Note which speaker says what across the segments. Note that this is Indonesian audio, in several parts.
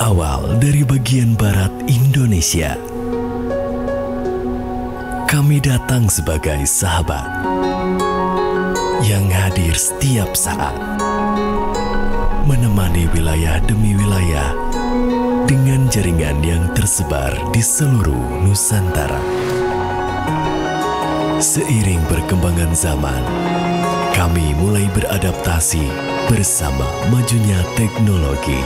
Speaker 1: awal dari bagian barat Indonesia. Kami datang sebagai sahabat yang hadir setiap saat, menemani wilayah demi wilayah dengan jaringan yang tersebar di seluruh Nusantara. Seiring perkembangan zaman, kami mulai beradaptasi bersama majunya teknologi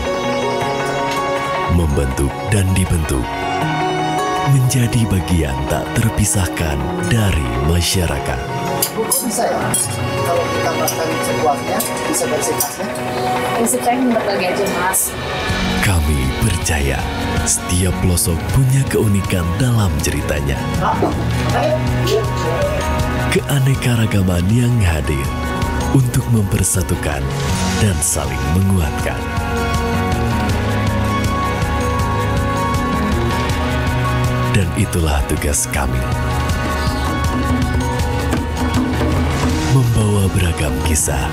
Speaker 1: membentuk dan dibentuk menjadi bagian tak terpisahkan dari masyarakat.
Speaker 2: Bisa ya? Kalau kita bisa bersifatnya, aja,
Speaker 1: Kami percaya setiap pelosok punya keunikan dalam ceritanya. Keanekaragaman yang hadir untuk mempersatukan dan saling menguatkan. dan itulah tugas kami. Membawa beragam kisah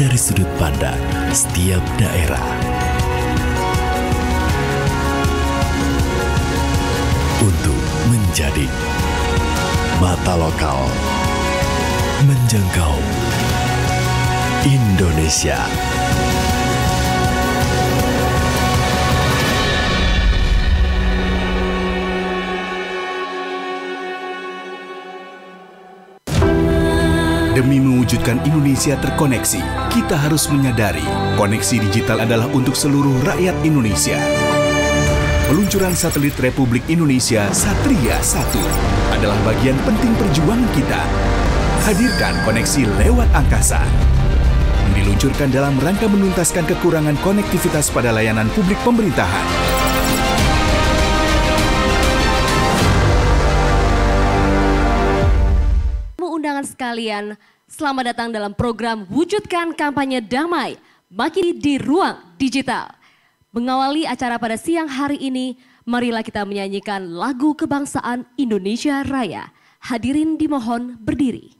Speaker 1: dari sudut pandang setiap daerah. Untuk menjadi mata lokal menjangkau Indonesia.
Speaker 3: Demi mewujudkan Indonesia terkoneksi, kita harus menyadari koneksi digital adalah untuk seluruh rakyat Indonesia. Peluncuran satelit Republik
Speaker 1: Indonesia Satria 1 adalah bagian penting perjuangan kita. Hadirkan koneksi lewat angkasa. Diluncurkan
Speaker 3: dalam rangka menuntaskan kekurangan konektivitas pada layanan publik pemerintahan
Speaker 4: sekalian, selamat datang dalam program Wujudkan Kampanye Damai, makin di ruang digital. Mengawali acara pada siang hari ini, marilah kita menyanyikan lagu kebangsaan Indonesia Raya. Hadirin dimohon berdiri.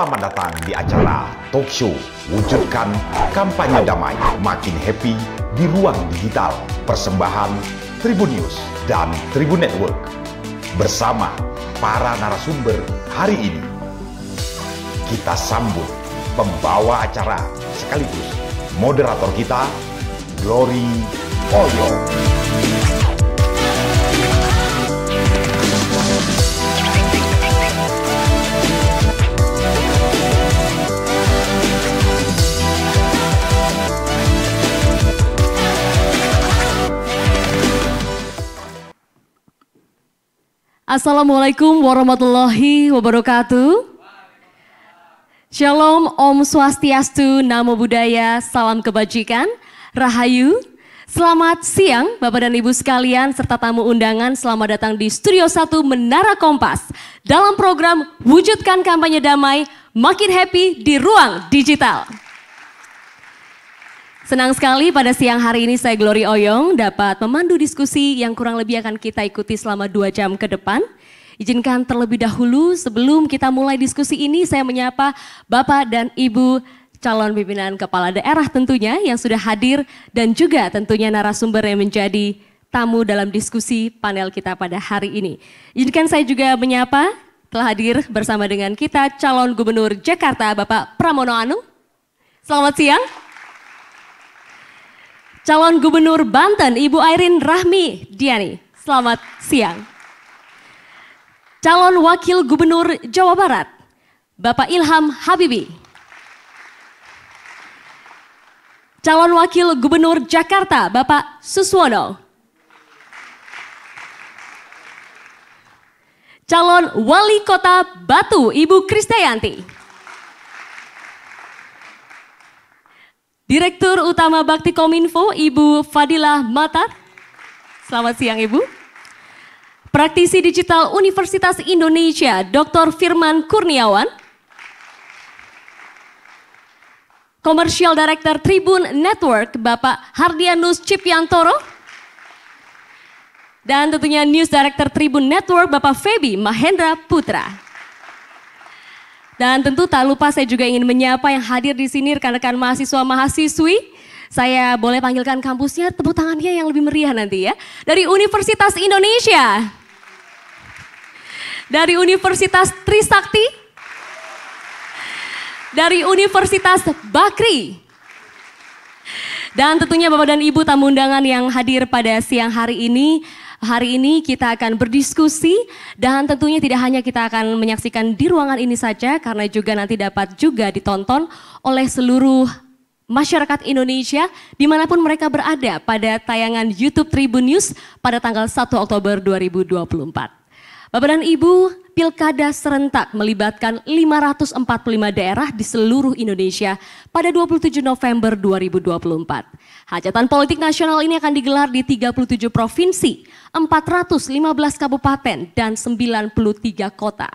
Speaker 5: Selamat datang di acara talk show Wujudkan Kampanye
Speaker 6: Damai Makin Happy di Ruang Digital Persembahan Tribun News
Speaker 7: dan Tribun Network Bersama para narasumber hari ini
Speaker 6: Kita sambut pembawa acara sekaligus
Speaker 1: moderator kita Glory Oyo.
Speaker 4: Assalamualaikum warahmatullahi wabarakatuh. Shalom, Om Swastiastu, Namo Buddhaya, Salam Kebajikan, Rahayu. Selamat siang Bapak dan Ibu sekalian serta tamu undangan selamat datang di Studio 1 Menara Kompas dalam program Wujudkan Kampanye Damai Makin Happy di Ruang Digital. Senang sekali pada siang hari ini saya Glory Oyong dapat memandu diskusi yang kurang lebih akan kita ikuti selama dua jam ke depan. Izinkan terlebih dahulu sebelum kita mulai diskusi ini saya menyapa Bapak dan Ibu calon pimpinan kepala daerah tentunya yang sudah hadir dan juga tentunya narasumber yang menjadi tamu dalam diskusi panel kita pada hari ini. Izinkan saya juga menyapa telah hadir bersama dengan kita calon gubernur Jakarta Bapak Pramono Anung. Selamat siang calon gubernur Banten Ibu Airin Rahmi Diani. Selamat siang. Calon wakil gubernur Jawa Barat Bapak Ilham Habibi. Calon wakil gubernur Jakarta Bapak Suswono. Calon wali kota Batu Ibu Kristianti. Direktur Utama Bakti Kominfo, Ibu Fadilah Matar. Selamat siang Ibu. Praktisi Digital Universitas Indonesia, Dr. Firman Kurniawan. Commercial Director Tribun Network, Bapak Hardianus Cipiantoro. Dan tentunya News Director Tribun Network, Bapak Feby Mahendra Putra. Dan tentu tak lupa saya juga ingin menyapa yang hadir di sini rekan-rekan mahasiswa mahasiswi. Saya boleh panggilkan kampusnya, tepuk tangannya yang lebih meriah nanti ya. Dari Universitas Indonesia. Dari Universitas Trisakti. Dari Universitas Bakri. Dan tentunya Bapak dan Ibu tamu undangan yang hadir pada siang hari ini Hari ini kita akan berdiskusi dan tentunya tidak hanya kita akan menyaksikan di ruangan ini saja karena juga nanti dapat juga ditonton oleh seluruh masyarakat Indonesia dimanapun mereka berada pada tayangan YouTube Tribun News pada tanggal 1 Oktober 2024. Bapak dan Ibu, pilkada serentak melibatkan 545 daerah di seluruh Indonesia pada 27 November 2024. Hajatan politik nasional ini akan digelar di 37 provinsi, 415 kabupaten, dan 93 kota.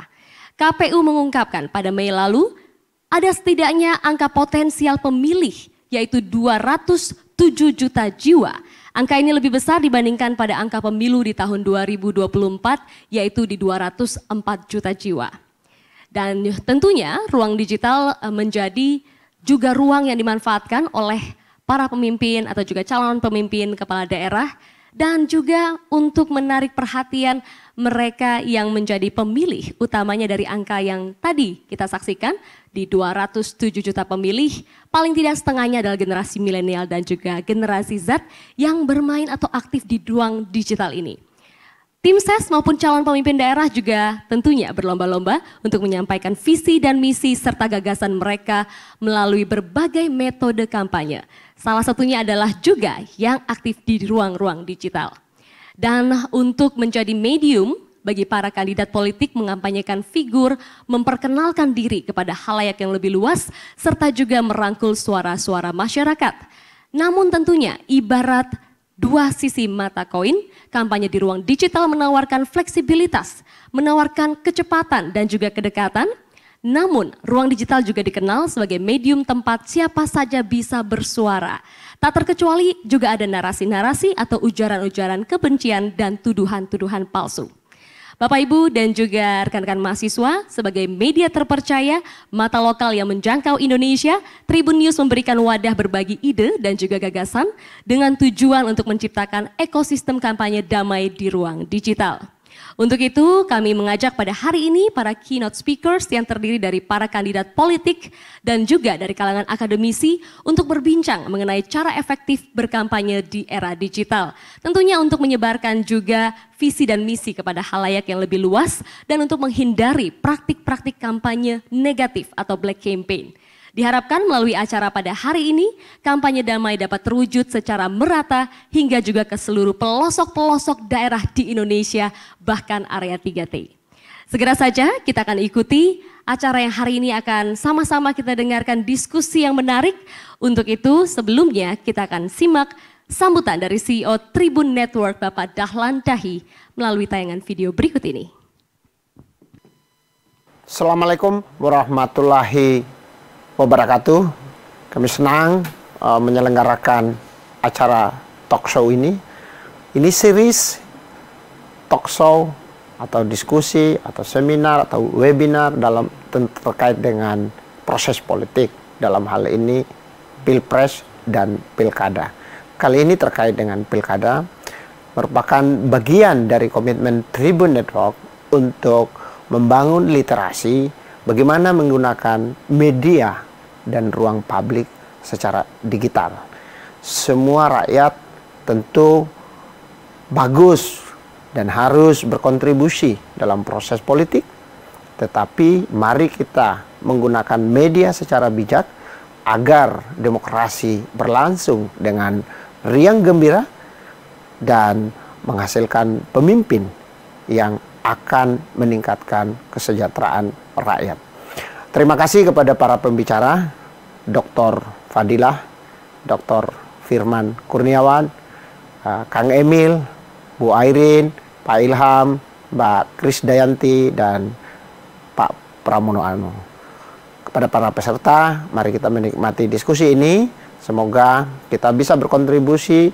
Speaker 4: KPU mengungkapkan pada Mei lalu ada setidaknya angka potensial pemilih yaitu 207 juta jiwa Angka ini lebih besar dibandingkan pada angka pemilu di tahun 2024 yaitu di 204 juta jiwa. Dan tentunya ruang digital eh, menjadi juga ruang yang dimanfaatkan oleh para pemimpin atau juga calon pemimpin kepala daerah dan juga untuk menarik perhatian mereka yang menjadi pemilih utamanya dari angka yang tadi kita saksikan di 207 juta pemilih, paling tidak setengahnya adalah generasi milenial dan juga generasi Z yang bermain atau aktif di ruang digital ini. Tim SES e maupun calon pemimpin daerah juga tentunya berlomba-lomba untuk menyampaikan visi dan misi serta gagasan mereka melalui berbagai metode kampanye. Salah satunya adalah juga yang aktif di ruang-ruang digital. Dan untuk menjadi medium bagi para kandidat politik mengampanyekan figur, memperkenalkan diri kepada halayak yang lebih luas, serta juga merangkul suara-suara masyarakat. Namun tentunya ibarat dua sisi mata koin, kampanye di ruang digital menawarkan fleksibilitas, menawarkan kecepatan dan juga kedekatan, namun, ruang digital juga dikenal sebagai medium tempat siapa saja bisa bersuara. Tak terkecuali juga ada narasi-narasi atau ujaran-ujaran kebencian dan tuduhan-tuduhan palsu. Bapak Ibu dan juga rekan-rekan mahasiswa, sebagai media terpercaya, mata lokal yang menjangkau Indonesia, Tribun News memberikan wadah berbagi ide dan juga gagasan dengan tujuan untuk menciptakan ekosistem kampanye damai di ruang digital. Untuk itu, kami mengajak pada hari ini para keynote speakers yang terdiri dari para kandidat politik dan juga dari kalangan akademisi untuk berbincang mengenai cara efektif berkampanye di era digital. Tentunya untuk menyebarkan juga visi dan misi kepada halayak yang lebih luas dan untuk menghindari praktik-praktik kampanye negatif atau black campaign. Diharapkan melalui acara pada hari ini, kampanye damai dapat terwujud secara merata hingga juga ke seluruh pelosok-pelosok daerah di Indonesia, bahkan area 3T. Segera saja kita akan ikuti acara yang hari ini akan sama-sama kita dengarkan diskusi yang menarik. Untuk itu sebelumnya kita akan simak sambutan dari CEO Tribun Network Bapak Dahlan Dahi melalui tayangan video berikut ini.
Speaker 2: Assalamualaikum warahmatullahi wabarakatuh. Kami senang uh, menyelenggarakan acara talk show ini. Ini series talk show atau diskusi atau seminar atau webinar dalam terkait dengan proses politik dalam hal ini pilpres dan pilkada. Kali ini terkait dengan pilkada merupakan bagian dari komitmen Tribun Network untuk membangun literasi bagaimana menggunakan media dan ruang publik secara digital. Semua rakyat tentu bagus dan harus berkontribusi dalam proses politik, tetapi mari kita menggunakan media secara bijak agar demokrasi berlangsung dengan riang gembira dan menghasilkan pemimpin yang akan meningkatkan kesejahteraan rakyat. Terima kasih kepada para pembicara, Dr. Fadilah, Dr. Firman Kurniawan, eh, Kang Emil, Bu Airin, Pak Ilham, Mbak Kris Dayanti, dan Pak Pramono Anu. Kepada para peserta, mari kita menikmati diskusi ini. Semoga kita bisa berkontribusi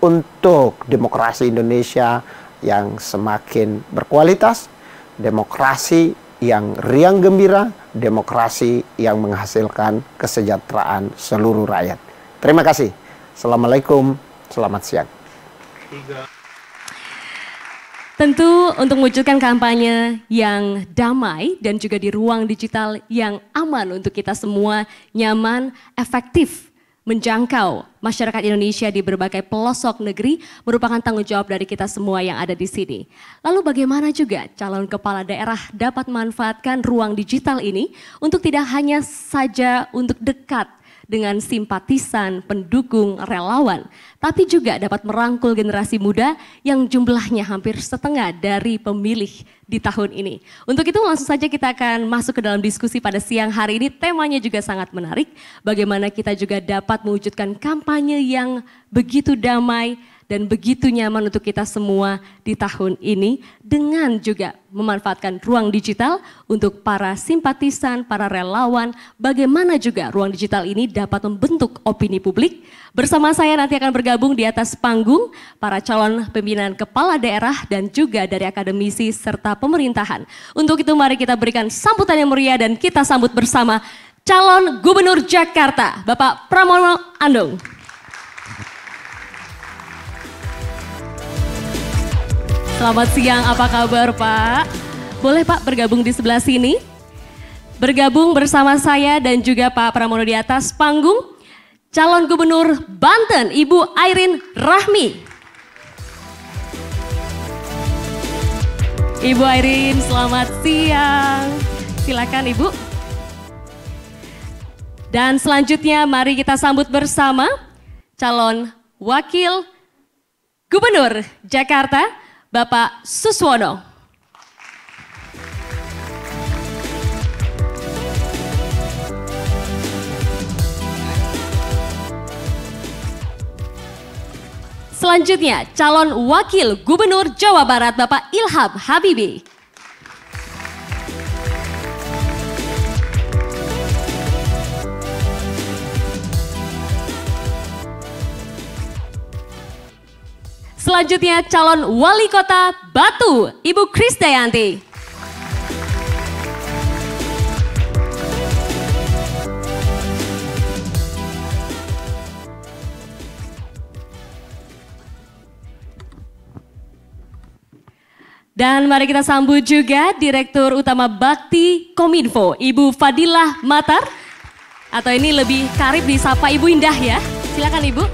Speaker 2: untuk demokrasi Indonesia yang semakin berkualitas, demokrasi yang riang gembira, demokrasi yang menghasilkan kesejahteraan seluruh rakyat. Terima kasih. Assalamualaikum, selamat siang.
Speaker 4: Tentu untuk mewujudkan kampanye yang damai dan juga di ruang digital yang aman untuk kita semua, nyaman, efektif menjangkau masyarakat Indonesia di berbagai pelosok negeri merupakan tanggung jawab dari kita semua yang ada di sini. Lalu bagaimana juga calon kepala daerah dapat memanfaatkan ruang digital ini untuk tidak hanya saja untuk dekat dengan simpatisan, pendukung, relawan, tapi juga dapat merangkul generasi muda yang jumlahnya hampir setengah dari pemilih di tahun ini. Untuk itu langsung saja kita akan masuk ke dalam diskusi pada siang hari ini. Temanya juga sangat menarik, bagaimana kita juga dapat mewujudkan kampanye yang begitu damai dan begitu nyaman untuk kita semua di tahun ini dengan juga memanfaatkan ruang digital untuk para simpatisan, para relawan, bagaimana juga ruang digital ini dapat membentuk opini publik, Bersama saya nanti akan bergabung di atas panggung para calon pimpinan kepala daerah dan juga dari akademisi serta pemerintahan. Untuk itu mari kita berikan sambutan yang meriah dan kita sambut bersama calon gubernur Jakarta, Bapak Pramono Anung Selamat siang, apa kabar Pak? Boleh Pak bergabung di sebelah sini? Bergabung bersama saya dan juga Pak Pramono di atas panggung calon gubernur Banten Ibu Airin Rahmi. Ibu Airin, selamat siang. Silakan Ibu. Dan selanjutnya mari kita sambut bersama calon wakil gubernur Jakarta Bapak Suswono. Selanjutnya, calon wakil gubernur Jawa Barat Bapak Ilham Habibi. Selanjutnya calon wali kota Batu, Ibu Kris Dayanti. Dan mari kita sambut juga Direktur Utama Bakti Kominfo, Ibu Fadilah Matar. Atau ini lebih karib disapa Ibu Indah ya. Silakan Ibu.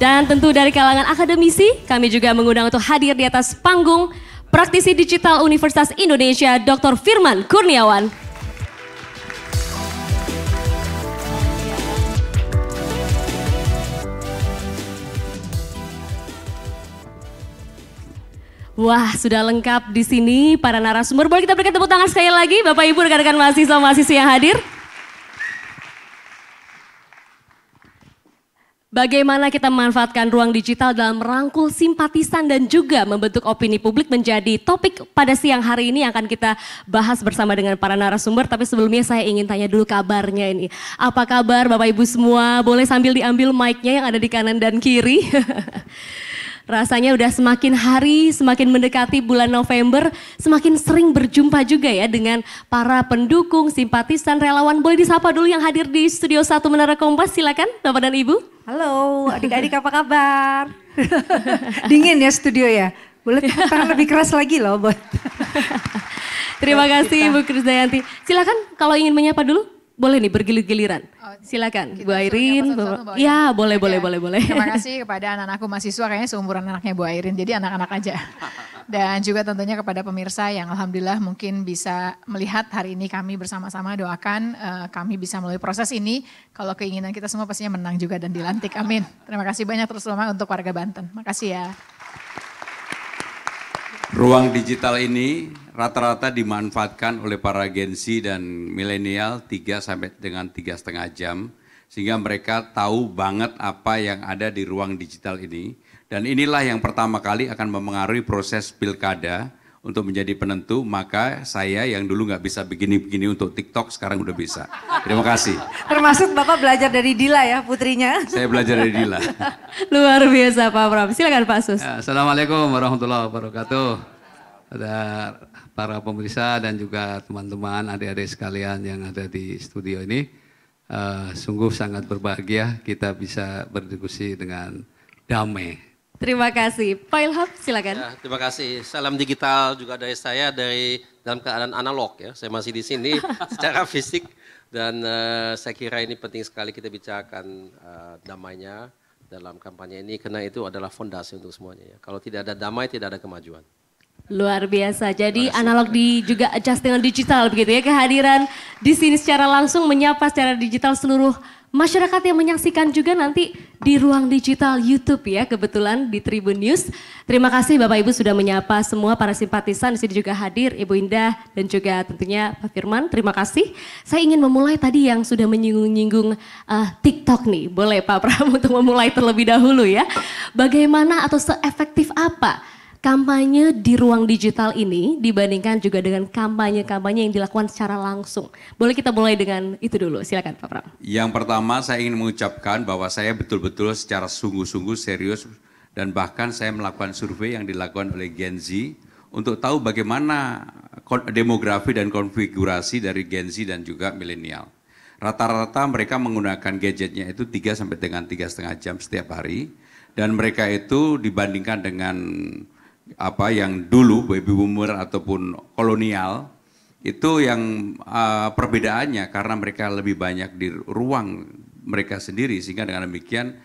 Speaker 4: Dan tentu dari kalangan akademisi, kami juga mengundang untuk hadir di atas panggung praktisi digital Universitas Indonesia Dr. Firman Kurniawan. Wah, sudah lengkap di sini para narasumber. Boleh kita berikan tepuk tangan sekali lagi Bapak Ibu rekan-rekan mahasiswa mahasiswa yang hadir? Bagaimana kita memanfaatkan ruang digital dalam merangkul simpatisan dan juga membentuk opini publik menjadi topik pada siang hari ini yang akan kita bahas bersama dengan para narasumber. Tapi sebelumnya saya ingin tanya dulu kabarnya ini. Apa kabar Bapak Ibu semua? Boleh sambil diambil mic-nya yang ada di kanan dan kiri. Rasanya udah semakin hari, semakin mendekati bulan November, semakin sering berjumpa juga ya dengan para pendukung, simpatisan, relawan. Boleh disapa dulu yang hadir di Studio satu Menara Kompas, silakan Bapak dan Ibu. Halo, adik-adik apa kabar? Dingin ya studio ya? Boleh tepuk tangan lebih keras lagi loh buat. Terima kasih ibu Krisdayanti. Silakan kalau ingin menyapa dulu. Boleh nih bergilir-giliran. Oh, silakan gitu. Bu Airin. satu, Ya, boleh boleh boleh ya. boleh. Terima kasih
Speaker 8: kepada anak-anakku mahasiswa kayaknya seumuran anaknya Bu Airin. Jadi anak-anak aja. Dan juga tentunya kepada pemirsa yang alhamdulillah mungkin bisa melihat hari ini kami bersama-sama doakan uh, kami bisa melalui proses ini. Kalau keinginan kita semua pastinya menang juga dan dilantik. Amin. Terima kasih banyak terus lama untuk warga Banten. Makasih
Speaker 5: ya.
Speaker 7: Ruang digital ini rata-rata dimanfaatkan oleh para agensi dan milenial 3 sampai dengan tiga setengah jam sehingga mereka tahu banget apa yang ada di ruang digital ini dan inilah yang pertama kali akan memengaruhi proses pilkada untuk menjadi penentu, maka saya yang dulu nggak bisa begini-begini untuk TikTok sekarang udah bisa. Terima kasih.
Speaker 9: Termasuk Bapak belajar dari Dila ya putrinya. Saya
Speaker 7: belajar dari Dila.
Speaker 9: Luar biasa Pak Prof. Silakan Pak
Speaker 4: Sus. Ya,
Speaker 10: Assalamualaikum warahmatullahi wabarakatuh. Ada para pemirsa dan juga teman-teman adik-adik sekalian yang ada di studio ini. Uh, sungguh sangat berbahagia kita bisa berdiskusi dengan damai
Speaker 4: Terima kasih. Pak Ilham silakan. Ya,
Speaker 11: terima kasih. Salam digital juga dari saya dari dalam keadaan analog ya. Saya masih di sini secara fisik dan uh, saya kira ini penting sekali kita bicarakan uh, damainya dalam kampanye ini karena itu adalah fondasi untuk semuanya ya. Kalau tidak ada damai tidak ada kemajuan.
Speaker 4: Luar biasa. Jadi analog di juga adjust dengan digital begitu ya. Kehadiran di sini secara langsung menyapa secara digital seluruh Masyarakat yang menyaksikan juga nanti di ruang digital YouTube ya kebetulan di Tribun News. Terima kasih Bapak Ibu sudah menyapa semua para simpatisan di sini juga hadir Ibu Indah dan juga tentunya Pak Firman. Terima kasih. Saya ingin memulai tadi yang sudah menyinggung-nyinggung uh, TikTok nih. Boleh Pak Pram untuk memulai terlebih dahulu ya. Bagaimana atau seefektif apa kampanye di ruang digital ini dibandingkan juga dengan kampanye-kampanye yang dilakukan secara langsung. Boleh kita mulai dengan itu dulu, silakan Pak Pram.
Speaker 7: Yang pertama saya ingin mengucapkan bahwa saya betul-betul secara sungguh-sungguh serius dan bahkan saya melakukan survei yang dilakukan oleh Gen Z untuk tahu bagaimana demografi dan konfigurasi dari Gen Z dan juga milenial. Rata-rata mereka menggunakan gadgetnya itu 3 sampai dengan tiga setengah jam setiap hari dan mereka itu dibandingkan dengan apa yang dulu baby boomer ataupun kolonial itu yang uh, perbedaannya karena mereka lebih banyak di ruang mereka sendiri sehingga dengan demikian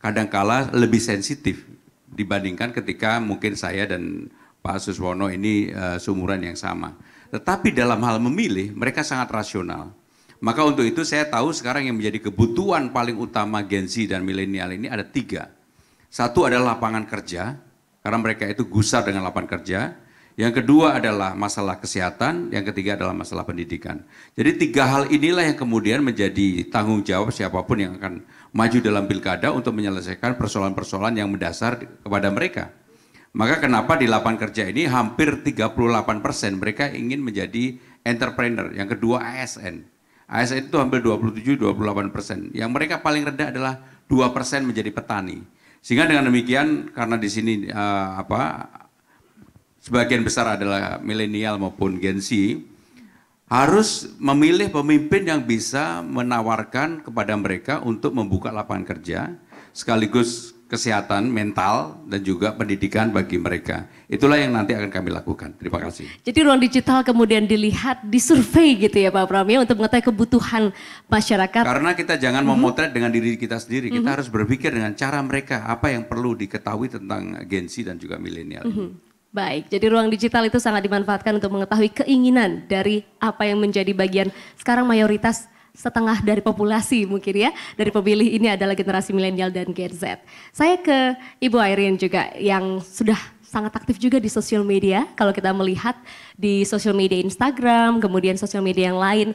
Speaker 7: kadangkala lebih sensitif dibandingkan ketika mungkin saya dan Pak Suswono ini uh, seumuran yang sama. Tetapi dalam hal memilih mereka sangat rasional. Maka untuk itu saya tahu sekarang yang menjadi kebutuhan paling utama Gen Z dan milenial ini ada tiga. Satu adalah lapangan kerja, karena mereka itu gusar dengan lapangan kerja. Yang kedua adalah masalah kesehatan, yang ketiga adalah masalah pendidikan. Jadi tiga hal inilah yang kemudian menjadi tanggung jawab siapapun yang akan maju dalam pilkada untuk menyelesaikan persoalan-persoalan yang mendasar kepada mereka. Maka kenapa di lapangan kerja ini hampir 38 persen mereka ingin menjadi entrepreneur. Yang kedua ASN. ASN itu hampir 27-28 persen. Yang mereka paling rendah adalah 2 persen menjadi petani. Sehingga dengan demikian karena di sini uh, apa sebagian besar adalah milenial maupun Gen Z harus memilih pemimpin yang bisa menawarkan kepada mereka untuk membuka lapangan kerja sekaligus kesehatan mental dan juga pendidikan bagi mereka. Itulah yang nanti akan kami lakukan. Terima kasih.
Speaker 4: Jadi ruang digital kemudian dilihat, disurvey gitu ya Pak Pram ya untuk mengetahui kebutuhan masyarakat. Karena
Speaker 7: kita jangan mm -hmm. memotret dengan diri kita sendiri, kita mm -hmm. harus berpikir dengan cara mereka apa yang perlu diketahui tentang agensi dan juga milenial. Mm
Speaker 4: -hmm. Baik, jadi ruang digital itu sangat dimanfaatkan untuk mengetahui keinginan dari apa yang menjadi bagian sekarang mayoritas setengah dari populasi mungkin ya dari pemilih ini adalah generasi milenial dan Gen Z. Saya ke Ibu Irene juga yang sudah sangat aktif juga di sosial media. Kalau kita melihat di sosial media Instagram, kemudian sosial media yang lain,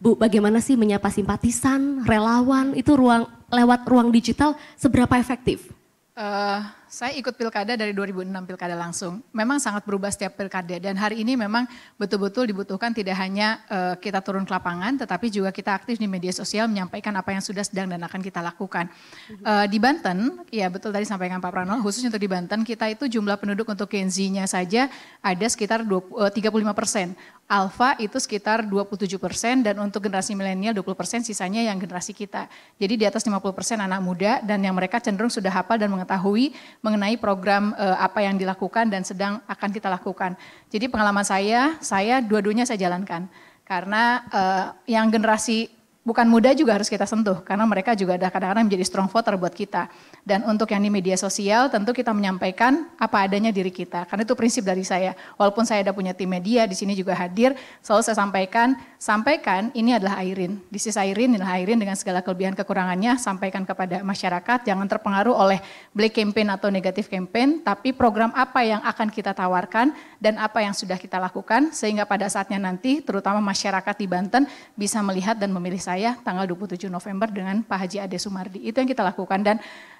Speaker 4: Bu, bagaimana sih menyapa simpatisan, relawan itu ruang lewat ruang digital seberapa efektif?
Speaker 8: Uh, saya ikut pilkada dari 2006 pilkada langsung. Memang sangat berubah setiap pilkada dan hari ini memang betul-betul dibutuhkan tidak hanya uh, kita turun ke lapangan, tetapi juga kita aktif di media sosial menyampaikan apa yang sudah sedang dan akan kita lakukan. Uh, di Banten, ya betul tadi sampaikan Pak Pranowo, khususnya untuk di Banten kita itu jumlah penduduk untuk Gen Z-nya saja ada sekitar 20, uh, 35 persen. Alfa itu sekitar 27 persen dan untuk generasi milenial 20 persen sisanya yang generasi kita. Jadi di atas 50 persen anak muda dan yang mereka cenderung sudah hafal dan mengetahui mengenai program eh, apa yang dilakukan dan sedang akan kita lakukan. Jadi pengalaman saya, saya dua-duanya saya jalankan. Karena eh, yang generasi bukan muda juga harus kita sentuh karena mereka juga ada kadang-kadang menjadi strong voter buat kita. Dan untuk yang di media sosial tentu kita menyampaikan apa adanya diri kita. Karena itu prinsip dari saya. Walaupun saya ada punya tim media di sini juga hadir, selalu saya sampaikan, sampaikan ini adalah Airin. Di sisi Airin, inilah Airin dengan segala kelebihan kekurangannya sampaikan kepada masyarakat, jangan terpengaruh oleh black campaign atau negatif campaign, tapi program apa yang akan kita tawarkan dan apa yang sudah kita lakukan sehingga pada saatnya nanti terutama masyarakat di Banten bisa melihat dan memilih saya tanggal 27 November dengan Pak Haji Ade Sumardi. Itu yang kita lakukan dan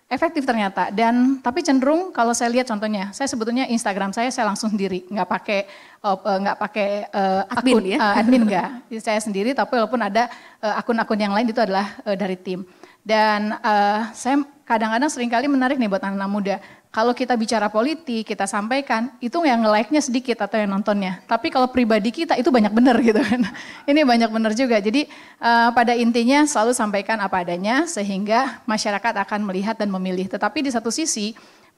Speaker 8: efektif ternyata. Dan tapi cenderung kalau saya lihat contohnya, saya sebetulnya Instagram saya saya langsung sendiri, nggak pakai eh, eh, nggak pakai uh, admin ya, admin nggak. saya sendiri, tapi walaupun ada akun-akun yang lain itu adalah dari tim. Dan uh, saya kadang-kadang seringkali menarik nih buat anak-anak muda. Kalau kita bicara politik, kita sampaikan, itu yang nge-like-nya sedikit atau yang nontonnya. Tapi kalau pribadi kita itu banyak benar gitu kan. Ini banyak benar juga. Jadi uh, pada intinya selalu sampaikan apa adanya sehingga masyarakat akan melihat dan memilih. Tetapi di satu sisi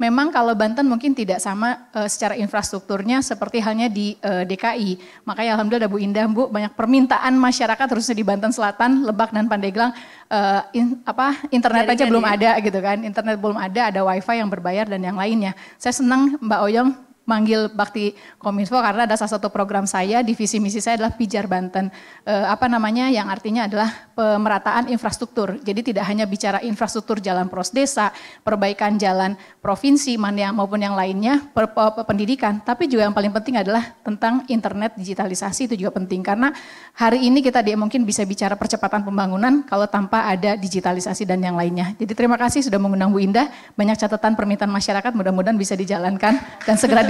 Speaker 8: Memang kalau Banten mungkin tidak sama uh, secara infrastrukturnya seperti halnya di uh, eh, DKI. Makanya alhamdulillah Bu Indah Bu banyak permintaan masyarakat terusnya di Banten Selatan, Lebak dan Pandeglang uh, in, apa internet Jaringan aja belum ya. ada gitu kan. Internet belum ada, ada WiFi yang berbayar dan yang lainnya. Saya senang Mbak Oyong manggil Bakti Kominfo karena ada salah satu program saya, divisi misi saya adalah Pijar Banten. E, apa namanya yang artinya adalah pemerataan infrastruktur. Jadi tidak hanya bicara infrastruktur jalan pros desa, perbaikan jalan provinsi mana maupun yang lainnya, per, per, pendidikan, tapi juga yang paling penting adalah tentang internet digitalisasi itu juga penting karena hari ini kita dia mungkin bisa bicara percepatan pembangunan kalau tanpa ada digitalisasi dan yang lainnya. Jadi terima kasih sudah mengundang Bu Indah, banyak catatan permintaan masyarakat mudah-mudahan bisa dijalankan dan segera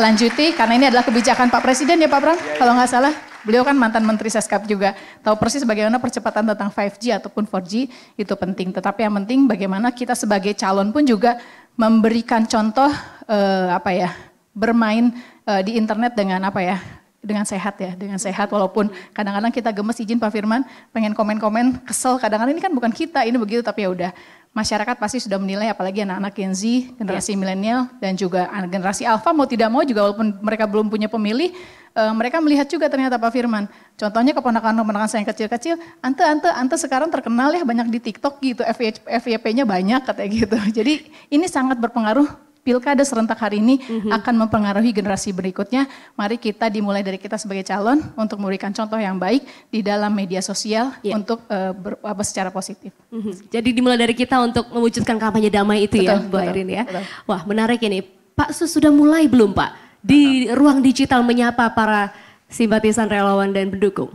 Speaker 8: lanjuti karena ini adalah kebijakan Pak Presiden ya Pak Pram, ya, ya. kalau nggak salah. Beliau kan mantan Menteri Seskap juga, tahu persis bagaimana percepatan tentang 5G ataupun 4G itu penting. Tetapi yang penting bagaimana kita sebagai calon pun juga memberikan contoh eh, apa ya bermain eh, di internet dengan apa ya dengan sehat ya, dengan sehat walaupun kadang-kadang kita gemes izin Pak Firman pengen komen-komen kesel kadang-kadang ini kan bukan kita ini begitu tapi ya udah masyarakat pasti sudah menilai apalagi anak-anak Gen Z, generasi yeah. milenial dan juga generasi alfa mau tidak mau juga walaupun mereka belum punya pemilih, uh, mereka melihat juga ternyata Pak Firman. Contohnya keponakan-keponakan saya yang kecil-kecil, ante ante ante sekarang terkenal ya banyak di TikTok gitu, FYP-nya banyak katanya gitu. Jadi ini sangat berpengaruh pilkada serentak hari ini mm-hmm. akan mempengaruhi generasi berikutnya. Mari kita dimulai dari kita sebagai calon untuk memberikan contoh yang baik di dalam media sosial yeah. untuk uh, ber, apa, secara positif.
Speaker 4: Mm-hmm. Jadi dimulai dari kita untuk mewujudkan kampanye damai itu ya, betul, ya, Bu Airin ya. Betul. Wah menarik ini. Pak Sus sudah mulai belum Pak di betul. ruang digital menyapa para simpatisan relawan dan pendukung?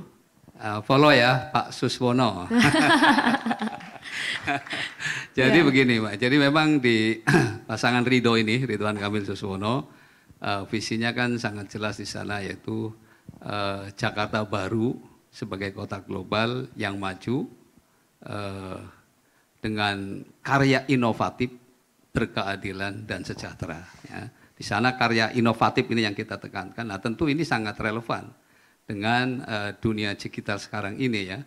Speaker 10: Uh, follow ya Pak Suswono. Jadi ya. begini Mbak, jadi memang di pasangan Rido ini, Ridwan Kamil Suswono, uh, eh, visinya kan sangat jelas di sana yaitu uh, Jakarta baru sebagai kota global yang maju uh, dengan karya inovatif, berkeadilan dan sejahtera. Ya. Di sana karya inovatif ini yang kita tekankan. Nah tentu ini sangat relevan dengan uh, dunia digital sekarang ini ya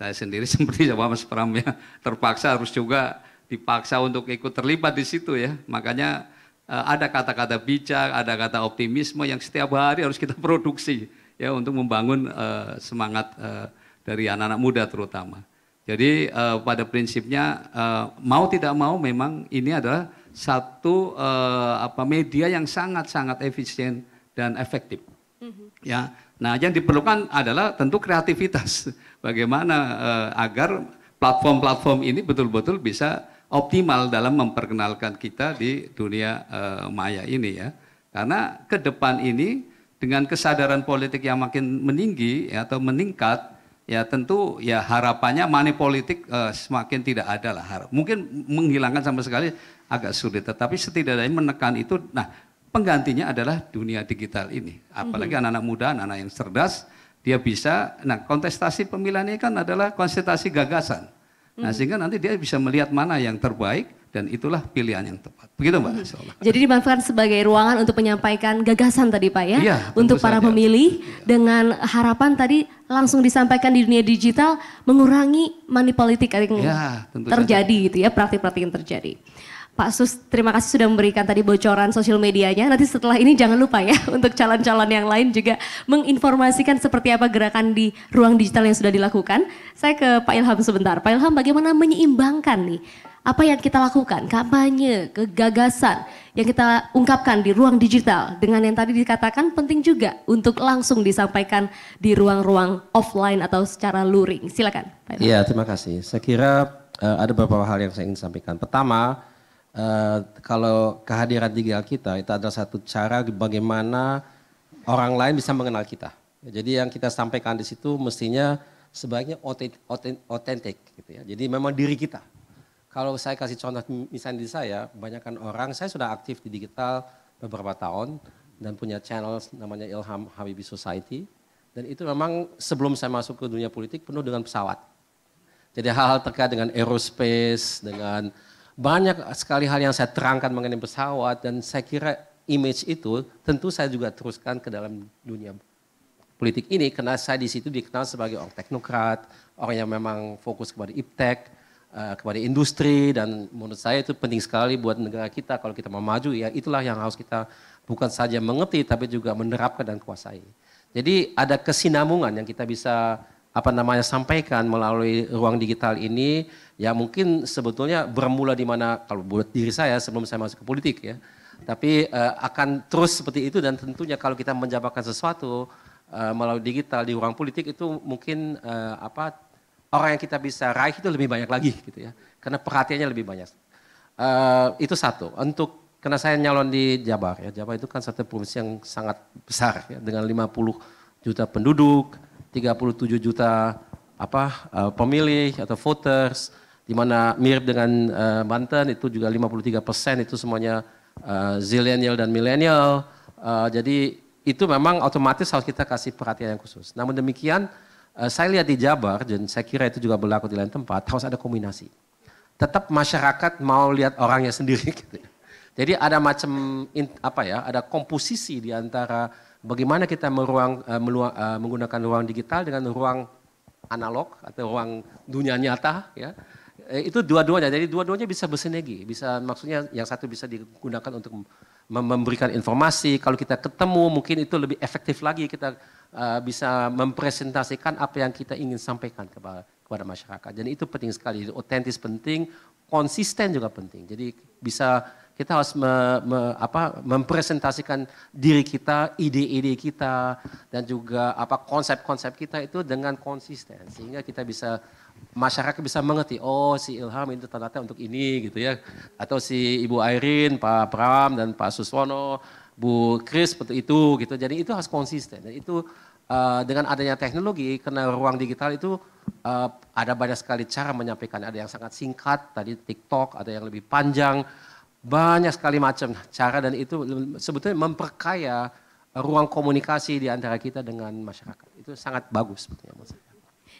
Speaker 10: saya sendiri seperti sama Mas Pram ya, terpaksa harus juga dipaksa untuk ikut terlibat di situ ya. Makanya eh, ada kata-kata bijak, ada kata optimisme yang setiap hari harus kita produksi ya untuk membangun uh, semangat uh, dari anak-anak muda terutama. Jadi uh, pada prinsipnya uh, mau tidak mau memang ini adalah satu uh, apa media yang sangat-sangat efisien dan efektif. Mm -hmm. Ya. Nah, yang diperlukan adalah tentu kreativitas bagaimana uh, agar platform-platform ini betul-betul bisa optimal dalam memperkenalkan kita di dunia uh, maya ini ya. Karena ke depan ini dengan kesadaran politik yang makin meninggi ya, atau meningkat ya tentu ya harapannya money politik uh, semakin tidak ada lah. Mungkin menghilangkan sama sekali agak sulit tetapi setidaknya menekan itu nah penggantinya adalah dunia digital ini. Apalagi mhm. anak-anak mm -hmm. muda, anak-anak yang cerdas dia bisa, nah kontestasi pemilihan ini kan adalah kontestasi gagasan. Nah hmm. sehingga nanti dia bisa melihat mana yang terbaik dan itulah pilihan yang tepat. Begitu Mbak hmm.
Speaker 4: Jadi dimanfaatkan sebagai ruangan untuk menyampaikan gagasan tadi Pak ya. ya untuk para saja. pemilih ya. dengan harapan tadi langsung disampaikan di dunia digital mengurangi money politik yang ya, tentu terjadi saja. gitu ya, praktik-praktik yang terjadi. Pak Sus, terima kasih sudah memberikan tadi bocoran sosial medianya. Nanti setelah ini jangan lupa ya untuk calon-calon yang lain juga menginformasikan seperti apa gerakan di ruang digital yang sudah dilakukan. Saya ke Pak Ilham sebentar. Pak Ilham bagaimana menyeimbangkan nih apa yang kita lakukan, kampanye, kegagasan yang kita ungkapkan di ruang digital dengan yang tadi dikatakan penting juga untuk langsung disampaikan di ruang-ruang offline atau secara luring. Silakan. Pak Ilham.
Speaker 11: Ya, terima kasih. Saya kira uh, ada beberapa hal yang saya ingin sampaikan. Pertama, Eh, kalau kehadiran digital kita itu adalah satu cara bagaimana orang lain bisa mengenal kita. Jadi yang kita sampaikan di situ mestinya sebaiknya otentik gitu ya. Jadi memang diri kita. Kalau saya kasih contoh misalnya di saya, banyakkan orang, saya sudah aktif di digital beberapa tahun dan punya channel namanya Ilham Habibi Society. Dan itu memang sebelum saya masuk ke dunia politik penuh dengan pesawat. Jadi hal-hal terkait dengan aerospace, dengan banyak sekali hal yang saya terangkan mengenai pesawat dan saya kira image itu tentu saya juga teruskan ke dalam dunia politik ini karena saya di situ dikenal sebagai orang teknokrat, orang yang memang fokus kepada iptek, eh, kepada industri dan menurut saya itu penting sekali buat negara kita kalau kita mau maju ya itulah yang harus kita bukan saja mengerti tapi juga menerapkan dan kuasai. Jadi ada kesinambungan yang kita bisa apa namanya sampaikan melalui ruang digital ini ya mungkin sebetulnya bermula di mana kalau buat diri saya sebelum saya masuk ke politik ya tapi uh, akan terus seperti itu dan tentunya kalau kita menjabarkan sesuatu uh, melalui digital di ruang politik itu mungkin uh, apa orang yang kita bisa raih itu lebih banyak lagi gitu ya karena perhatiannya lebih banyak uh, itu satu untuk karena saya nyalon di Jabar ya Jabar itu kan satu provinsi yang sangat besar ya dengan 50 juta penduduk 37 juta apa uh, pemilih atau voters di mana mirip dengan uh, Banten itu juga 53 persen itu semuanya uh, eh, zillennial dan milenial uh, jadi itu memang otomatis harus kita kasih perhatian yang khusus namun demikian uh, saya lihat di Jabar dan saya kira itu juga berlaku di lain tempat harus ada kombinasi tetap masyarakat mau lihat orangnya sendiri gitu. Ya. Jadi ada macam apa ya, ada komposisi di antara bagaimana kita meruang, eh, meluang, eh, menggunakan ruang digital dengan ruang analog atau ruang dunia nyata ya eh, itu dua-duanya jadi dua-duanya bisa bersinergi bisa maksudnya yang satu bisa digunakan untuk memberikan informasi kalau kita ketemu mungkin itu lebih efektif lagi kita uh, bisa mempresentasikan apa yang kita ingin sampaikan kepada kepada masyarakat jadi itu penting sekali otentis penting konsisten juga penting jadi bisa kita harus me, me, apa, mempresentasikan diri kita, ide-ide kita, dan juga apa konsep-konsep kita itu dengan konsisten sehingga kita bisa masyarakat bisa mengerti. Oh, si Ilham itu ternyata untuk ini gitu ya. Atau si Ibu Airin, Pak Pram dan Pak Suswono, Bu Kris seperti itu gitu. Jadi itu harus konsisten. Dan itu uh, dengan adanya teknologi karena ruang digital itu uh, ada banyak sekali cara menyampaikan. Ada yang sangat singkat, tadi TikTok, ada yang lebih panjang, banyak sekali macam cara dan itu sebetulnya memperkaya ruang komunikasi di antara kita dengan masyarakat. Itu sangat bagus sebetulnya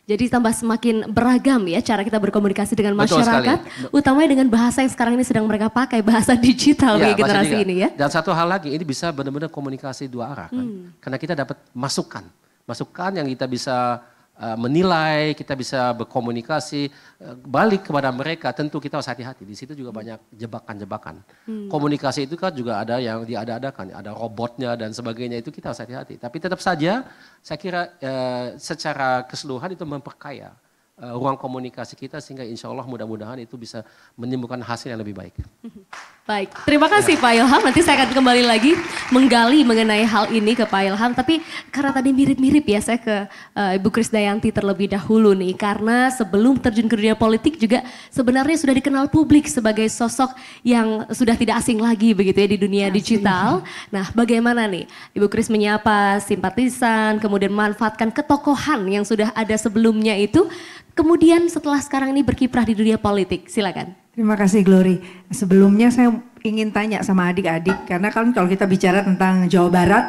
Speaker 4: Jadi tambah semakin beragam ya cara kita berkomunikasi dengan masyarakat, utamanya dengan bahasa yang sekarang ini sedang mereka pakai, bahasa digital ya, generasi ini ya. Dan
Speaker 11: satu hal lagi, ini bisa benar-benar komunikasi dua arah kan. Hmm. Karena kita dapat masukan, masukan yang kita bisa Eh, menilai, kita bisa berkomunikasi eh, balik kepada mereka, tentu kita harus hati-hati. Di situ juga banyak jebakan-jebakan. Hmm. Komunikasi itu kan juga ada yang diada-adakan, ada robotnya dan sebagainya itu kita harus hati-hati. Tapi tetap saja saya kira eh, secara keseluruhan itu memperkaya eh, ruang komunikasi kita sehingga insya Allah mudah-mudahan itu bisa menimbulkan hasil yang lebih baik. Hmm.
Speaker 4: Baik, terima kasih Pak Ilham. Nanti saya akan kembali lagi menggali mengenai hal ini ke Pak Ilham. Tapi karena tadi mirip-mirip ya saya ke uh, Ibu Krisdayanti terlebih dahulu nih. Karena sebelum terjun ke dunia politik juga sebenarnya sudah dikenal publik sebagai sosok yang sudah tidak asing lagi begitu ya di dunia asing. digital. Nah bagaimana nih Ibu Kris menyapa simpatisan, kemudian manfaatkan ketokohan yang sudah ada sebelumnya itu. Kemudian setelah sekarang ini berkiprah di dunia politik, silakan. Terima
Speaker 9: kasih Glory. Sebelumnya saya ingin tanya sama adik-adik karena kan kalau kita bicara tentang Jawa Barat,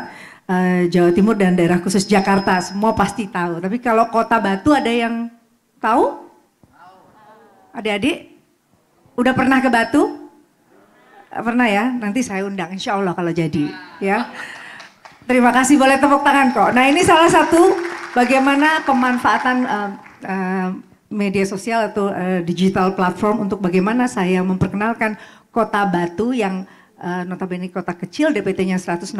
Speaker 9: eh, Jawa Timur dan daerah khusus Jakarta semua pasti tahu. Tapi kalau Kota Batu ada yang tahu? Adik-adik udah pernah ke Batu? Pernah ya? Nanti saya undang insya Allah kalau jadi ya. Terima kasih boleh tepuk tangan kok. Nah ini salah satu bagaimana pemanfaatan uh, uh, media sosial atau uh, digital platform untuk bagaimana saya memperkenalkan kota Batu yang uh, notabene kota kecil DPT-nya 160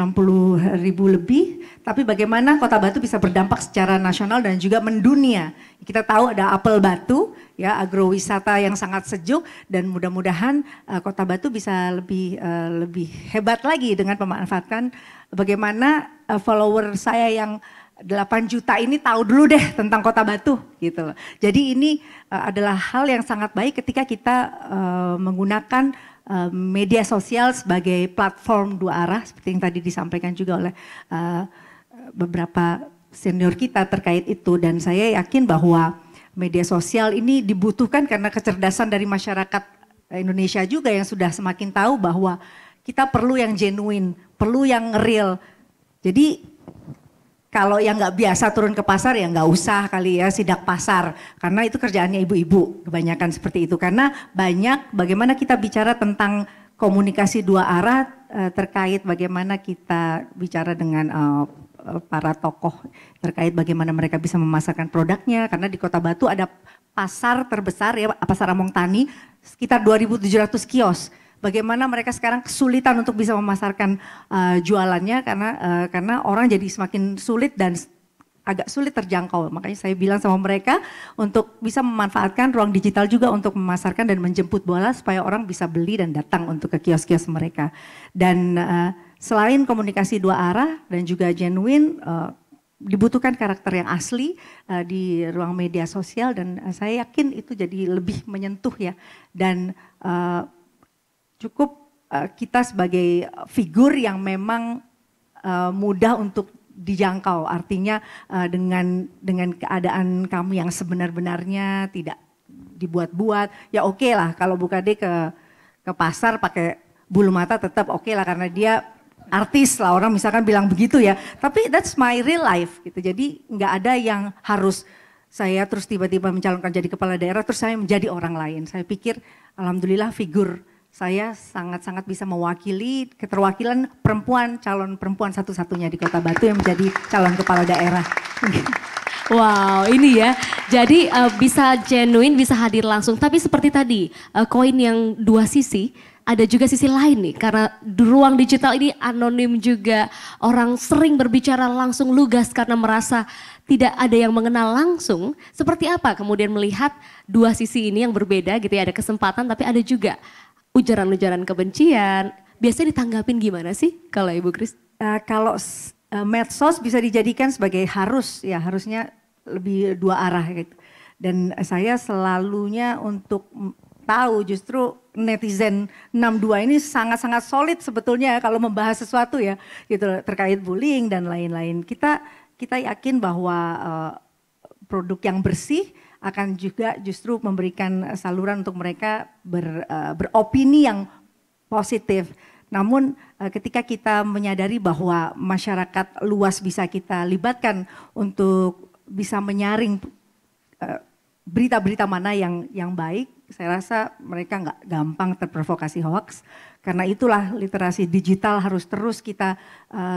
Speaker 9: ribu lebih, tapi bagaimana kota Batu bisa berdampak secara nasional dan juga mendunia. Kita tahu ada apel Batu, ya agrowisata yang sangat sejuk dan mudah-mudahan uh, kota Batu bisa lebih uh, lebih hebat lagi dengan memanfaatkan bagaimana uh, follower saya yang uh, 8 juta ini tahu dulu deh tentang Kota Batu gitu loh. Jadi ini uh, adalah hal yang sangat baik ketika kita uh, menggunakan uh, media sosial sebagai platform dua arah seperti yang tadi disampaikan juga oleh uh, beberapa senior kita terkait itu dan saya yakin bahwa media sosial ini dibutuhkan karena kecerdasan dari masyarakat Indonesia juga yang sudah semakin tahu bahwa kita perlu yang genuine, perlu yang real. Jadi kalau yang nggak biasa turun ke pasar ya nggak usah kali ya sidak pasar karena itu kerjaannya ibu-ibu kebanyakan seperti itu karena banyak bagaimana kita bicara tentang komunikasi dua arah eh, terkait bagaimana kita bicara dengan eh, para tokoh terkait bagaimana mereka bisa memasarkan produknya karena di Kota Batu ada pasar terbesar ya pasar Among Tani sekitar 2.700 kios bagaimana mereka sekarang kesulitan untuk bisa memasarkan uh, jualannya karena uh, karena orang jadi semakin sulit dan agak sulit terjangkau. Makanya saya bilang sama mereka untuk bisa memanfaatkan ruang digital juga untuk memasarkan dan menjemput bola supaya orang bisa beli dan datang untuk ke kios-kios mereka. Dan uh, selain komunikasi dua arah dan juga genuine uh, dibutuhkan karakter yang asli uh, di ruang media sosial dan uh, saya yakin itu jadi lebih menyentuh ya dan uh, cukup uh, kita sebagai figur yang memang uh, mudah untuk dijangkau. Artinya uh, dengan dengan keadaan kamu yang sebenar-benarnya tidak dibuat-buat, ya oke okay lah kalau buka deh ke ke pasar pakai bulu mata tetap oke okay lah karena dia artis lah orang misalkan bilang begitu ya. Tapi that's my real life gitu. Jadi nggak ada yang harus saya terus tiba-tiba mencalonkan jadi kepala daerah terus saya menjadi orang lain. Saya pikir alhamdulillah figur saya sangat-sangat bisa mewakili keterwakilan perempuan, calon perempuan satu-satunya di Kota Batu yang menjadi calon kepala daerah.
Speaker 4: Wow, ini ya. Jadi uh, bisa genuine, bisa hadir langsung. Tapi seperti tadi, eh, koin uh, yang dua sisi, ada juga sisi lain nih karena ruang digital ini anonim juga orang sering berbicara langsung lugas karena merasa tidak ada yang mengenal langsung seperti apa kemudian melihat dua sisi ini yang berbeda gitu ya ada kesempatan tapi ada juga ujaran-ujaran kebencian, biasanya ditanggapin gimana sih kalau Ibu Kris? Uh, kalau uh, medsos bisa dijadikan sebagai harus ya
Speaker 9: harusnya lebih dua arah gitu. Dan saya selalunya untuk tahu justru netizen 62 ini sangat-sangat solid sebetulnya ya kalau membahas sesuatu ya gitu terkait bullying dan lain-lain. Kita kita yakin bahwa uh, produk yang bersih akan juga justru memberikan saluran untuk mereka ber, e, beropini yang positif. Namun e, ketika kita menyadari bahwa masyarakat luas bisa kita libatkan untuk bisa menyaring e, berita-berita mana yang yang baik, saya rasa mereka nggak gampang terprovokasi hoax. Karena itulah literasi digital harus
Speaker 4: terus kita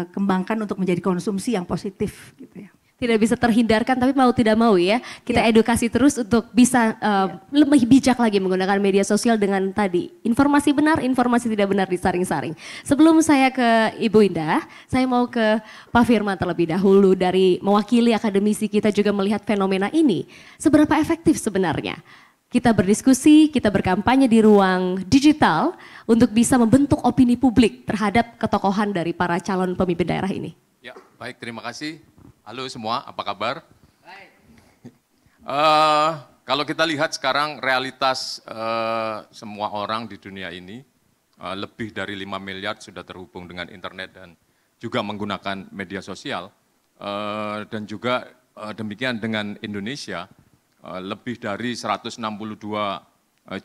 Speaker 4: kembangkan untuk menjadi konsumsi yang positif gitu ya tidak bisa terhindarkan tapi mau tidak mau ya kita yeah. edukasi terus untuk bisa uh, eh, yeah. lebih bijak lagi menggunakan media sosial dengan tadi informasi benar informasi tidak benar disaring-saring. Sebelum saya ke Ibu Indah, saya mau ke Pak Firman terlebih dahulu dari mewakili akademisi kita juga melihat fenomena ini seberapa efektif sebenarnya kita berdiskusi, kita berkampanye di ruang digital untuk bisa membentuk opini publik terhadap ketokohan dari para calon pemimpin daerah ini.
Speaker 6: Ya, baik terima kasih Halo semua, apa kabar? Baik. Uh, kalau kita lihat sekarang realitas uh, semua orang di dunia ini, uh, lebih dari 5 miliar sudah terhubung dengan internet dan juga menggunakan media sosial. Uh, dan juga uh, demikian dengan Indonesia, uh, lebih dari 162 uh,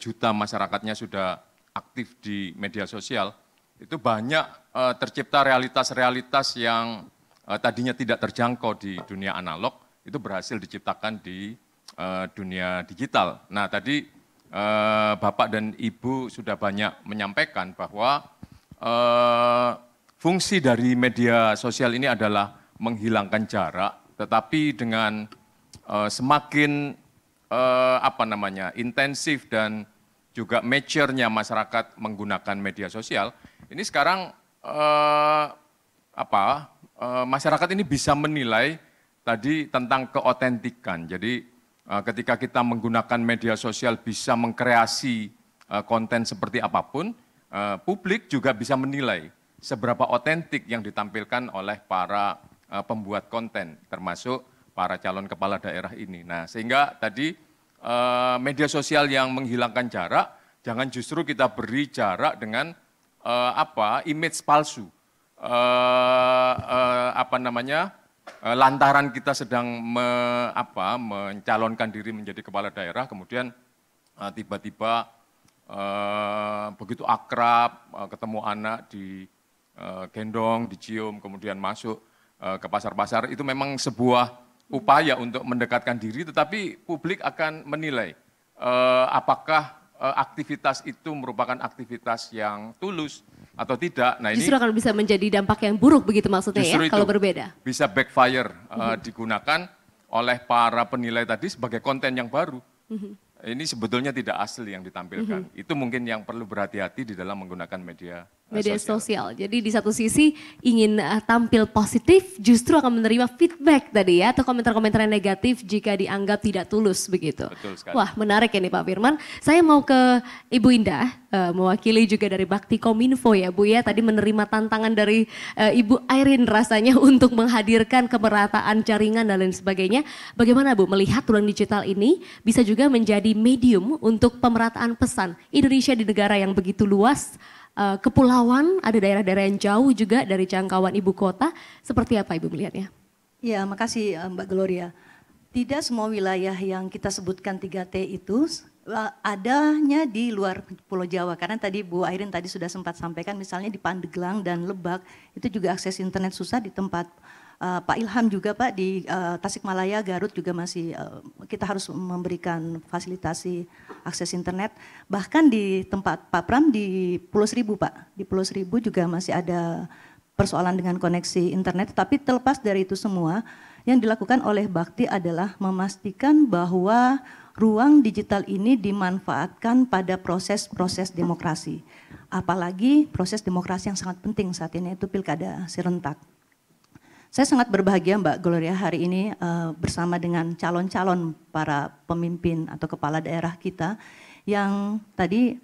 Speaker 6: juta masyarakatnya sudah aktif di media sosial. Itu banyak uh, tercipta realitas-realitas yang Eh, tadinya tidak terjangkau di dunia analog itu berhasil diciptakan di uh, dunia digital. Nah tadi uh, Bapak dan Ibu sudah banyak menyampaikan bahwa uh, fungsi dari media sosial ini adalah menghilangkan jarak, tetapi dengan uh, semakin uh, apa namanya intensif dan juga mature masyarakat menggunakan media sosial, ini sekarang uh, apa Eh, masyarakat ini bisa menilai tadi tentang keotentikan. Jadi eh, ketika kita menggunakan media sosial bisa mengkreasi eh, konten seperti apapun, publik juga bisa menilai seberapa otentik yang ditampilkan oleh para pembuat konten, termasuk para calon kepala daerah ini. Nah, sehingga tadi media sosial yang menghilangkan jarak, jangan justru kita beri jarak dengan apa image palsu uh, uh, apa namanya uh, lantaran kita sedang me, apa, mencalonkan diri menjadi kepala daerah, kemudian tiba-tiba uh, begitu akrab uh, ketemu anak di uh, gendong, dicium, kemudian masuk uh, ke pasar-pasar itu memang sebuah upaya untuk mendekatkan diri, tetapi publik akan menilai uh, apakah uh, aktivitas itu merupakan aktivitas yang tulus atau tidak. Nah ini justru akan
Speaker 4: bisa menjadi dampak yang buruk begitu maksudnya ya kalau berbeda.
Speaker 6: Bisa backfire mm-hmm. digunakan oleh para penilai tadi sebagai konten yang baru. Mm-hmm. Ini sebetulnya tidak asli yang ditampilkan. Mm-hmm. Itu mungkin yang perlu berhati-hati di dalam menggunakan media
Speaker 4: media sosial. sosial. Jadi di satu sisi ingin uh, tampil positif, justru akan menerima feedback tadi ya atau komentar-komentar yang negatif jika dianggap tidak tulus begitu. Betul Wah menarik ini Pak Firman. Saya mau ke Ibu Indah uh, mewakili juga dari Bakti Kominfo ya Bu ya. Tadi menerima tantangan dari uh, Ibu Airin rasanya untuk menghadirkan kemerataan jaringan dan lain sebagainya. Bagaimana Bu melihat ruang digital ini bisa juga menjadi medium untuk pemerataan pesan Indonesia di negara yang begitu luas uh, kepulauan, ada daerah-daerah yang jauh juga dari jangkauan ibu kota. Seperti apa Ibu melihatnya?
Speaker 12: Ya, makasih eh, Mbak Gloria. Tidak semua wilayah yang kita sebutkan 3T itu eh, adanya di luar Pulau Jawa karena tadi Bu Airin tadi sudah sempat sampaikan misalnya di Pandeglang dan Lebak itu juga akses internet susah di tempat uh, Pak Ilham juga Pak di uh, Tasikmalaya, Garut juga masih uh, kita harus memberikan fasilitasi akses internet. Bahkan di tempat Pak Pram di Pulau Seribu Pak, di Pulau Seribu juga masih ada persoalan dengan koneksi internet. Tapi terlepas dari itu semua, yang dilakukan oleh Bakti adalah memastikan bahwa ruang digital ini dimanfaatkan pada proses-proses demokrasi. Apalagi proses demokrasi yang sangat penting saat ini itu pilkada serentak. Saya sangat berbahagia Mbak Gloria hari ini uh, bersama dengan calon-calon para pemimpin atau kepala daerah kita yang tadi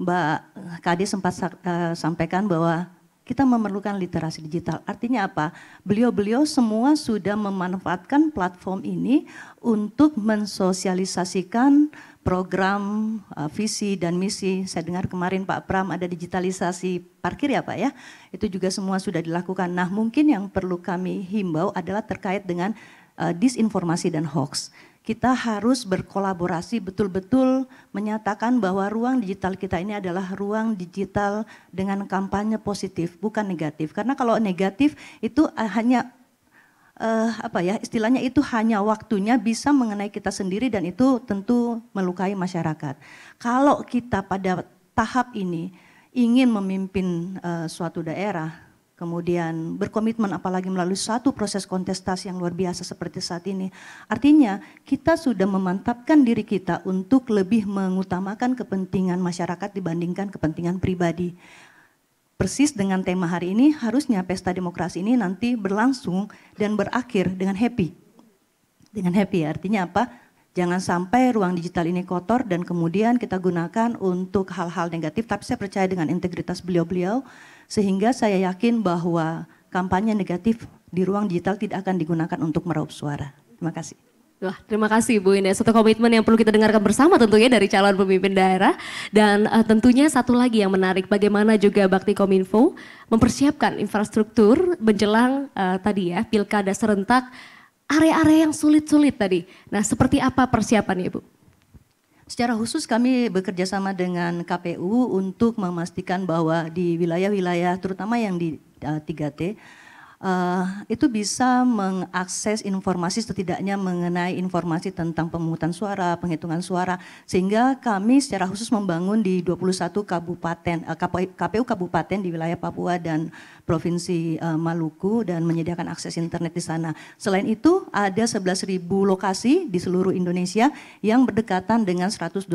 Speaker 12: Mbak Kadi sempat uh, sampaikan bahwa kita memerlukan literasi digital. Artinya apa? Beliau-beliau semua sudah memanfaatkan platform ini untuk mensosialisasikan program, eh, visi dan misi. Saya dengar kemarin Pak Pram ada digitalisasi parkir ya Pak ya. Itu juga semua sudah dilakukan. Nah mungkin yang perlu kami himbau adalah terkait dengan uh, disinformasi dan hoax. Kita harus berkolaborasi betul-betul menyatakan bahwa ruang digital kita ini adalah ruang digital dengan kampanye positif, bukan negatif. Karena kalau negatif itu eh, hanya uh, apa ya istilahnya itu hanya waktunya bisa mengenai kita sendiri dan itu tentu melukai masyarakat. Kalau kita pada tahap ini ingin memimpin uh, suatu daerah, kemudian berkomitmen apalagi melalui satu proses kontestasi yang luar biasa seperti saat ini. Artinya kita sudah memantapkan diri kita untuk lebih mengutamakan kepentingan masyarakat dibandingkan kepentingan pribadi persis dengan tema hari ini, harusnya pesta demokrasi ini nanti berlangsung dan berakhir dengan happy. Dengan happy artinya apa? Jangan sampai ruang digital ini kotor dan kemudian kita gunakan untuk hal-hal negatif, tapi saya percaya dengan integritas beliau-beliau, sehingga saya yakin bahwa kampanye negatif di ruang digital tidak akan digunakan untuk meraup suara. Terima kasih.
Speaker 4: Wah, terima kasih Bu Indah. Satu komitmen yang perlu kita dengarkan bersama tentunya dari calon pemimpin daerah. Dan uh, tentunya satu lagi yang menarik, bagaimana juga Bakti Kominfo mempersiapkan infrastruktur menjelang uh, tadi ya, pilkada serentak, area-area yang sulit-sulit tadi. Nah, seperti apa persiapannya Bu? Secara khusus kami bekerja sama
Speaker 12: dengan KPU untuk memastikan bahwa di wilayah-wilayah terutama yang di uh, eh, 3T uh, itu bisa mengakses informasi setidaknya mengenai informasi tentang pemungutan suara, penghitungan suara, sehingga kami secara khusus membangun di 21 kabupaten uh, eh, KPU kabupaten di wilayah Papua dan provinsi uh, Maluku dan menyediakan akses internet di sana. Selain itu ada 11.000 lokasi di seluruh Indonesia yang berdekatan dengan 129.000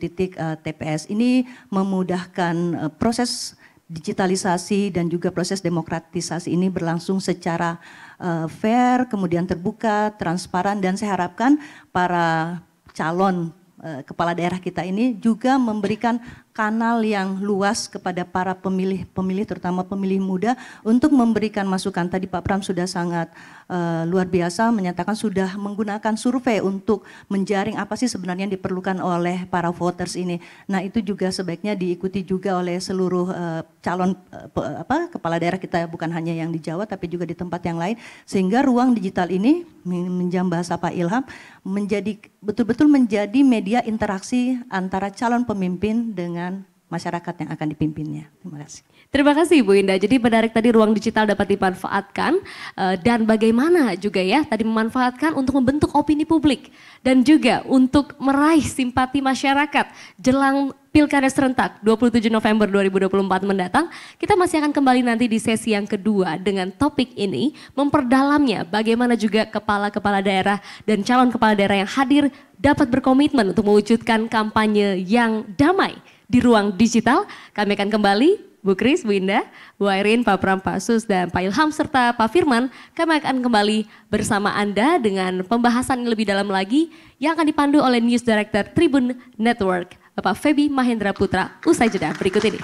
Speaker 12: titik uh, TPS. Ini memudahkan uh, proses digitalisasi dan juga proses demokratisasi ini berlangsung secara uh, fair, kemudian terbuka, transparan dan saya harapkan para calon uh, kepala daerah kita ini juga memberikan kanal yang luas kepada para pemilih-pemilih, terutama pemilih muda, untuk memberikan masukan. Tadi Pak Pram sudah sangat uh, luar biasa menyatakan sudah menggunakan survei untuk menjaring apa sih sebenarnya yang diperlukan oleh para voters ini. Nah itu juga sebaiknya diikuti juga oleh seluruh uh, calon uh, apa, kepala daerah kita, bukan hanya yang di Jawa tapi juga di tempat yang lain, sehingga ruang digital ini menjam bahasa Pak Ilham menjadi betul-betul menjadi media interaksi antara calon pemimpin dengan masyarakat yang akan dipimpinnya.
Speaker 4: Terima kasih. Terima kasih Bu Indah. Jadi menarik tadi ruang digital dapat dimanfaatkan eh, dan bagaimana juga ya tadi memanfaatkan untuk membentuk opini publik dan juga untuk meraih simpati masyarakat jelang Pilkada Serentak 27 November 2024 mendatang, kita masih akan kembali nanti di sesi yang kedua dengan topik ini, memperdalamnya bagaimana juga kepala-kepala daerah dan calon kepala daerah yang hadir dapat berkomitmen untuk mewujudkan kampanye yang damai di ruang digital. Kami akan kembali Bu Kris, Bu Indah, Bu Airin, Pak Pram, Pak Sus, dan Pak Ilham, serta Pak Firman, kami akan kembali bersama Anda dengan pembahasan yang lebih dalam lagi yang akan dipandu oleh News Director Tribun Network. Bapak Febi Mahendra Putra usai jeda berikut ini.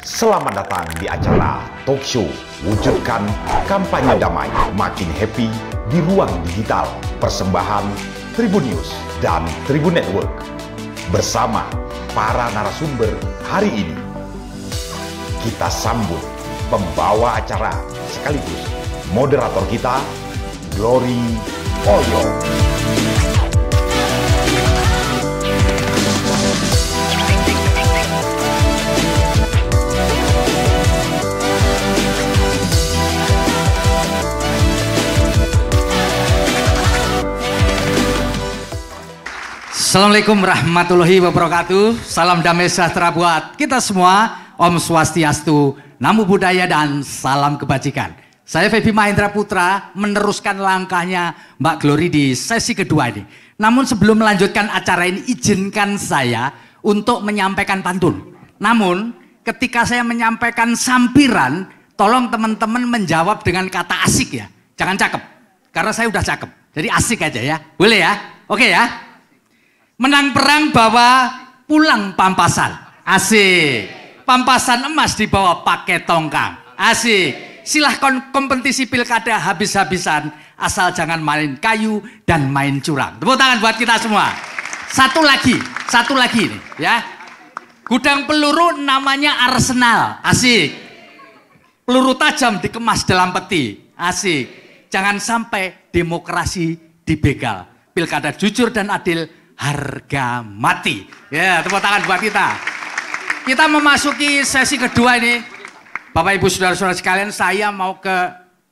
Speaker 6: Selamat datang di acara Talk Show Wujudkan Kampanye Damai Makin Happy di Ruang Digital Persembahan Tribun News dan Tribun Network Bersama para narasumber hari ini Kita sambut pembawa acara sekaligus moderator kita
Speaker 1: Glory Oyo.
Speaker 13: Assalamualaikum warahmatullahi wabarakatuh. Salam damai sejahtera buat kita semua. Om Swastiastu, Namo Buddhaya dan salam kebajikan. Saya Febi Mahendra Putra meneruskan langkahnya Mbak Glory di sesi kedua ini. Namun sebelum melanjutkan acara ini izinkan saya untuk menyampaikan pantun. Namun ketika saya menyampaikan sampiran, tolong teman-teman menjawab dengan kata asik ya. Jangan cakep. Karena saya udah cakep. Jadi asik aja ya. Boleh ya? Oke ya? menang perang bawa pulang pampasan. Asik. Pampasan emas dibawa pakai tongkang. Asik. Silahkan kompetisi pilkada habis-habisan asal jangan main kayu dan main curang. Tepuk tangan buat kita semua. Satu lagi, satu lagi nih ya. Gudang peluru namanya Arsenal. Asik. Peluru tajam dikemas dalam peti. Asik. Jangan sampai demokrasi dibegal. Pilkada jujur dan adil harga mati. Ya, tepuk tangan buat kita. Kita memasuki sesi kedua ini. Bapak Ibu Saudara-saudara sekalian, saya mau ke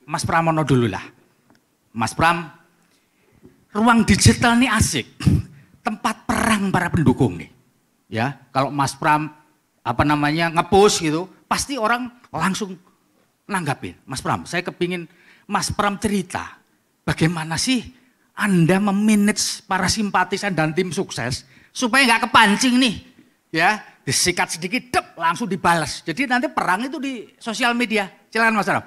Speaker 13: Mas Pramono dulu lah. Mas Pram, ruang digital ini asik. Tempat perang para pendukung nih. Ya, kalau Mas Pram apa namanya ngepus gitu, pasti orang langsung nanggapin. Mas Pram, saya kepingin Mas Pram cerita bagaimana sih anda memanage para simpatisan dan tim sukses supaya nggak kepancing nih. Ya, disikat sedikit, dep, langsung dibalas. Jadi nanti perang itu di sosial media.
Speaker 7: Silakan Mas Arab.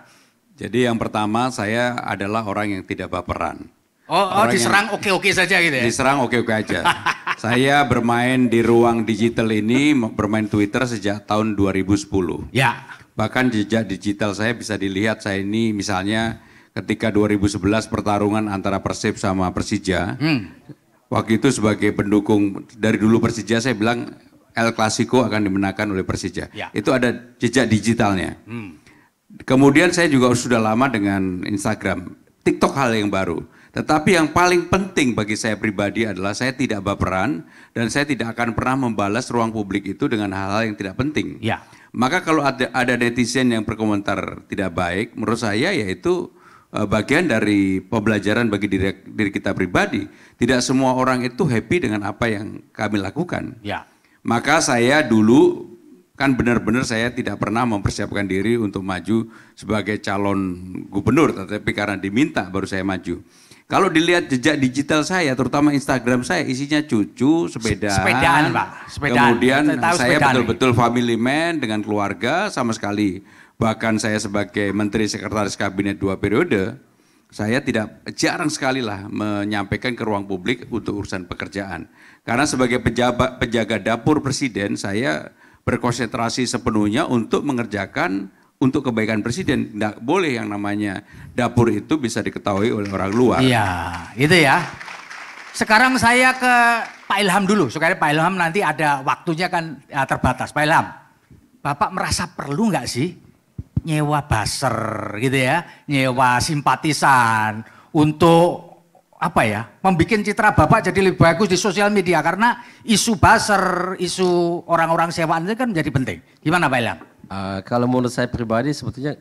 Speaker 7: Jadi yang pertama saya adalah orang yang tidak baperan.
Speaker 5: Oh, oh diserang
Speaker 7: oke-oke saja gitu ya? Diserang oke-oke aja. saya bermain di ruang digital ini, bermain Twitter sejak tahun 2010. Ya. Bahkan jejak digital saya bisa dilihat saya ini misalnya ketika 2011 pertarungan antara Persib sama Persija. Hmm. Waktu itu sebagai pendukung dari dulu Persija saya bilang El Clasico akan dimenangkan oleh Persija. Ya. Itu ada jejak digitalnya. Hmm. Kemudian saya juga sudah lama dengan Instagram. TikTok hal yang baru. Tetapi yang paling penting bagi saya pribadi adalah saya tidak baperan dan saya tidak akan pernah membalas ruang publik itu dengan hal-hal yang tidak penting. Ya. Maka kalau ada, ada netizen yang berkomentar tidak baik, menurut saya yaitu Eh, bagian dari pembelajaran bagi diri, diri kita pribadi. Tidak semua orang itu happy dengan apa yang kami lakukan. Ya. Maka saya dulu kan benar-benar saya tidak pernah mempersiapkan diri untuk maju sebagai calon gubernur, tetapi karena diminta baru saya maju. Kalau dilihat jejak digital saya, terutama Instagram saya, isinya cucu, sepeda, sepedaan Pak. Sepedaan. kemudian saya betul-betul family man dengan keluarga sama sekali bahkan saya sebagai Menteri Sekretaris Kabinet dua periode, saya tidak jarang sekali lah menyampaikan ke ruang publik untuk urusan pekerjaan. Karena sebagai pejabat penjaga dapur presiden, saya berkonsentrasi sepenuhnya untuk mengerjakan untuk kebaikan presiden. Tidak boleh yang namanya dapur itu bisa diketahui oleh orang luar. Iya, itu ya.
Speaker 13: Sekarang saya ke Pak Ilham dulu. Sekarang Pak Ilham nanti ada waktunya kan ya, terbatas. Pak Ilham, Bapak merasa perlu nggak sih nyewa baser gitu ya, nyewa simpatisan untuk apa ya, membuat citra Bapak jadi lebih bagus di sosial media karena isu baser, isu orang-orang sewaan itu kan menjadi penting. Gimana Pak Ilham?
Speaker 11: Uh, kalau menurut saya pribadi sebetulnya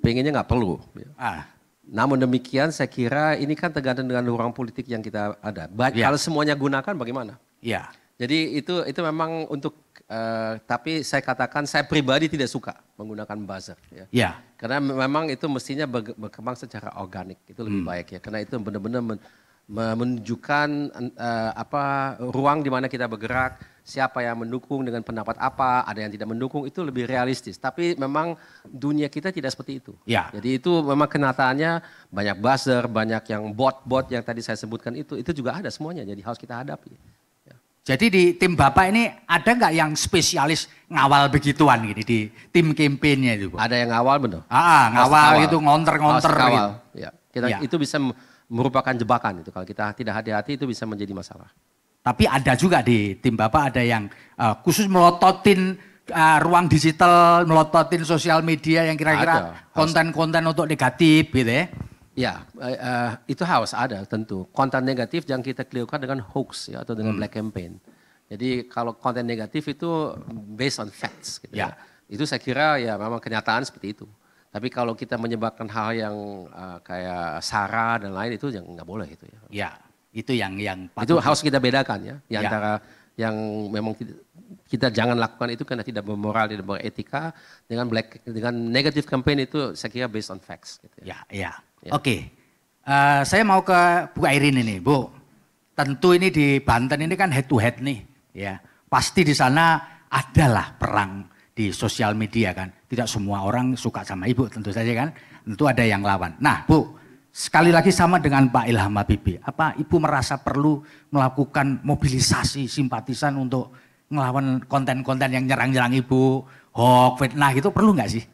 Speaker 11: pengennya nggak perlu. Ya. Ah. Namun demikian saya kira ini kan tergantung dengan ruang politik yang kita ada. Ba ya. Kalau semuanya gunakan bagaimana? Ya. Jadi itu itu memang untuk Eh, tapi saya katakan saya pribadi tidak suka menggunakan buzzer ya. Yeah. Karena memang itu mestinya berkembang secara organik. Itu lebih hmm. baik ya. Karena itu benar-benar men menunjukkan uh, apa ruang di mana kita bergerak, siapa yang mendukung dengan pendapat apa, ada yang tidak mendukung itu lebih realistis. Tapi memang dunia kita tidak seperti itu. Ya. Jadi itu memang kenyataannya banyak buzzer, banyak yang bot-bot yang tadi saya sebutkan itu itu juga ada semuanya. Jadi harus kita hadapi. Jadi di tim Bapak ini ada nggak yang spesialis
Speaker 13: ngawal begituan gini gitu, di tim kampanyenya itu? Bu? Ada yang ngawal benar?
Speaker 11: Ah, ah ngawal Mas, itu ngonter-ngonter gitu. Ya. Kita, ya. Itu bisa merupakan jebakan itu kalau kita tidak hati-hati itu bisa menjadi masalah. Tapi ada juga di tim Bapak ada yang uh, khusus melototin uh, ruang digital,
Speaker 13: melototin sosial media yang kira-kira konten-konten untuk negatif gitu ya.
Speaker 11: Ya, uh, itu harus ada tentu. Konten negatif yang kita keliukan dengan hoax ya atau dengan hmm. black campaign. Jadi kalau konten negatif itu based on facts. Gitu ya. ya. Itu saya kira ya memang kenyataan seperti itu. Tapi kalau kita menyebabkan hal yang uh, kayak sara dan lain itu yang nggak boleh itu ya. Ya, itu yang yang patut. itu harus kita bedakan ya, ya. antara yang memang kita, kita jangan lakukan itu karena tidak bermoral, tidak beretika dengan black dengan negatif campaign itu saya kira based on facts. Gitu ya. ya, ya. Ya. Oke,
Speaker 13: uh, saya mau ke Bu Airin ini, Bu. Tentu ini di Banten ini kan head to head nih, ya. Pasti di sana adalah perang di sosial media kan. Tidak semua orang suka sama ibu tentu saja kan. Tentu ada yang lawan. Nah, Bu, sekali lagi sama dengan Pak Ilham Habibie. Apa ibu merasa perlu melakukan mobilisasi simpatisan untuk ngelawan konten-konten yang nyerang-nyerang ibu, hoax, fitnah itu perlu nggak sih?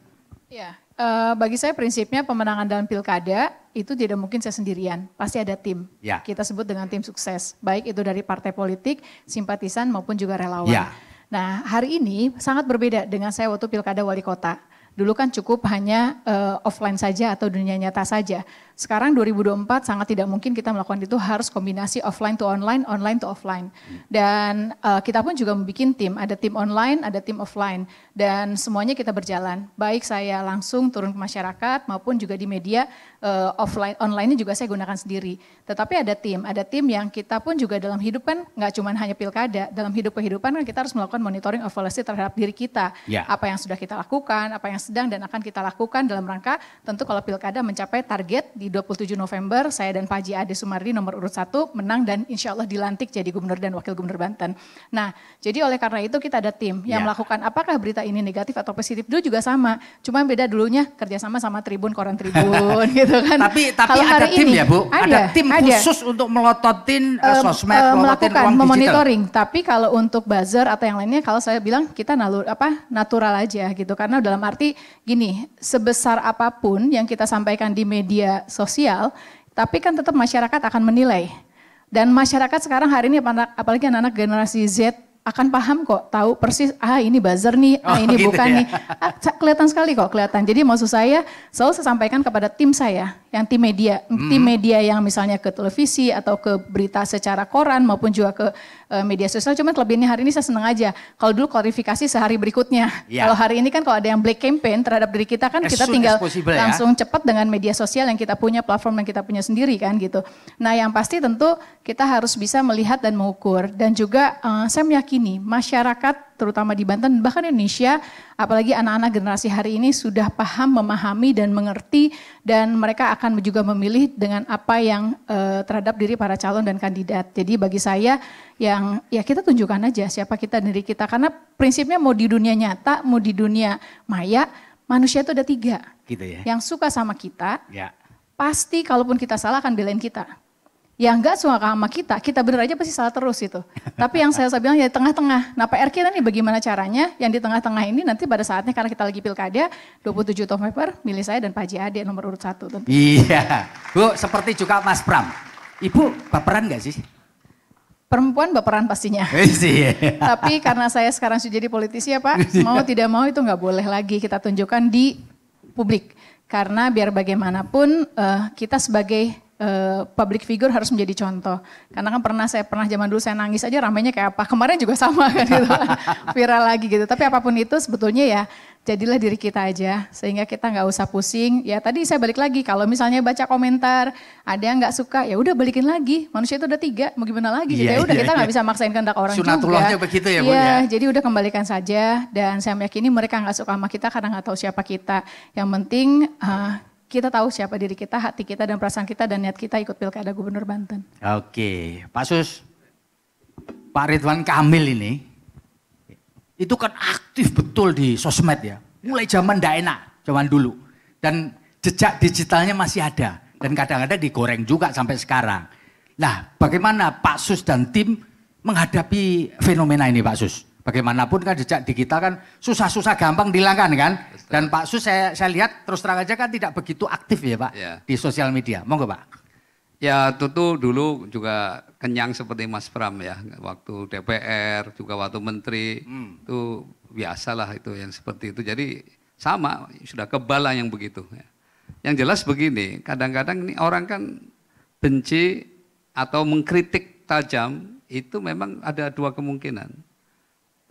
Speaker 8: Ya, Eh, bagi saya prinsipnya pemenangan dalam pilkada itu tidak mungkin saya sendirian, pasti ada tim. Ya. Kita sebut dengan tim sukses, baik itu dari partai politik, simpatisan maupun juga relawan. Ya. Nah hari ini sangat berbeda dengan saya waktu pilkada wali kota. Dulu kan cukup hanya uh, offline saja atau dunia nyata saja. Sekarang 2024 sangat tidak mungkin kita melakukan itu harus kombinasi offline to online, online to offline. Dan uh, kita pun juga membuat tim, ada tim online, ada tim offline. Dan semuanya kita berjalan, baik saya langsung turun ke masyarakat maupun juga di media uh, offline, online-nya juga saya gunakan sendiri. Tetapi ada tim, ada tim yang kita pun juga dalam hidup kan nggak cuma hanya pilkada, dalam hidup kehidupan kan kita harus melakukan monitoring evaluasi terhadap diri kita. Ya. Apa yang sudah kita lakukan, apa yang sedang dan akan kita lakukan dalam rangka tentu kalau pilkada mencapai target di 27 November saya dan Pak Haji Ade Sumardi nomor urut satu menang dan insya Allah dilantik jadi gubernur dan wakil gubernur Banten. Nah jadi oleh karena itu kita ada tim yang yeah. melakukan apakah berita ini negatif atau positif dulu juga sama. Cuma beda dulunya kerjasama sama Tribun Koran Tribun
Speaker 5: gitu kan. Tapi tapi ada tim ini, ya Bu, ada, ada tim ada. khusus
Speaker 8: untuk melototin uh, sosmed, uh, melakukan, ruang memonitoring. Digital. Tapi kalau untuk buzzer atau yang lainnya kalau saya bilang kita nalur apa natural aja gitu karena dalam arti gini sebesar apapun yang kita sampaikan di media sosial, tapi kan tetap masyarakat akan menilai. Dan masyarakat sekarang hari ini apalagi anak-anak generasi Z akan paham kok, tahu persis, ah ini buzzer nih, ah oh, ini oh, bukan ya? nih. Ah, kelihatan sekali kok, kelihatan. Jadi maksud saya, selalu saya sampaikan kepada tim saya, yang tim media. Hmm. Tim media yang misalnya ke televisi atau ke berita secara koran maupun juga ke Eh, media sosial. Cuman kelebihannya hari ini saya senang aja. Kalau dulu klarifikasi sehari berikutnya. Yeah. Kalau hari ini kan kalau ada yang black campaign terhadap diri kita kan as kita tinggal possible, ya. langsung ya? cepat dengan media sosial yang kita punya, platform yang kita punya sendiri kan gitu. Nah yang pasti tentu kita harus bisa melihat dan mengukur. Dan juga uh, saya meyakini masyarakat terutama di Banten, bahkan Indonesia, apalagi anak-anak generasi hari ini sudah paham, memahami, dan mengerti, dan mereka akan juga memilih dengan apa yang uh, terhadap diri para calon dan kandidat. Jadi bagi saya, yang ya kita tunjukkan aja siapa kita diri kita, karena prinsipnya mau di dunia nyata, mau di dunia maya, manusia itu ada tiga.
Speaker 5: Gitu ya. Yang
Speaker 8: suka sama kita, ya. pasti kalaupun kita salah akan belain kita yang enggak suka sama kita, kita bener aja pasti salah terus itu. Tapi yang saya, bilang ya di tengah-tengah. Nah PR kita nih bagaimana caranya yang di tengah-tengah ini nanti pada saatnya karena kita lagi pilkada, 27 November milih saya dan Pak Haji Ade nomor urut satu. Tentu.
Speaker 13: Iya, Bu seperti juga Mas Pram. Ibu baperan gak sih?
Speaker 8: Perempuan baperan pastinya.
Speaker 5: Iya.
Speaker 8: Tapi karena saya sekarang sudah jadi politisi ya Pak, iya. mau tidak mau itu nggak boleh lagi kita tunjukkan di publik. Karena biar bagaimanapun uh, kita sebagai Eh, public figure harus menjadi contoh. Karena kan pernah saya pernah zaman dulu saya nangis aja ramainya kayak apa. Kemarin juga sama kan gitu. Viral lagi gitu. Tapi apapun itu sebetulnya ya jadilah diri kita aja sehingga kita nggak usah pusing. Ya tadi saya balik lagi kalau misalnya baca komentar ada yang nggak suka ya udah balikin lagi. Manusia itu udah tiga mau gimana lagi? Ya ya udah yeah, kita nggak yeah. bisa maksain kehendak orang Sunatullahnya juga. begitu ya, Bu iya, ya. jadi udah kembalikan saja dan saya meyakini mereka nggak suka sama kita karena nggak tahu siapa kita. Yang penting uh, kita tahu siapa diri kita, hati kita, dan perasaan kita, dan niat kita ikut pilkada gubernur Banten.
Speaker 13: Oke, Pak Sus, Pak Ridwan Kamil ini, itu kan aktif betul di sosmed ya. Mulai zaman tidak enak, zaman dulu. Dan jejak digitalnya masih ada. Dan kadang-kadang digoreng juga sampai sekarang. Nah, bagaimana Pak Sus dan tim menghadapi fenomena ini Pak Sus? Bagaimanapun kan jejak digital kan susah-susah gampang dihilangkan kan. Dan Pak Sus saya, saya lihat terus terang aja kan tidak begitu aktif ya Pak ya. di sosial media. Monggo Pak.
Speaker 10: Ya tentu dulu juga kenyang seperti Mas Pram ya. Waktu DPR, juga waktu menteri. Hmm. Itu biasalah itu yang seperti itu. Jadi sama, sudah kebal yang begitu. Ya. Yang jelas begini, kadang-kadang ini orang kan benci atau mengkritik tajam itu memang ada dua kemungkinan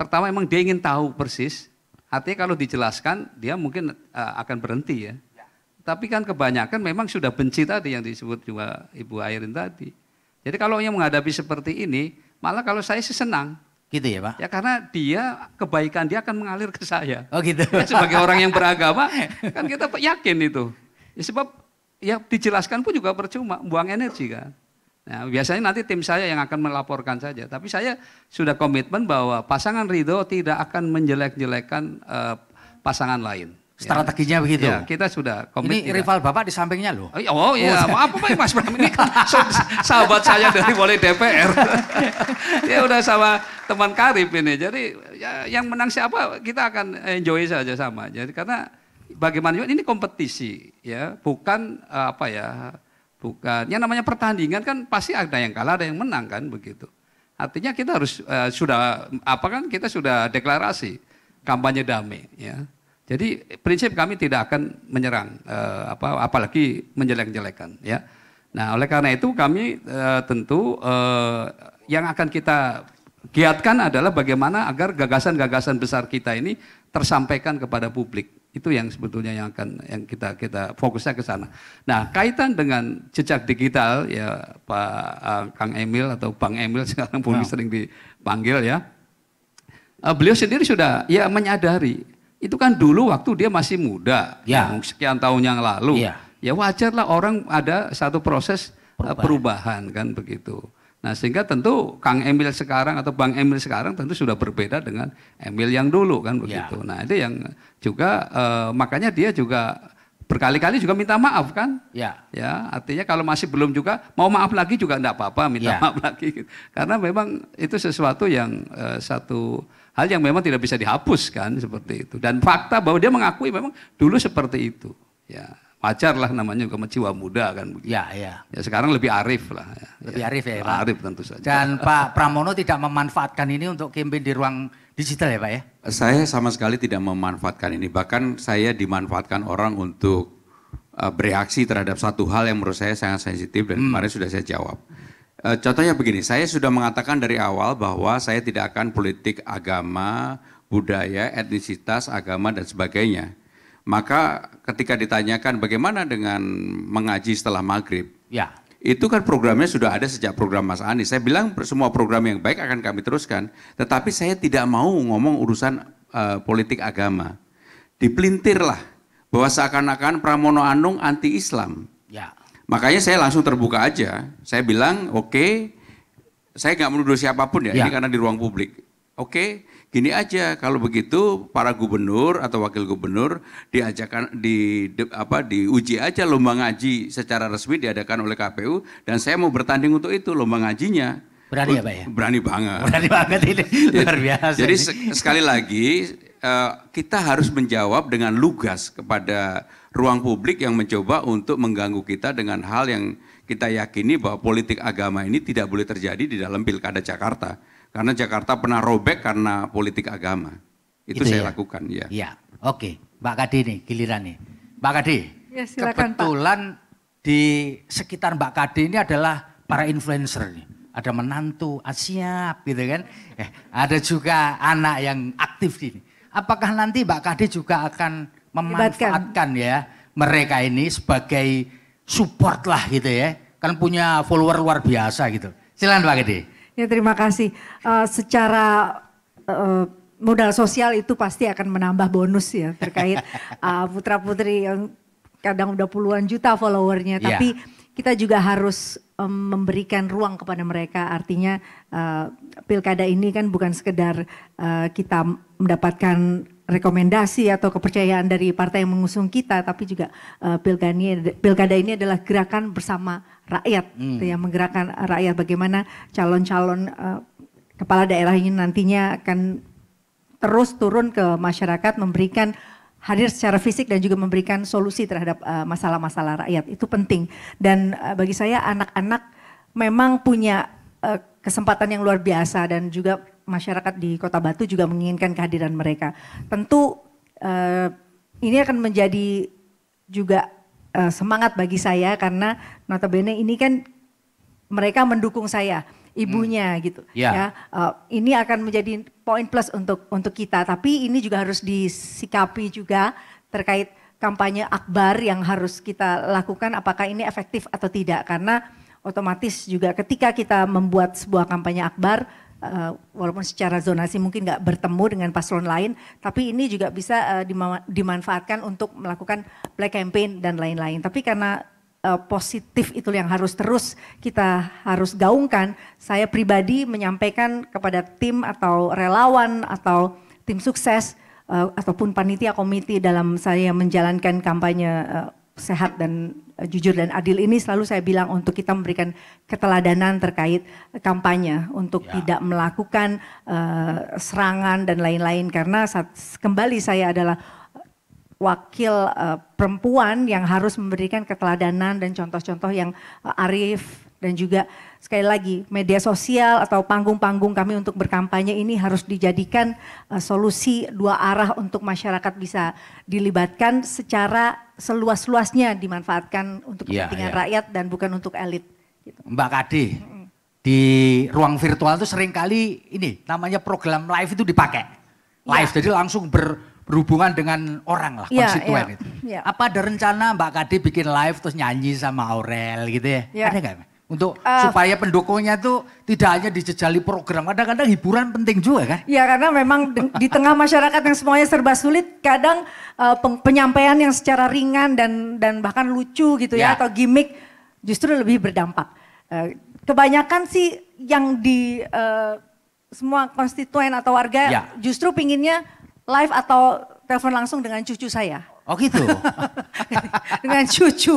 Speaker 10: Pertama emang dia ingin tahu persis, artinya kalau dijelaskan dia mungkin uh, akan berhenti ya. ya. Tapi kan kebanyakan memang sudah benci tadi yang disebut juga Ibu Airin tadi. Jadi kalau yang menghadapi seperti ini, malah kalau saya sih senang. Gitu ya Pak? Ya karena dia, kebaikan dia akan mengalir ke saya. Oh
Speaker 5: gitu. Ya, sebagai
Speaker 10: orang yang beragama, kan kita yakin itu. Ya, sebab ya dijelaskan pun juga percuma, buang energi kan. Nah, biasanya nanti tim saya yang akan melaporkan saja. Tapi saya sudah komitmen bahwa pasangan Ridho tidak akan menjelek-jelekan uh, pasangan lain. Ya. Strateginya ya. begitu. Ya, kita sudah komit. Ini tidak.
Speaker 13: rival Bapak di sampingnya loh. Iya, oh iya, oh,
Speaker 10: apa Pak Mas Bram ini kan sahabat saya dari mulai DPR. ya udah sama teman karib ini. Jadi ya, yang menang siapa kita akan enjoy saja sama. Jadi karena bagaimana ini kompetisi ya, bukan eh, apa ya Bukan. Yang namanya pertandingan kan pasti ada yang kalah, ada yang menang kan begitu. Artinya kita harus uh, sudah apa kan kita sudah deklarasi kampanye damai ya. Jadi prinsip kami tidak akan menyerang uh, apa apalagi menjelek-jelekan ya. Nah, oleh karena itu kami uh, tentu uh, yang akan kita giatkan adalah bagaimana agar gagasan-gagasan besar kita ini tersampaikan kepada publik itu yang sebetulnya yang akan yang kita kita fokusnya ke sana. Nah, kaitan dengan jejak digital ya Pak uh, Kang Emil atau Bang Emil sekarang pun nah. sering dipanggil ya. Uh, beliau sendiri sudah ya menyadari itu kan dulu waktu dia masih muda, ya. sekian tahun yang lalu. Ya, ya wajarlah orang ada satu proses eh, perubahan, uh, perubahan kan begitu. Nah sehingga tentu Kang Emil sekarang atau Bang Emil sekarang tentu sudah berbeda dengan Emil yang dulu kan ya. begitu. Ya. Nah itu yang juga eh, makanya dia juga berkali-kali juga minta maaf kan? Ya. Ya artinya kalau masih belum juga mau maaf lagi juga enggak apa-apa minta ya. maaf lagi karena memang itu sesuatu yang eh, satu hal yang memang tidak bisa dihapus kan seperti itu dan fakta bahwa dia mengakui memang dulu seperti itu. Ya. Wajar lah namanya juga jiwa muda kan. Ya,
Speaker 13: ya.
Speaker 7: Ya sekarang lebih arif lah. Ya. Lebih arif ya, ya Pak. Arif tentu saja.
Speaker 13: Dan Pak
Speaker 10: Pramono tidak memanfaatkan
Speaker 13: ini untuk kempen di ruang digital ya Pak ya?
Speaker 7: Saya sama sekali tidak memanfaatkan ini. Bahkan saya dimanfaatkan orang untuk uh, bereaksi terhadap satu hal yang menurut saya sangat sensitif dan hmm. kemarin sudah saya jawab. Uh, contohnya begini, saya sudah mengatakan dari awal bahwa saya tidak akan politik agama, budaya, etnisitas, agama dan sebagainya. Maka ketika ditanyakan bagaimana dengan mengaji setelah maghrib, ya. itu kan programnya sudah ada sejak program Mas Anies. Saya bilang semua program yang baik akan kami teruskan, tetapi saya tidak mau ngomong urusan uh, politik agama. Dipelintirlah bahwa seakan-akan Pramono Anung anti-Islam. Ya. Makanya saya langsung terbuka aja. Saya bilang, oke, okay, saya nggak menuduh siapapun ya, ya, ini karena di ruang publik. Oke, okay, Gini aja kalau begitu para gubernur atau wakil gubernur diajakan di di apa diuji aja lomba ngaji secara resmi diadakan oleh KPU dan saya mau bertanding untuk itu lomba ngajinya. Berani ya Pak ya? Berani banget. Berani banget
Speaker 5: ini luar biasa. Jadi ini. sekali
Speaker 7: lagi uh, kita harus menjawab dengan lugas kepada ruang publik yang mencoba untuk mengganggu kita dengan hal yang kita yakini bahwa politik agama ini tidak boleh terjadi di dalam pilkada Jakarta. Karena Jakarta pernah robek karena politik agama. Itu, itu saya ya? lakukan, ya. Iya. Oke, Mbak
Speaker 13: Kade nih giliran nih. Mbak Kade.
Speaker 9: Ya, silakan,
Speaker 13: kebetulan Pak. di sekitar Mbak Kade ini adalah para influencer nih. Ada menantu, Asia, gitu kan. Eh, ada juga anak yang aktif di sini. Apakah nanti Mbak Kade juga akan memanfaatkan ya mereka ini sebagai support lah gitu ya. Kan punya follower luar biasa gitu. Silakan Mbak Kadi.
Speaker 9: Ya terima kasih. Uh, secara uh, modal sosial itu pasti akan menambah bonus ya terkait uh, eh, putra putri yang kadang udah puluhan juta followernya, yeah. tapi kita juga harus um, memberikan ruang kepada mereka. Artinya uh, pilkada ini kan bukan sekedar uh, kita mendapatkan rekomendasi atau kepercayaan dari partai yang mengusung kita, tapi juga uh, pilkada ini pilkada ini adalah gerakan bersama rakyat hmm. Gitu yang menggerakkan rakyat bagaimana calon-calon uh, kepala daerah ini nantinya akan terus turun ke masyarakat memberikan hadir secara fisik dan juga memberikan solusi terhadap eh, masalah-masalah uh, rakyat itu penting dan uh, bagi saya anak-anak memang punya uh, kesempatan yang luar biasa dan juga masyarakat di Kota Batu juga menginginkan kehadiran mereka tentu uh, ini akan menjadi juga uh, semangat bagi saya karena notabene ini kan mereka mendukung saya ibunya hmm. gitu yeah. ya uh, ini akan menjadi poin plus untuk untuk kita tapi ini juga harus disikapi juga terkait kampanye akbar yang harus kita lakukan apakah ini efektif atau tidak karena otomatis juga ketika kita membuat sebuah kampanye akbar uh, walaupun secara zonasi mungkin nggak bertemu dengan paslon lain, tapi ini juga bisa uh, dimanfaatkan untuk melakukan black campaign dan lain-lain. Tapi karena uh, positif itu yang harus terus kita harus gaungkan, saya pribadi menyampaikan kepada tim atau relawan atau tim sukses uh, ataupun panitia komite dalam saya menjalankan kampanye uh, sehat dan eh, jujur dan adil ini selalu saya bilang untuk kita memberikan keteladanan terkait kampanye untuk ya. tidak melakukan uh, serangan dan lain-lain karena saat kembali saya adalah wakil uh, perempuan yang harus memberikan keteladanan dan contoh-contoh yang arif dan juga sekali lagi media sosial atau panggung-panggung kami untuk berkampanye ini harus dijadikan uh, solusi dua arah untuk masyarakat bisa dilibatkan secara seluas-luasnya dimanfaatkan untuk
Speaker 5: iya, kepentingan ya. rakyat
Speaker 9: dan bukan untuk elit.
Speaker 13: Gitu. Mbak Kadi mm -hmm. di ruang virtual itu sering kali ini namanya program live itu dipakai. Iya. Live, ya. jadi langsung ber, berhubungan dengan orang lah, ya, konstituen ya, itu. Ya. Apa ada rencana Mbak Kadi bikin live terus nyanyi sama Aurel gitu ya? ya. Ada nggak? Untuk uh, supaya pendukungnya itu tidak hanya dijejali program, kadang-kadang hiburan penting juga kan?
Speaker 9: Ya karena memang di tengah masyarakat yang semuanya serba sulit, kadang uh, penyampaian yang secara ringan dan dan bahkan lucu gitu ya, ya atau gimmick justru lebih berdampak. Uh, kebanyakan sih yang di uh, semua konstituen atau warga ya. justru pinginnya live atau telepon langsung dengan cucu saya. Oh gitu. Dengan cucu.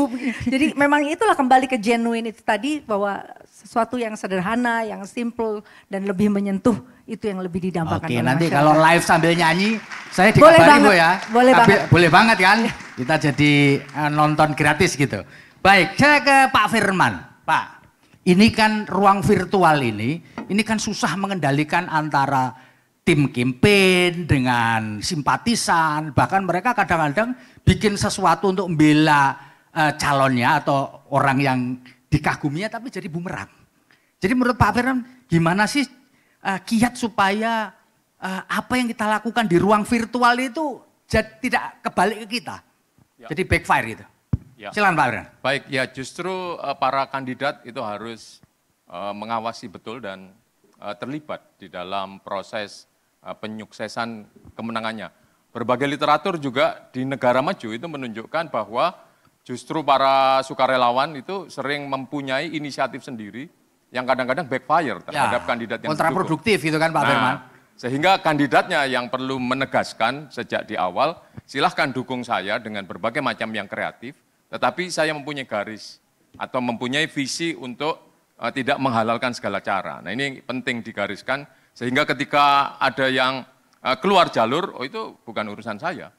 Speaker 9: Jadi memang itulah kembali ke genuine itu tadi bahwa sesuatu yang sederhana, yang simple dan lebih menyentuh itu yang lebih didambakan. Oke, nanti kalau live
Speaker 13: sambil nyanyi saya dikabarin boleh banget, ya. Boleh Tapi, banget. Boleh banget kan? Kita jadi eh, nonton gratis gitu. Baik, saya ke Pak Firman. Pak, ini kan ruang virtual ini, ini kan susah mengendalikan antara tim campaign, dengan simpatisan, bahkan mereka kadang-kadang bikin sesuatu untuk membela e, calonnya atau orang yang dikaguminya tapi jadi bumerang. Jadi menurut Pak Firman gimana sih e, kiat supaya e, apa yang kita lakukan di ruang virtual itu tidak kebalik ke kita?
Speaker 6: Ya. Jadi backfire itu. Ya. Silakan Pak Firman. Baik, ya justru e, para kandidat itu harus e, mengawasi betul dan terlibat di dalam proses Eh, penyuksesan kemenangannya. Berbagai literatur juga di negara maju itu menunjukkan bahwa justru para sukarelawan itu sering mempunyai inisiatif sendiri yang kadang-kadang backfire terhadap ya, kandidat yang kontraproduktif itu kan Pak nah, Firman. Sehingga kandidatnya yang perlu menegaskan sejak di awal, silahkan dukung saya dengan berbagai macam yang kreatif, tetapi saya mempunyai garis atau mempunyai visi untuk eh, tidak menghalalkan segala cara. Nah ini penting digariskan sehingga ketika ada yang eh, keluar jalur, oh itu bukan urusan saya.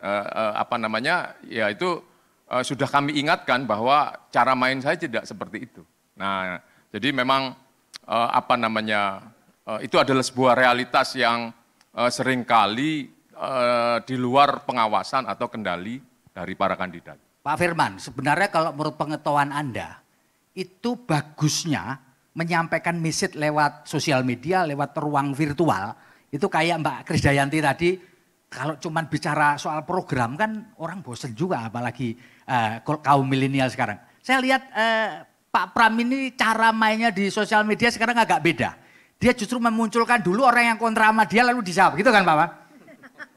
Speaker 6: Eh, eh, apa namanya, ya itu sudah kami ingatkan bahwa cara main saya tidak seperti itu. Nah, jadi memang apa namanya, itu adalah sebuah realitas yang seringkali di luar pengawasan atau kendali dari para kandidat.
Speaker 13: Pak Firman, sebenarnya kalau menurut pengetahuan Anda, itu bagusnya menyampaikan misit lewat sosial media, lewat ruang virtual, itu kayak Mbak Krisdayanti tadi, kalau cuman bicara soal program kan orang bosen juga, apalagi uh, kaum milenial sekarang. Saya lihat uh, Pak Pram ini cara mainnya di sosial media sekarang agak beda. Dia justru memunculkan dulu orang yang kontra sama dia lalu dijawab, gitu kan Pak ya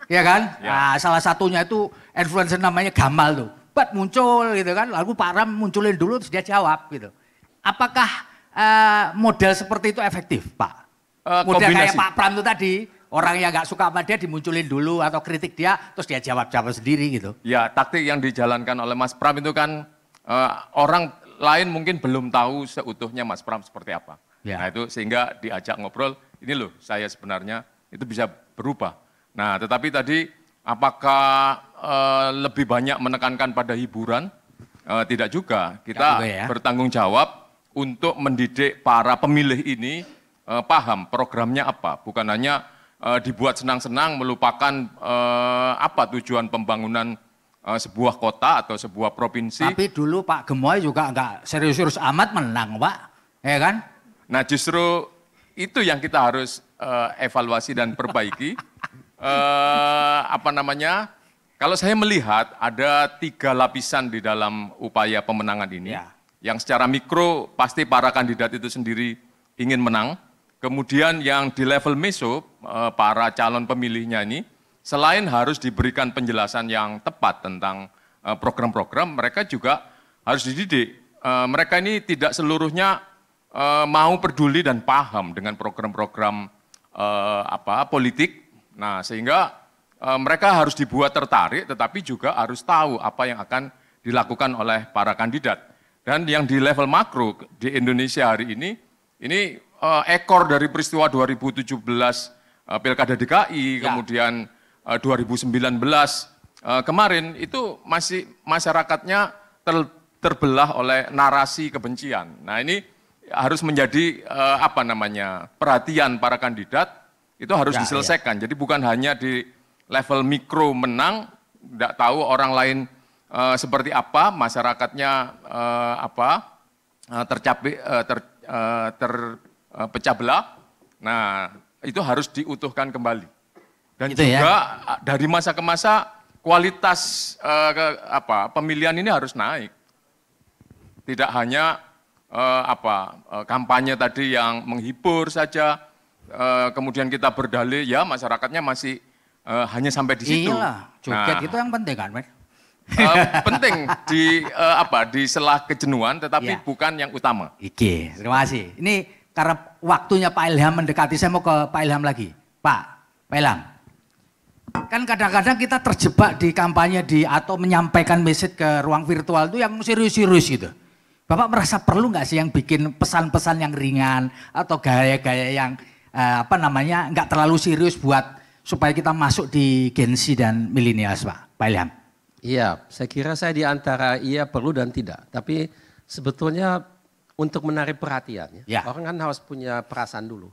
Speaker 13: Iya kan? Ya. Nah, salah satunya itu influencer namanya Gamal tuh. buat muncul gitu kan, lalu Pak Ram munculin dulu terus dia jawab gitu. Apakah uh, model seperti itu efektif, Pak? Uh, model kombinasi. kayak Pak Pram itu tadi, orang yang gak suka sama dia dimunculin dulu atau kritik dia, terus dia jawab-jawab sendiri
Speaker 1: gitu.
Speaker 6: Ya, taktik yang dijalankan oleh Mas Pram itu kan uh, orang lain mungkin belum tahu seutuhnya Mas Pram seperti apa. Ya. Nah itu sehingga diajak ngobrol, ini loh saya sebenarnya itu bisa berubah. Nah tetapi tadi apakah uh, lebih banyak menekankan pada hiburan? Uh, tidak juga, kita ya. bertanggung jawab untuk mendidik para pemilih ini uh, paham programnya apa, bukan hanya uh, dibuat senang-senang melupakan uh, apa tujuan pembangunan uh, sebuah kota atau sebuah provinsi. Tapi
Speaker 13: dulu Pak Gemoy juga enggak
Speaker 6: serius-serius amat menang, Pak, ya kan? Nah justru itu yang kita harus uh, evaluasi dan perbaiki. uh, apa namanya? Kalau saya melihat ada tiga lapisan di dalam upaya pemenangan ini. Ya yang secara mikro pasti para kandidat itu sendiri ingin menang. Kemudian yang di level meso, eh, para calon pemilihnya ini, selain harus diberikan penjelasan yang tepat tentang eh, program-program, mereka juga harus dididik. Eh, mereka ini tidak seluruhnya mau peduli dan paham dengan program-program apa politik. Nah, sehingga mereka harus dibuat tertarik, tetapi juga harus tahu apa yang akan dilakukan oleh para kandidat. Dan yang di level makro di Indonesia hari ini, ini uh, ekor dari peristiwa 2017 uh, eh, Pilkada DKI, ya. kemudian uh, 2019 uh, kemarin itu masih masyarakatnya ter, terbelah oleh narasi kebencian. Nah ini harus menjadi uh, apa namanya perhatian para kandidat itu harus ya, ya. diselesaikan. Ya. Jadi bukan hanya di level mikro menang, tidak tahu orang lain Eh, seperti apa, masyarakatnya uh, apa uh, eh, tercapai uh, ter, uh, terpecah belah. Nah, itu harus diutuhkan kembali. Dan gitu ya. juga ya? dari masa ke masa kualitas uh, ke, apa pemilihan ini harus naik. Tidak hanya uh, apa uh, kampanye tadi yang menghibur saja, uh, kemudian kita berdalih ya masyarakatnya masih uh, hanya sampai di situ. iya nah, itu yang penting kan, uh, penting di uh, apa di selah kejenuhan tetapi ya. bukan yang utama. oke terima kasih.
Speaker 13: Ini karena waktunya Pak Ilham mendekati saya mau ke Pak Ilham lagi. Pak, Pak Ilham. Kan kadang-kadang kita terjebak di kampanye di atau menyampaikan message ke ruang virtual itu yang serius-serius gitu. Bapak merasa perlu nggak sih yang bikin pesan-pesan yang ringan atau gaya-gaya yang uh, apa namanya nggak terlalu serius buat supaya kita masuk di Gen Z dan milenial, Pak? Pak Ilham.
Speaker 11: Iya, saya kira saya di antara iya perlu dan tidak. Tapi sebetulnya untuk menarik perhatian, ya. ya. orang kan harus punya perasaan dulu.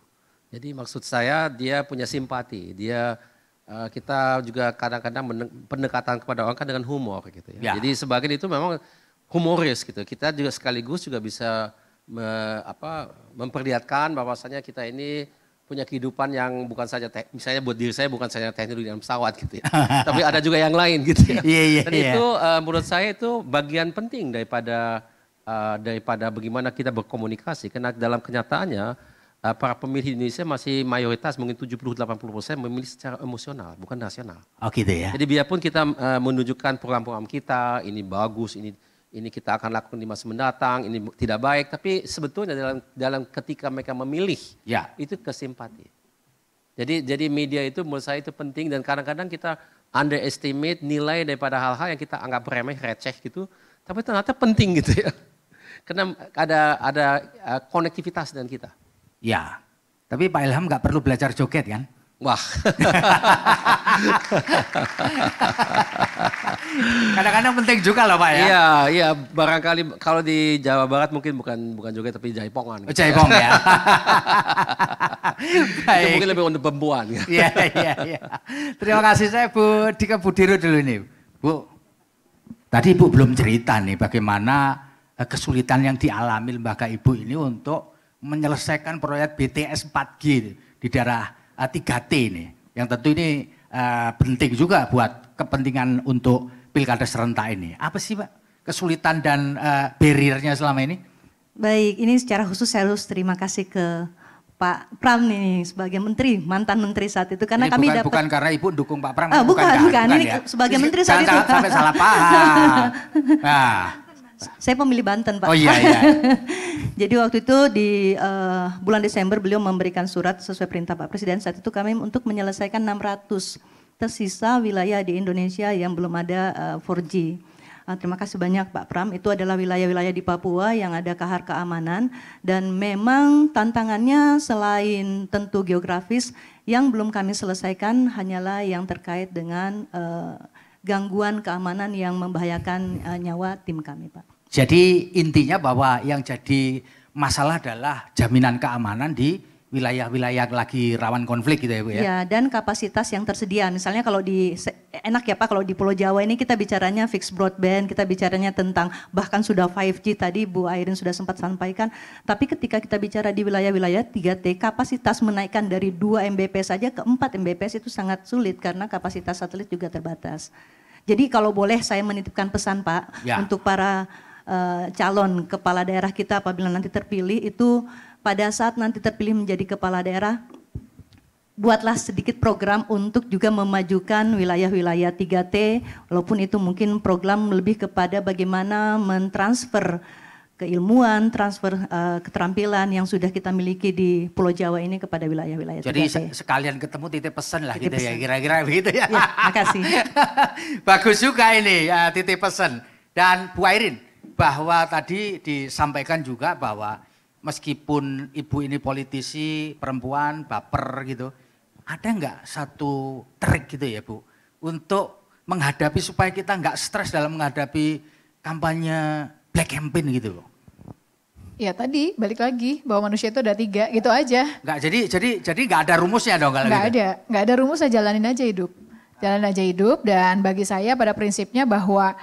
Speaker 11: Jadi maksud saya dia punya simpati, dia eh, kita juga kadang-kadang pendekatan kepada orang kan dengan humor gitu ya. ya. Jadi sebagian itu memang humoris gitu. Kita juga sekaligus juga bisa me, apa, memperlihatkan bahwasanya kita ini punya kehidupan yang bukan saja te- misalnya buat diri saya bukan saja teknik di dalam pesawat gitu ya. Tapi ada juga yang lain gitu ya. Yeah, yeah, Dan yeah. itu uh, menurut saya itu bagian penting daripada uh, daripada bagaimana kita berkomunikasi karena dalam kenyataannya uh, para pemilih Indonesia masih mayoritas mungkin 70-80 persen memilih secara emosional, bukan rasional.
Speaker 5: Oh gitu ya. Jadi
Speaker 11: biarpun kita uh, menunjukkan program-program kita, ini bagus, ini ini kita akan lakukan di masa mendatang, ini tidak baik. Tapi sebetulnya dalam dalam ketika mereka memilih, ya. itu kesimpati. Jadi jadi media itu menurut saya itu penting dan kadang-kadang kita underestimate nilai daripada hal-hal yang kita anggap remeh, receh gitu, tapi ternyata penting gitu ya. Karena ada ada eh, konektivitas dengan kita.
Speaker 13: Ya, tapi Pak Ilham nggak perlu belajar joget kan?
Speaker 11: Wah. Kadang-kadang penting juga loh Pak ya. Iya, iya. Barangkali kalau di Jawa Barat mungkin bukan bukan juga tapi jaipongan. Gitu Jaipong ya. ya.
Speaker 5: Baik. Itu mungkin
Speaker 11: lebih untuk perempuan. Iya, iya, iya.
Speaker 13: Terima kasih saya Bu Dika Budiru dulu ini. Bu, tadi Ibu belum cerita nih bagaimana eh, kesulitan yang dialami lembaga Ibu ini untuk menyelesaikan proyek BTS 4G di daerah uh, 3T ini, yang tentu ini uh, penting juga buat kepentingan untuk pilkada serentak ini. Apa sih Pak kesulitan dan uh, barriernya selama ini?
Speaker 12: Baik, ini secara khusus saya harus terima kasih ke Pak Pram nih sebagai menteri, mantan menteri saat itu karena ini kami bukan, dapat bukan karena Ibu dukung Pak Pram. oh, bukan, bukan, bukan, ya? bukan ini ya. sebagai menteri saat jangan itu. Jangan sampai salah paham. Nah. Saya pemilih Banten, Pak. Oh iya, iya. Jadi waktu itu di uh, bulan Desember beliau memberikan surat sesuai perintah Pak Presiden. Saat itu kami untuk menyelesaikan 600 tersisa wilayah di Indonesia yang belum ada uh, 4G. Uh, terima kasih banyak Pak Pram. Itu adalah wilayah-wilayah di Papua yang ada kahar keamanan dan memang tantangannya selain tentu geografis yang belum kami selesaikan hanyalah yang terkait dengan uh, gangguan keamanan yang membahayakan uh, nyawa tim kami, Pak.
Speaker 13: Jadi intinya bahwa yang jadi masalah adalah jaminan keamanan di wilayah-wilayah lagi rawan konflik
Speaker 12: gitu ya Bu ya. Iya, dan kapasitas yang tersedia. Misalnya kalau di enak ya Pak kalau di Pulau Jawa ini kita bicaranya fixed broadband, kita bicaranya tentang bahkan sudah 5G tadi Bu Airin sudah sempat sampaikan, tapi ketika kita bicara di wilayah-wilayah 3T, kapasitas menaikkan dari 2 Mbps saja ke 4 Mbps itu sangat sulit karena kapasitas satelit juga terbatas. Jadi kalau boleh saya menitipkan pesan Pak ya. untuk para uh, calon kepala daerah kita apabila nanti terpilih itu pada saat nanti terpilih menjadi kepala daerah buatlah sedikit program untuk juga memajukan wilayah-wilayah 3T walaupun itu mungkin program lebih kepada bagaimana mentransfer keilmuan, transfer uh, keterampilan yang sudah kita miliki di Pulau Jawa ini kepada wilayah-wilayah. Jadi se
Speaker 13: sekalian ketemu titip pesan lah titip gitu ya, pesan. ya, kira-kira begitu ya. ya makasih. Bagus juga ini ya, titip pesan. Dan Bu Airin, bahwa tadi disampaikan juga bahwa meskipun ibu ini politisi, perempuan, baper gitu, ada nggak satu trik gitu ya Bu untuk menghadapi supaya kita nggak stres dalam menghadapi kampanye black campaign gitu loh?
Speaker 8: Ya tadi balik lagi bahwa manusia itu ada tiga gitu aja.
Speaker 13: Nggak jadi jadi jadi nggak ada rumusnya dong
Speaker 5: kalau nggak gitu. ada
Speaker 8: nggak ada rumus aja jalanin aja hidup jalan aja hidup dan bagi saya pada prinsipnya bahwa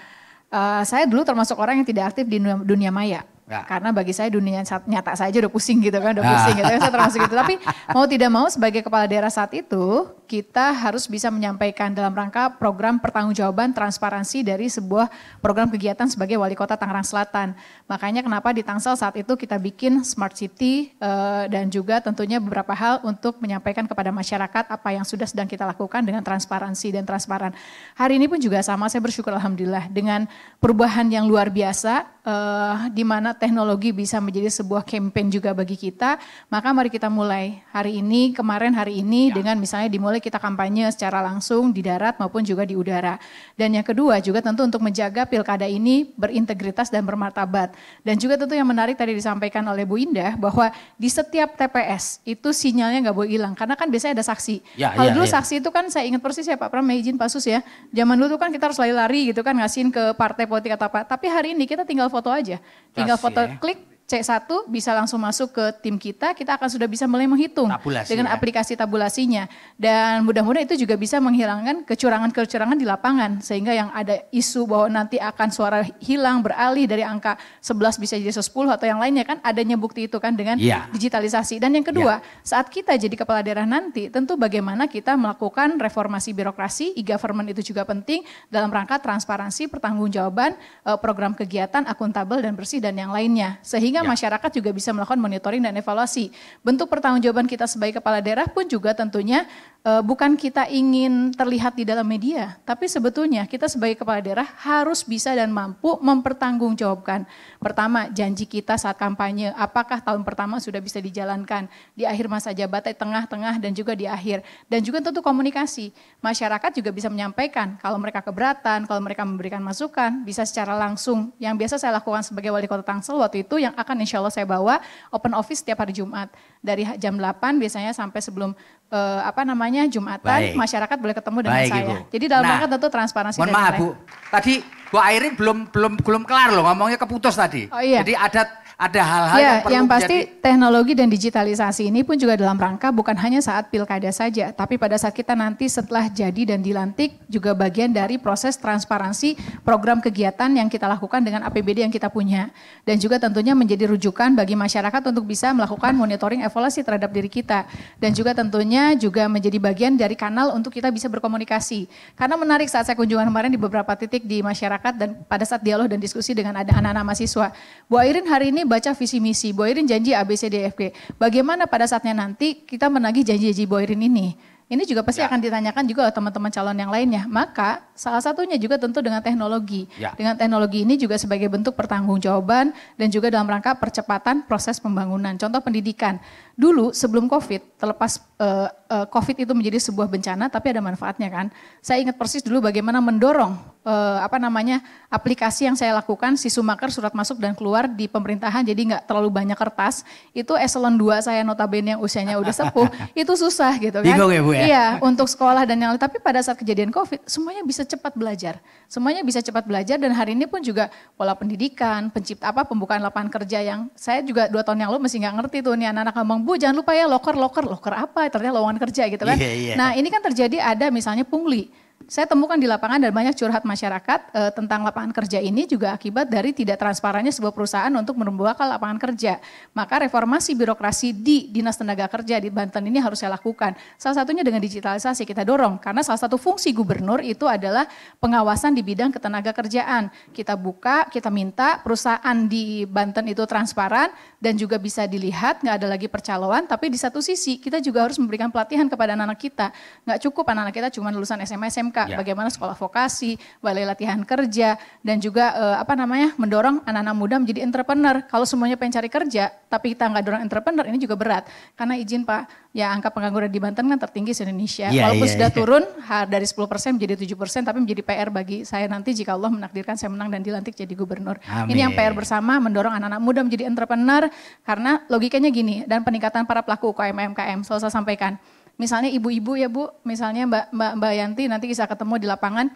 Speaker 8: Eh, saya dulu termasuk orang yang tidak aktif di dunia, dunia maya. Enggak. Karena bagi saya dunia nyata saja udah pusing gitu kan, udah nah. pusing gitu. kan, Saya termasuk gitu Tapi mau tidak mau sebagai kepala daerah saat itu, kita harus bisa menyampaikan dalam rangka program pertanggungjawaban transparansi dari sebuah program kegiatan sebagai wali kota Tangerang Selatan. Makanya kenapa di Tangsel saat itu kita bikin smart city eh, dan juga tentunya beberapa hal untuk menyampaikan kepada masyarakat apa yang sudah sedang kita lakukan dengan transparansi dan transparan. Hari ini pun juga sama, saya bersyukur alhamdulillah dengan perubahan yang luar biasa uh, di mana teknologi bisa menjadi sebuah campaign juga bagi kita, maka mari kita mulai hari ini, kemarin hari ini ya. dengan misalnya dimulai kita kampanye secara langsung di darat maupun juga di udara. Dan yang kedua juga tentu untuk menjaga pilkada ini berintegritas dan bermartabat. Dan juga tentu yang menarik tadi disampaikan oleh Bu Indah bahwa di setiap TPS itu sinyalnya nggak boleh hilang karena kan biasanya ada saksi. Ya, Kalau ya, dulu ya. saksi itu kan saya ingat persis ya Pak Pram, izin Pak Sus ya. Zaman dulu tuh kan kita harus lari-lari gitu kan ngasihin ke partai politik atau apa. Tapi hari ini kita tinggal foto aja. Tinggal Kasih foto ya. klik C1 bisa langsung masuk ke tim kita, kita akan sudah bisa mulai menghitung Tabulasi, dengan ya. aplikasi tabulasinya. Dan mudah-mudahan itu juga bisa menghilangkan kecurangan-kecurangan di lapangan sehingga yang ada isu bahwa nanti akan suara hilang beralih dari angka 11 bisa jadi 10 atau yang lainnya kan adanya bukti itu kan dengan ya. digitalisasi. Dan yang kedua, ya. saat kita jadi kepala daerah nanti tentu bagaimana kita melakukan reformasi birokrasi, e-government itu juga penting dalam rangka transparansi, pertanggungjawaban, eh, program kegiatan akuntabel dan bersih dan yang lainnya. Sehingga sehingga ya. masyarakat juga bisa melakukan monitoring dan evaluasi. Bentuk pertanggungjawaban kita sebagai kepala daerah pun juga tentunya uh, bukan kita ingin terlihat di dalam media, tapi sebetulnya kita sebagai kepala daerah harus bisa dan mampu mempertanggungjawabkan. Pertama, janji kita saat kampanye, apakah tahun pertama sudah bisa dijalankan di akhir masa jabatan, tengah-tengah dan juga di akhir. Dan juga tentu komunikasi. Masyarakat juga bisa menyampaikan kalau mereka keberatan, kalau mereka memberikan masukan, bisa secara langsung. Yang biasa saya lakukan sebagai wali kota Tangsel waktu itu yang akan insya Allah saya bawa open office setiap hari Jumat. Dari jam 8 biasanya sampai sebelum eh, apa namanya Jumatan, Baik. masyarakat boleh ketemu dengan Baik, saya. Ibu. Jadi dalam Nah, rangka tentu transparansi. Mohon dari maaf Bu,
Speaker 13: tadi Bu Airin belum belum belum kelar loh ngomongnya keputus tadi. Oh, iya. Jadi
Speaker 8: ada ada hal-hal
Speaker 13: ya, yang perlu yang pasti
Speaker 8: menjadi... teknologi dan digitalisasi ini pun juga dalam rangka bukan hanya saat pilkada saja, tapi pada saat kita nanti setelah jadi dan dilantik juga bagian dari proses transparansi program kegiatan yang kita lakukan dengan APBD yang kita punya dan juga tentunya menjadi rujukan bagi masyarakat untuk bisa melakukan monitoring evaluasi terhadap diri kita dan juga tentunya juga menjadi bagian dari kanal untuk kita bisa berkomunikasi. Karena menarik saat saya kunjungan kemarin di beberapa titik di masyarakat dan pada saat dialog dan diskusi dengan ada anak-anak mahasiswa, Bu Airin hari ini baca visi misi. Bu Irin janji ABCDFG. E Bagaimana pada saatnya nanti kita menagih janji-janji Bu Irin ini? Ini juga pasti ya. akan ditanyakan juga oleh teman-teman calon yang lainnya. Maka salah satunya juga tentu dengan teknologi. Ya. Dengan teknologi ini juga sebagai bentuk pertanggungjawaban dan juga dalam rangka percepatan proses pembangunan. Contoh pendidikan. Dulu sebelum COVID, terlepas uh, uh, COVID itu menjadi sebuah bencana, tapi ada manfaatnya kan. Saya ingat persis dulu bagaimana mendorong uh, apa namanya aplikasi yang saya lakukan, si Sumaker surat masuk dan keluar di pemerintahan, jadi nggak terlalu banyak kertas. Itu eselon 2 saya notabene yang usianya udah sepuh, itu susah gitu kan. Bingung ya Bu ya? Iya, untuk sekolah dan yang lain. Tapi pada saat kejadian COVID, semuanya bisa cepat belajar. Semuanya bisa cepat belajar dan hari ini pun juga pola pendidikan, pencipta apa pembukaan lapangan kerja yang saya juga dua tahun yang lalu masih nggak ngerti tuh nih anak-anak ngomong Bu jangan lupa ya loker, loker, loker apa? Ternyata lowongan kerja gitu kan. Yeah, yeah. Nah ini kan terjadi ada misalnya pungli saya temukan di lapangan dan banyak curhat masyarakat e, tentang lapangan kerja ini juga akibat dari tidak transparannya sebuah perusahaan untuk membuka lapangan kerja. Maka reformasi birokrasi di Dinas Tenaga Kerja di Banten ini harus saya lakukan. Salah satunya dengan digitalisasi kita dorong karena salah satu fungsi gubernur itu adalah pengawasan di bidang ketenaga kerjaan. Kita buka, kita minta perusahaan di Banten itu transparan dan juga bisa dilihat, nggak ada lagi percaloan. Tapi di satu sisi kita juga harus memberikan pelatihan kepada anak-anak kita. Nggak cukup anak-anak kita cuma lulusan SMA, SMK ya. bagaimana sekolah vokasi, balai latihan kerja, dan juga eh, apa namanya mendorong anak-anak muda menjadi entrepreneur. Kalau semuanya pengen cari kerja, tapi kita nggak dorong entrepreneur ini juga berat. Karena izin Pak, ya angka pengangguran di Banten kan tertinggi di Indonesia. Ya, Walaupun ya, sudah ya. turun dari 10 persen menjadi 7 persen, tapi menjadi PR bagi saya nanti jika Allah menakdirkan saya menang dan dilantik jadi gubernur. Amin. Ini yang PR bersama mendorong anak-anak muda menjadi entrepreneur karena logikanya gini dan peningkatan para pelaku UKM MKM selalu saya sampaikan misalnya ibu-ibu ya Bu, misalnya Mbak, Mbak, Mbak Yanti nanti bisa ketemu di lapangan,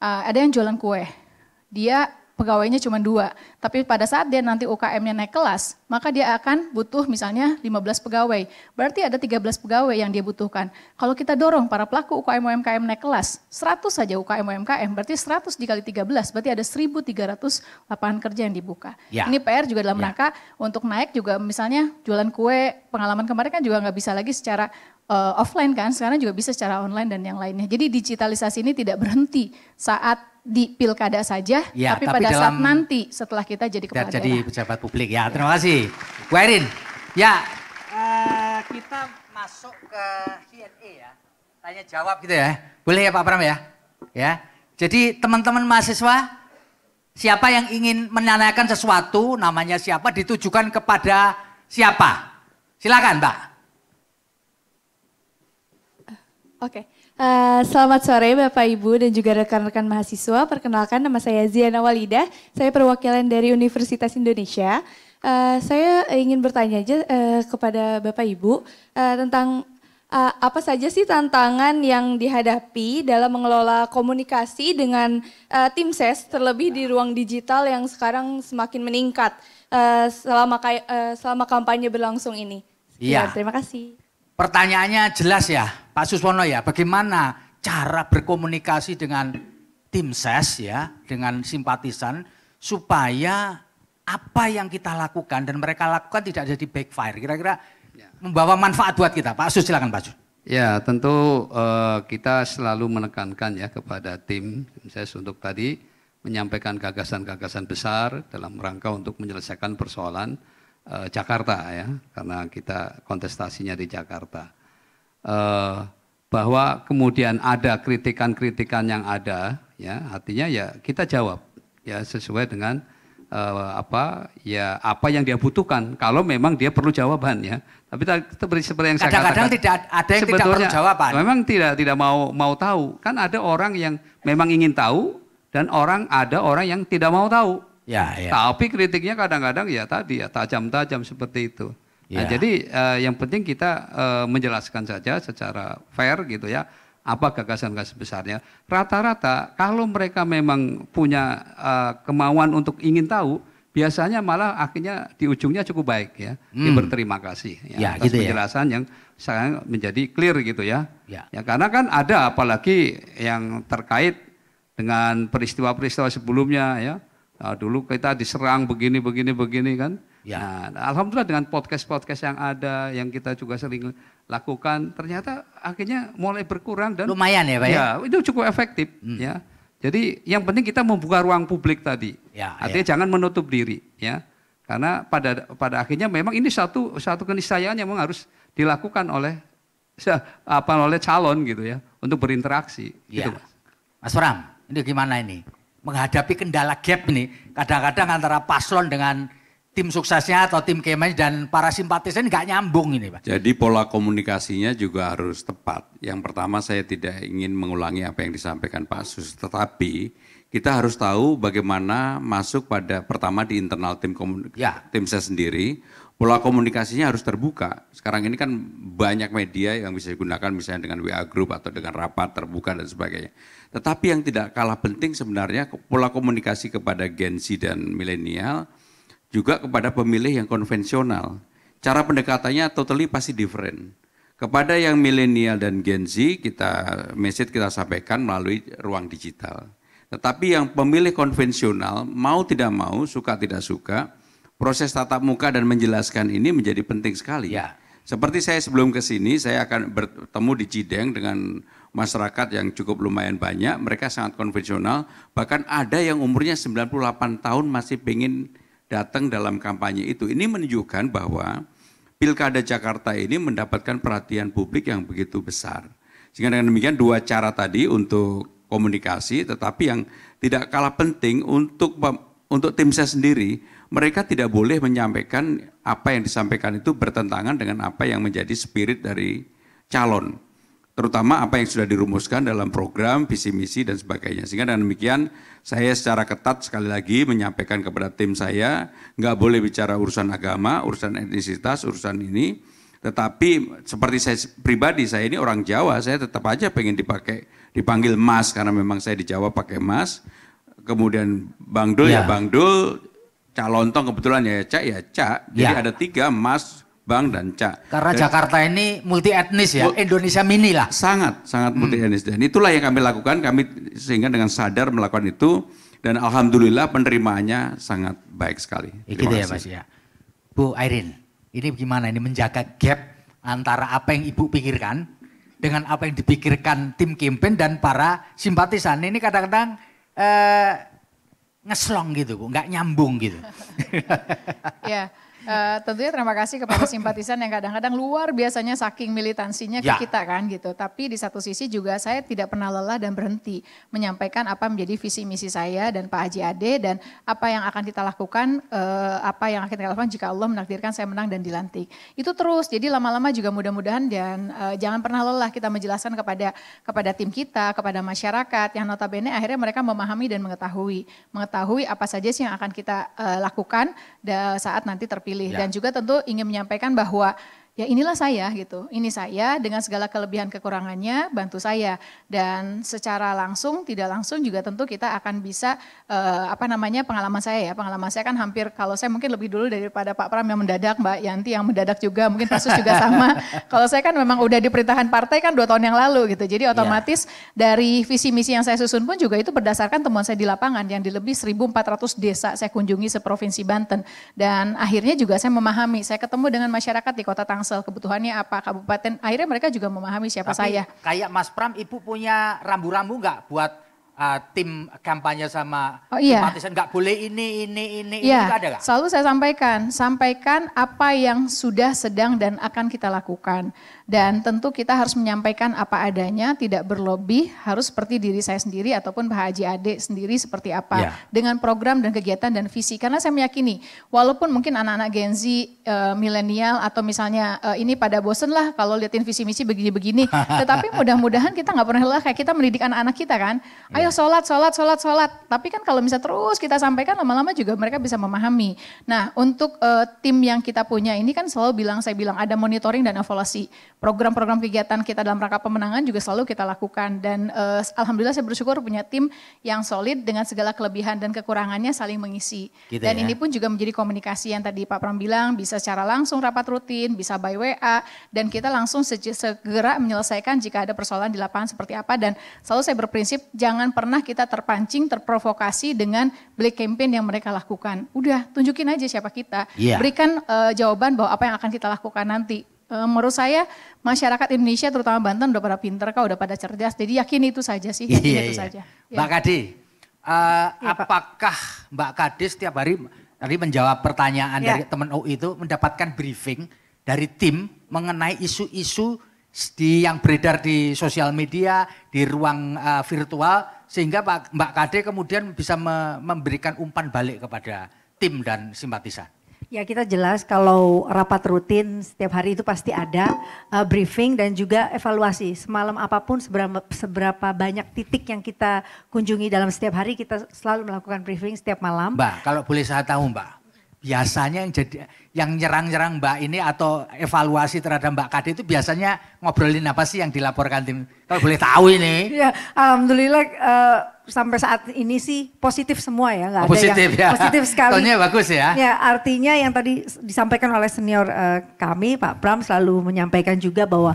Speaker 8: uh, ada yang jualan kue. Dia pegawainya cuma dua, tapi pada saat dia nanti UKM-nya naik kelas, maka dia akan butuh misalnya 15 pegawai. Berarti ada 13 pegawai yang dia butuhkan. Kalau kita dorong para pelaku UKM UMKM naik kelas, 100 saja UKM UMKM, berarti 100 dikali 13, berarti ada 1.300 lapangan kerja yang dibuka. Ya. Ini PR juga dalam ya. untuk naik juga misalnya jualan kue, pengalaman kemarin kan juga nggak bisa lagi secara uh, offline kan, sekarang juga bisa secara online dan yang lainnya. Jadi digitalisasi ini tidak berhenti saat di pilkada saja, ya, tapi, tapi pada saat nanti setelah kita jadi kepala jadi
Speaker 13: pejabat publik. Ya, terima kasih. Bu Erin, ya
Speaker 8: uh, kita masuk ke
Speaker 13: Q&A ya, tanya jawab gitu ya. Boleh ya Pak Pram ya? Ya. Jadi teman-teman mahasiswa, siapa yang ingin menanyakan sesuatu, namanya siapa, ditujukan kepada siapa? Silakan Pak.
Speaker 5: Oke, okay.
Speaker 8: uh, eh, selamat sore Bapak Ibu dan juga rekan-rekan mahasiswa. Perkenalkan nama saya Ziana Walida, saya perwakilan dari Universitas Indonesia. Uh, saya
Speaker 9: ingin bertanya aja uh, kepada Bapak Ibu uh, tentang uh, apa saja sih tantangan yang dihadapi dalam mengelola komunikasi dengan uh, tim ses, terlebih di ruang digital yang sekarang semakin meningkat uh, selama, uh, selama kampanye berlangsung ini. Iya. Terima kasih.
Speaker 13: Pertanyaannya jelas ya, Pak Suswono ya, bagaimana cara berkomunikasi dengan tim ses e ya, dengan simpatisan supaya apa yang kita lakukan dan mereka lakukan tidak jadi backfire. Kira-kira ya. membawa manfaat buat kita. Pak Sus silakan Pak Sus.
Speaker 10: Ya, tentu uh, kita selalu menekankan ya kepada tim ses e untuk tadi menyampaikan gagasan-gagasan besar dalam rangka untuk menyelesaikan persoalan uh, Jakarta ya, karena kita kontestasinya di Jakarta. Uh, bahwa kemudian ada kritikan-kritikan yang ada, ya artinya ya kita jawab ya sesuai dengan uh, apa ya apa yang dia butuhkan. Kalau memang dia perlu jawaban ya, tapi seperti seperti yang Kadang -kadang katakan. tidak
Speaker 13: ada yang tidak perlu
Speaker 10: jawaban. Memang tidak tidak mau mau tahu. Kan ada orang yang memang ingin tahu dan orang ada orang yang tidak mau tahu. Ya, ya. Tapi kritiknya kadang-kadang ya tadi ya tajam-tajam seperti itu. Nah, ya. Nah, jadi eh, yang penting kita eh, menjelaskan saja secara fair gitu ya apa gagasan-gagasan besarnya. Rata-rata kalau mereka memang punya eh, kemauan untuk ingin tahu, biasanya malah akhirnya di ujungnya cukup baik ya. Hmm. Dia berterima kasih ya, ya atas gitu ya. penjelasan ya. yang sekarang menjadi clear gitu ya. ya. Ya karena kan ada apalagi yang terkait dengan peristiwa-peristiwa sebelumnya ya Nah, dulu kita diserang begini, begini, begini kan. Ya. Nah, alhamdulillah dengan podcast-podcast yang ada, yang kita juga sering lakukan, ternyata akhirnya mulai berkurang dan lumayan ya, pak ya. ya itu cukup efektif hmm. ya. Jadi yang penting kita membuka ruang publik tadi. Ya, ya. Artinya ya. jangan menutup diri ya. Karena pada pada akhirnya memang ini satu satu keniscayaan yang memang harus dilakukan oleh apa oleh calon gitu ya untuk berinteraksi. Gitu, ya. Gitu, Mas. Ram ini gimana ini?
Speaker 13: menghadapi kendala gap nih. Kadang-kadang antara paslon dengan tim suksesnya atau tim kemen dan para simpatisan nggak nyambung ini Pak.
Speaker 7: Jadi pola komunikasinya juga harus tepat. Yang pertama saya tidak ingin mengulangi apa yang disampaikan Pak Sus, tetapi kita harus tahu bagaimana masuk pada pertama di internal tim komunikasi, ya. tim saya sendiri. Pola komunikasinya harus terbuka. Sekarang ini kan banyak media yang bisa digunakan misalnya dengan WA group atau dengan rapat terbuka dan sebagainya. Tetapi yang tidak kalah penting sebenarnya pola komunikasi kepada Gen Z dan milenial juga kepada pemilih yang konvensional. Cara pendekatannya totally pasti different. Kepada yang milenial dan Gen Z kita message kita sampaikan melalui ruang digital. Tetapi yang pemilih konvensional mau tidak mau, suka tidak suka, proses tatap muka dan menjelaskan ini menjadi penting sekali. Ya. Seperti saya sebelum ke sini, saya akan bertemu di Cideng dengan masyarakat yang cukup lumayan banyak, mereka sangat konvensional, bahkan ada yang umurnya 98 tahun masih pengen datang dalam kampanye itu. Ini menunjukkan bahwa Pilkada Jakarta ini mendapatkan perhatian publik yang begitu besar. Sehingga dengan demikian dua cara tadi untuk komunikasi, tetapi yang tidak kalah penting untuk untuk tim saya sendiri, mereka tidak boleh menyampaikan apa yang disampaikan itu bertentangan dengan apa yang menjadi spirit dari calon terutama apa yang sudah dirumuskan dalam program, visi misi dan sebagainya. Sehingga dengan demikian saya secara ketat sekali lagi menyampaikan kepada tim saya nggak boleh bicara urusan agama, urusan etnisitas, urusan ini. Tetapi seperti saya pribadi saya ini orang Jawa, saya tetap aja pengen dipakai dipanggil Mas karena memang saya di Jawa pakai Mas. Kemudian Bang Dul ya, ya Bang Dul, calon tong kebetulan ya Cak ya Cak. Jadi ya. ada tiga Mas Bang dan Cak. Karena dan,
Speaker 13: Jakarta ini multi etnis ya, Indonesia mini lah.
Speaker 7: Sangat, sangat hmm. multi etnis dan itulah yang kami lakukan. Kami sehingga dengan sadar melakukan itu dan alhamdulillah penerimaannya sangat baik sekali. Ya, gitu ya Mas ya.
Speaker 13: Bu Airin, ini gimana ini menjaga gap antara apa yang Ibu pikirkan dengan apa yang dipikirkan tim kimpin dan para simpatisan. Ini kadang-kadang eh, ngeslong gitu Bu, nggak nyambung gitu.
Speaker 8: ya. Eh, tentunya terima kasih kepada simpatisan yang kadang-kadang luar biasanya saking militansinya ya. kita kan gitu. Tapi di satu sisi juga saya tidak pernah lelah dan berhenti menyampaikan apa menjadi visi misi saya dan Pak Haji Ade dan apa yang akan kita lakukan, uh, apa yang akan kita lakukan jika Allah menakdirkan saya menang dan dilantik. Itu terus. Jadi lama-lama juga mudah-mudahan dan uh, jangan pernah lelah kita menjelaskan kepada kepada tim kita, kepada masyarakat yang notabene akhirnya mereka memahami dan mengetahui, mengetahui apa saja sih yang akan kita uh, lakukan saat nanti terpilih. Ya. Dan juga tentu ingin menyampaikan bahwa ya inilah saya gitu, ini saya dengan segala kelebihan kekurangannya bantu saya dan secara langsung tidak langsung juga tentu kita akan bisa eh, apa namanya pengalaman saya ya pengalaman saya kan hampir kalau saya mungkin lebih dulu daripada Pak Pram yang mendadak Mbak Yanti yang mendadak juga mungkin kasus juga sama kalau saya kan memang udah di perintahan partai kan dua tahun yang lalu gitu jadi iya. otomatis yeah. dari visi misi yang saya susun pun juga itu berdasarkan temuan saya di lapangan yang di lebih 1.400 desa saya kunjungi seprovinsi Banten dan akhirnya juga saya memahami saya ketemu dengan masyarakat di kota Tangsel soal kebutuhannya apa kabupaten. Akhirnya mereka juga memahami siapa Tapi, saya.
Speaker 13: Kayak Mas Pram, Ibu punya rambu-rambu nggak buat uh, tim kampanye sama oh, iya. simpatisan nggak boleh ini ini ini iya. ini ada gak? Selalu
Speaker 8: saya sampaikan, sampaikan apa yang sudah sedang dan akan kita lakukan dan tentu kita harus menyampaikan apa adanya, tidak berlebih, harus seperti diri saya sendiri ataupun Pak Haji Ade sendiri seperti apa yeah. dengan program dan kegiatan dan visi karena saya meyakini walaupun mungkin anak-anak Gen Z, uh, milenial atau misalnya uh, ini pada bosen lah kalau liatin visi misi begini-begini, tetapi mudah-mudahan kita nggak pernah lelah kayak kita mendidik anak-anak kita kan, ayo ayo iya, sholat, sholat, sholat, sholat. Tapi kan kalau misalnya terus kita sampaikan lama-lama juga mereka bisa memahami. Nah untuk uh, tim yang kita punya ini kan selalu bilang, saya bilang ada monitoring dan evaluasi. Program-program kegiatan kita dalam rangka pemenangan juga selalu kita lakukan. Dan uh, Alhamdulillah saya bersyukur punya tim yang solid dengan segala kelebihan dan kekurangannya saling mengisi. Gitu dan ya? ini pun juga menjadi komunikasi yang tadi Pak Pram bilang, bisa secara langsung rapat rutin, bisa by WA, dan kita langsung segera menyelesaikan jika ada persoalan di lapangan seperti apa. Dan selalu saya berprinsip jangan pernah kita terpancing, terprovokasi dengan black campaign yang mereka lakukan. Udah, tunjukin aja siapa kita. Yeah. Berikan uh, jawaban bahwa apa yang akan kita lakukan nanti. Uh, menurut saya masyarakat Indonesia terutama Banten udah pada pinter kau udah pada cerdas. Jadi yakin itu saja sih, yakin yeah, itu iya. saja. Iya. Mbak yeah.
Speaker 13: Kadi, uh, ya, apakah Mbak Kadi setiap hari tadi menjawab pertanyaan ya. dari teman UI itu mendapatkan briefing dari tim mengenai isu-isu di yang beredar di sosial media, di ruang uh, virtual sehingga Pak Mbak Kade kemudian bisa me memberikan umpan balik kepada tim dan simpatisan.
Speaker 9: Ya kita jelas kalau rapat rutin setiap hari itu pasti ada uh, briefing dan juga evaluasi. Semalam apapun seberapa, seberapa banyak titik yang kita kunjungi dalam setiap hari kita selalu melakukan briefing setiap malam.
Speaker 13: Mbak kalau boleh saya tahu Mbak, biasanya yang jadi yang nyerang-nyerang Mbak ini atau evaluasi terhadap Mbak Kade itu biasanya ngobrolin apa sih yang dilaporkan tim? Kalau boleh tahu ini.
Speaker 9: Ya, alhamdulillah uh, sampai saat ini sih positif semua ya, enggak oh, ada positif, yang ya. positif sekali. Tonnya bagus ya. Ya, artinya yang tadi disampaikan oleh senior uh, kami Pak Pram selalu menyampaikan juga bahwa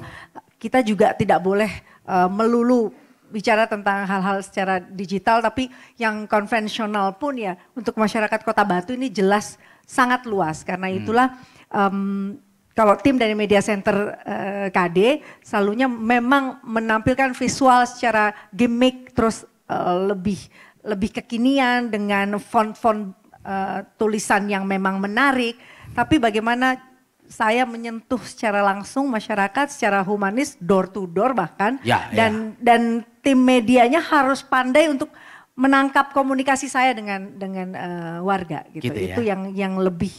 Speaker 9: kita juga tidak boleh uh, melulu bicara tentang hal-hal secara digital tapi yang konvensional pun ya untuk masyarakat Kota Batu ini jelas sangat luas. Karena hmm. itulah um, kalau tim dari media center uh, eh, KD selalunya memang menampilkan visual secara gimmick terus uh, lebih lebih kekinian dengan font-font uh, tulisan yang memang menarik tapi bagaimana saya menyentuh secara langsung masyarakat secara humanis door to door bahkan
Speaker 5: ya, dan
Speaker 9: ya. dan tim medianya harus pandai untuk menangkap komunikasi saya dengan dengan uh, warga gitu. gitu ya? Itu yang yang lebih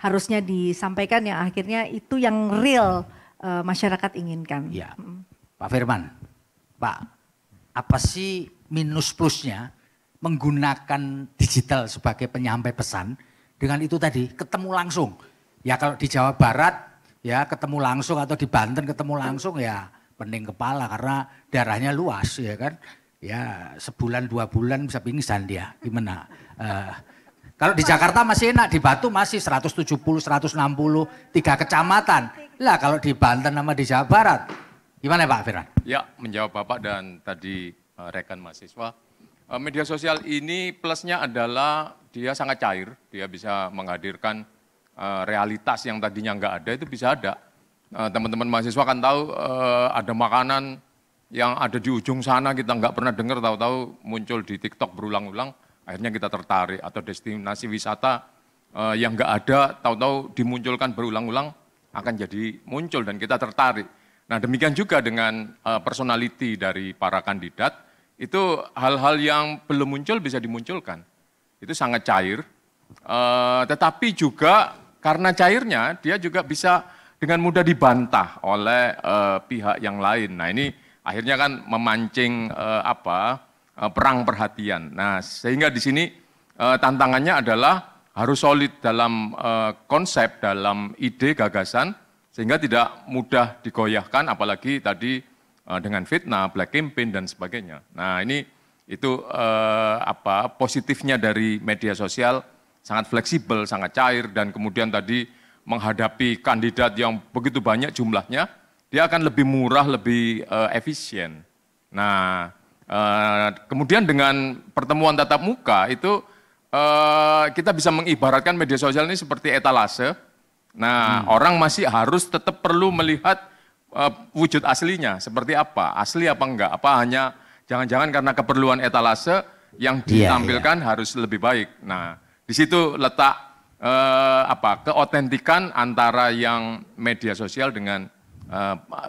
Speaker 9: harusnya disampaikan yang akhirnya itu yang real uh, masyarakat inginkan. Ya.
Speaker 13: Pak Firman, Pak, apa sih minus plusnya menggunakan digital sebagai penyampai pesan dengan itu tadi ketemu langsung. Ya kalau di Jawa Barat ya ketemu langsung atau di Banten ketemu langsung ya pening kepala karena darahnya luas ya kan ya sebulan dua bulan bisa pingsan dia gimana uh, kalau di Jakarta masih enak di Batu masih 170 160 tiga kecamatan lah kalau di Banten sama di Jawa Barat gimana Pak Firman
Speaker 6: ya menjawab Bapak dan tadi uh, rekan mahasiswa uh, media sosial ini plusnya adalah dia sangat cair dia bisa menghadirkan uh, realitas yang tadinya nggak ada itu bisa ada teman-teman mahasiswa kan tahu uh, ada makanan yang ada di ujung sana kita nggak pernah dengar tahu-tahu muncul di TikTok berulang-ulang, akhirnya kita tertarik atau destinasi wisata eh, yang nggak ada tahu-tahu dimunculkan berulang-ulang akan jadi muncul dan kita tertarik. Nah demikian juga dengan eh, personality dari para kandidat itu hal-hal yang belum muncul bisa dimunculkan. Itu sangat cair, eh, tetapi juga karena cairnya dia juga bisa dengan mudah dibantah oleh eh, pihak yang lain. Nah ini akhirnya kan memancing uh, apa uh, perang perhatian. Nah, sehingga di sini uh, tantangannya adalah harus solid dalam uh, konsep, dalam ide, gagasan, sehingga tidak mudah digoyahkan, apalagi tadi uh, dengan fitnah, black campaign dan sebagainya. Nah, ini itu uh, apa positifnya dari media sosial sangat fleksibel, sangat cair, dan kemudian tadi menghadapi kandidat yang begitu banyak jumlahnya, dia akan lebih murah, lebih uh, efisien. Nah, uh, kemudian dengan pertemuan tatap muka itu uh, kita bisa mengibaratkan media sosial ini seperti etalase. Nah, hmm. orang masih harus tetap perlu melihat uh, wujud aslinya seperti apa, asli apa enggak, apa hanya jangan-jangan karena keperluan etalase yang iya, ditampilkan yeah, yeah. harus lebih baik. Nah, di situ letak uh, apa keotentikan antara yang media sosial dengan Eh,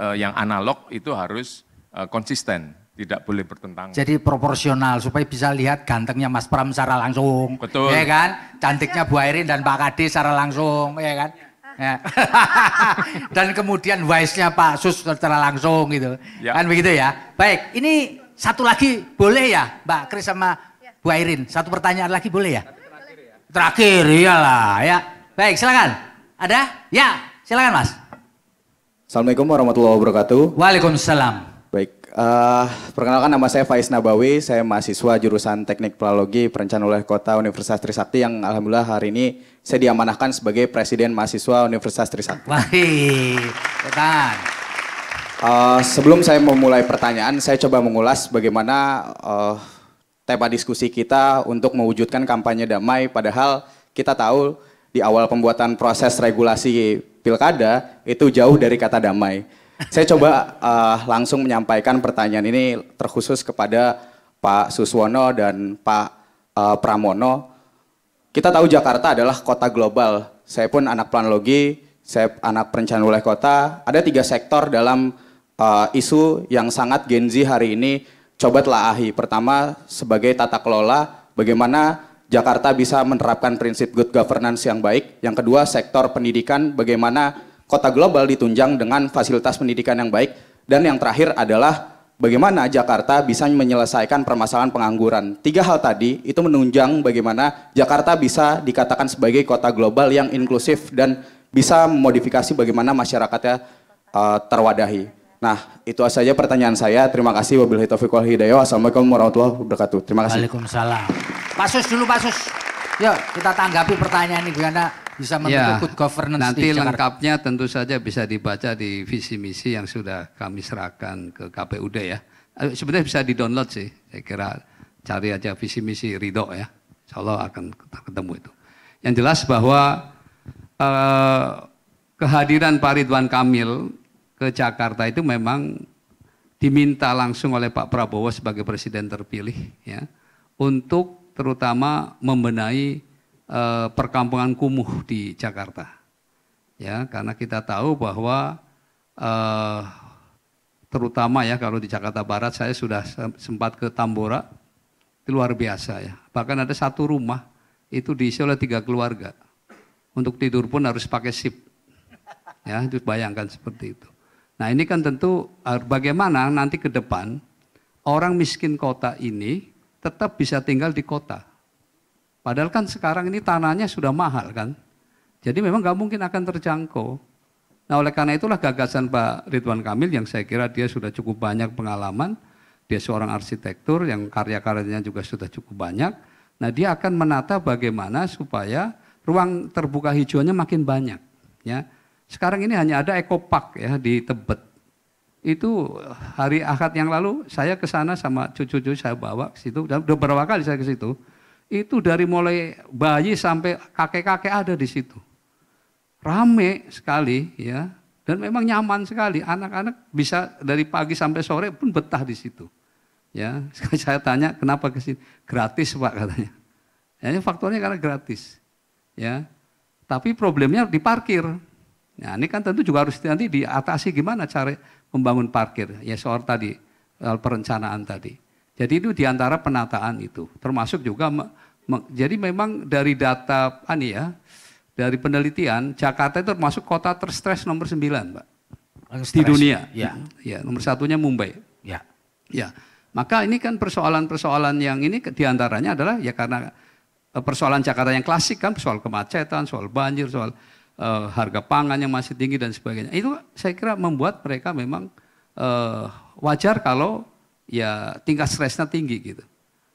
Speaker 6: eh, yang analog itu harus eh, konsisten, tidak boleh bertentangan. Jadi
Speaker 13: proporsional supaya bisa lihat gantengnya Mas Pram secara langsung. Betul. Ya kan? Cantiknya Bu Airin dan Pak Kadi secara langsung, ya kan? Ya. dan kemudian wise-nya Pak Sus secara langsung gitu. Ya. Kan begitu ya. Baik, ini satu lagi boleh ya Mbak Kris sama ya. Bu Airin. Satu pertanyaan lagi
Speaker 3: boleh ya? Terakhir
Speaker 13: ya. Terakhir iyalah ya. Baik, silakan. Ada? Ya, silakan Mas.
Speaker 3: Assalamualaikum warahmatullahi wabarakatuh. Waalaikumsalam. Baik, uh, perkenalkan nama saya Faiz Nabawi, saya mahasiswa jurusan Teknik Prologi Perencanaan Oleh Kota Universitas Trisakti yang alhamdulillah hari ini saya diamanahkan sebagai Presiden Mahasiswa Universitas Trisakti.
Speaker 13: Baik,
Speaker 3: Uh, eh, sebelum saya memulai pertanyaan, saya coba mengulas bagaimana uh, tema diskusi kita untuk mewujudkan kampanye damai. Padahal kita tahu di awal pembuatan proses regulasi pilkada itu jauh dari kata damai. Saya coba uh, langsung menyampaikan pertanyaan ini terkhusus kepada Pak Suswono dan Pak uh, Pramono. Kita tahu Jakarta adalah kota global. Saya pun anak planologi, saya anak perencanaan wilayah kota. Ada tiga sektor dalam uh, isu yang sangat Gen hari ini coba telah ahi. Pertama sebagai tata kelola, bagaimana Jakarta bisa menerapkan prinsip good governance yang baik. Yang kedua, sektor pendidikan bagaimana kota global ditunjang dengan fasilitas pendidikan yang baik. Dan yang terakhir adalah bagaimana Jakarta bisa menyelesaikan permasalahan pengangguran. Tiga hal tadi itu menunjang bagaimana Jakarta bisa dikatakan sebagai kota global yang inklusif dan bisa memodifikasi bagaimana masyarakatnya uh, terwadahi. Nah, itu saja pertanyaan saya. Terima kasih. Wabillahi taufiq wal hidayah. Wassalamualaikum warahmatullahi wabarakatuh. Terima kasih.
Speaker 13: Waalaikumsalam. Pasus dulu Pasus. Yuk kita tanggapi pertanyaan ini karena bisa membentuk ya, good governance nanti di lengkapnya
Speaker 10: tentu saja bisa dibaca di visi misi yang sudah kami serahkan ke KPUD ya. Eh, sebenarnya bisa di download sih, saya kira cari aja visi misi Ridho ya. Insya Allah akan ketemu itu. Yang jelas bahwa eh, kehadiran Pak Ridwan Kamil ke Jakarta itu memang diminta langsung oleh Pak Prabowo sebagai presiden terpilih ya untuk terutama membenahi eh, perkampungan kumuh di Jakarta. Ya, karena kita tahu bahwa eh, terutama ya kalau di Jakarta Barat saya sudah sempat ke Tambora itu luar biasa ya. Bahkan ada satu rumah itu diisi oleh tiga keluarga. Untuk tidur pun harus pakai sip. Ya, itu bayangkan seperti itu. Nah, ini kan tentu eh, bagaimana nanti ke depan orang miskin kota ini tetap bisa tinggal di kota. Padahal kan sekarang ini tanahnya sudah mahal kan. Jadi memang nggak mungkin akan terjangkau. Nah oleh karena itulah gagasan Pak Ridwan Kamil yang saya kira dia sudah cukup banyak pengalaman. Dia seorang arsitektur yang karya-karyanya juga sudah cukup banyak. Nah dia akan menata bagaimana supaya ruang terbuka hijaunya makin banyak. Ya. Sekarang ini hanya ada ekopark ya di Tebet itu hari Ahad yang lalu saya ke sana sama cucu-cucu saya bawa ke situ dan beberapa kali saya ke situ. Itu dari mulai bayi sampai kakek-kakek ada di situ. Rame sekali ya. Dan memang nyaman sekali. Anak-anak bisa dari pagi sampai sore pun betah di situ. Ya, saya tanya kenapa ke sini? Gratis Pak katanya. Ya, faktornya karena gratis. Ya. Tapi problemnya di parkir Nah, ini kan tentu juga harus nanti diatasi gimana cara membangun parkir, ya soal tadi, soal perencanaan tadi. Jadi itu diantara penataan itu, termasuk juga, me, me, jadi memang dari data, ani ya, dari penelitian, Jakarta itu termasuk kota terstres nomor 9, Pak.
Speaker 5: Stress, di dunia. Ya.
Speaker 10: ya, nomor satunya Mumbai. Ya. Ya. Maka ini kan persoalan-persoalan yang ini diantaranya adalah ya karena eh, persoalan Jakarta yang klasik kan soal kemacetan, soal banjir, soal uh, harga pangan yang masih tinggi dan sebagainya. Itu saya kira membuat mereka memang uh, wajar kalau ya tingkat stresnya tinggi gitu.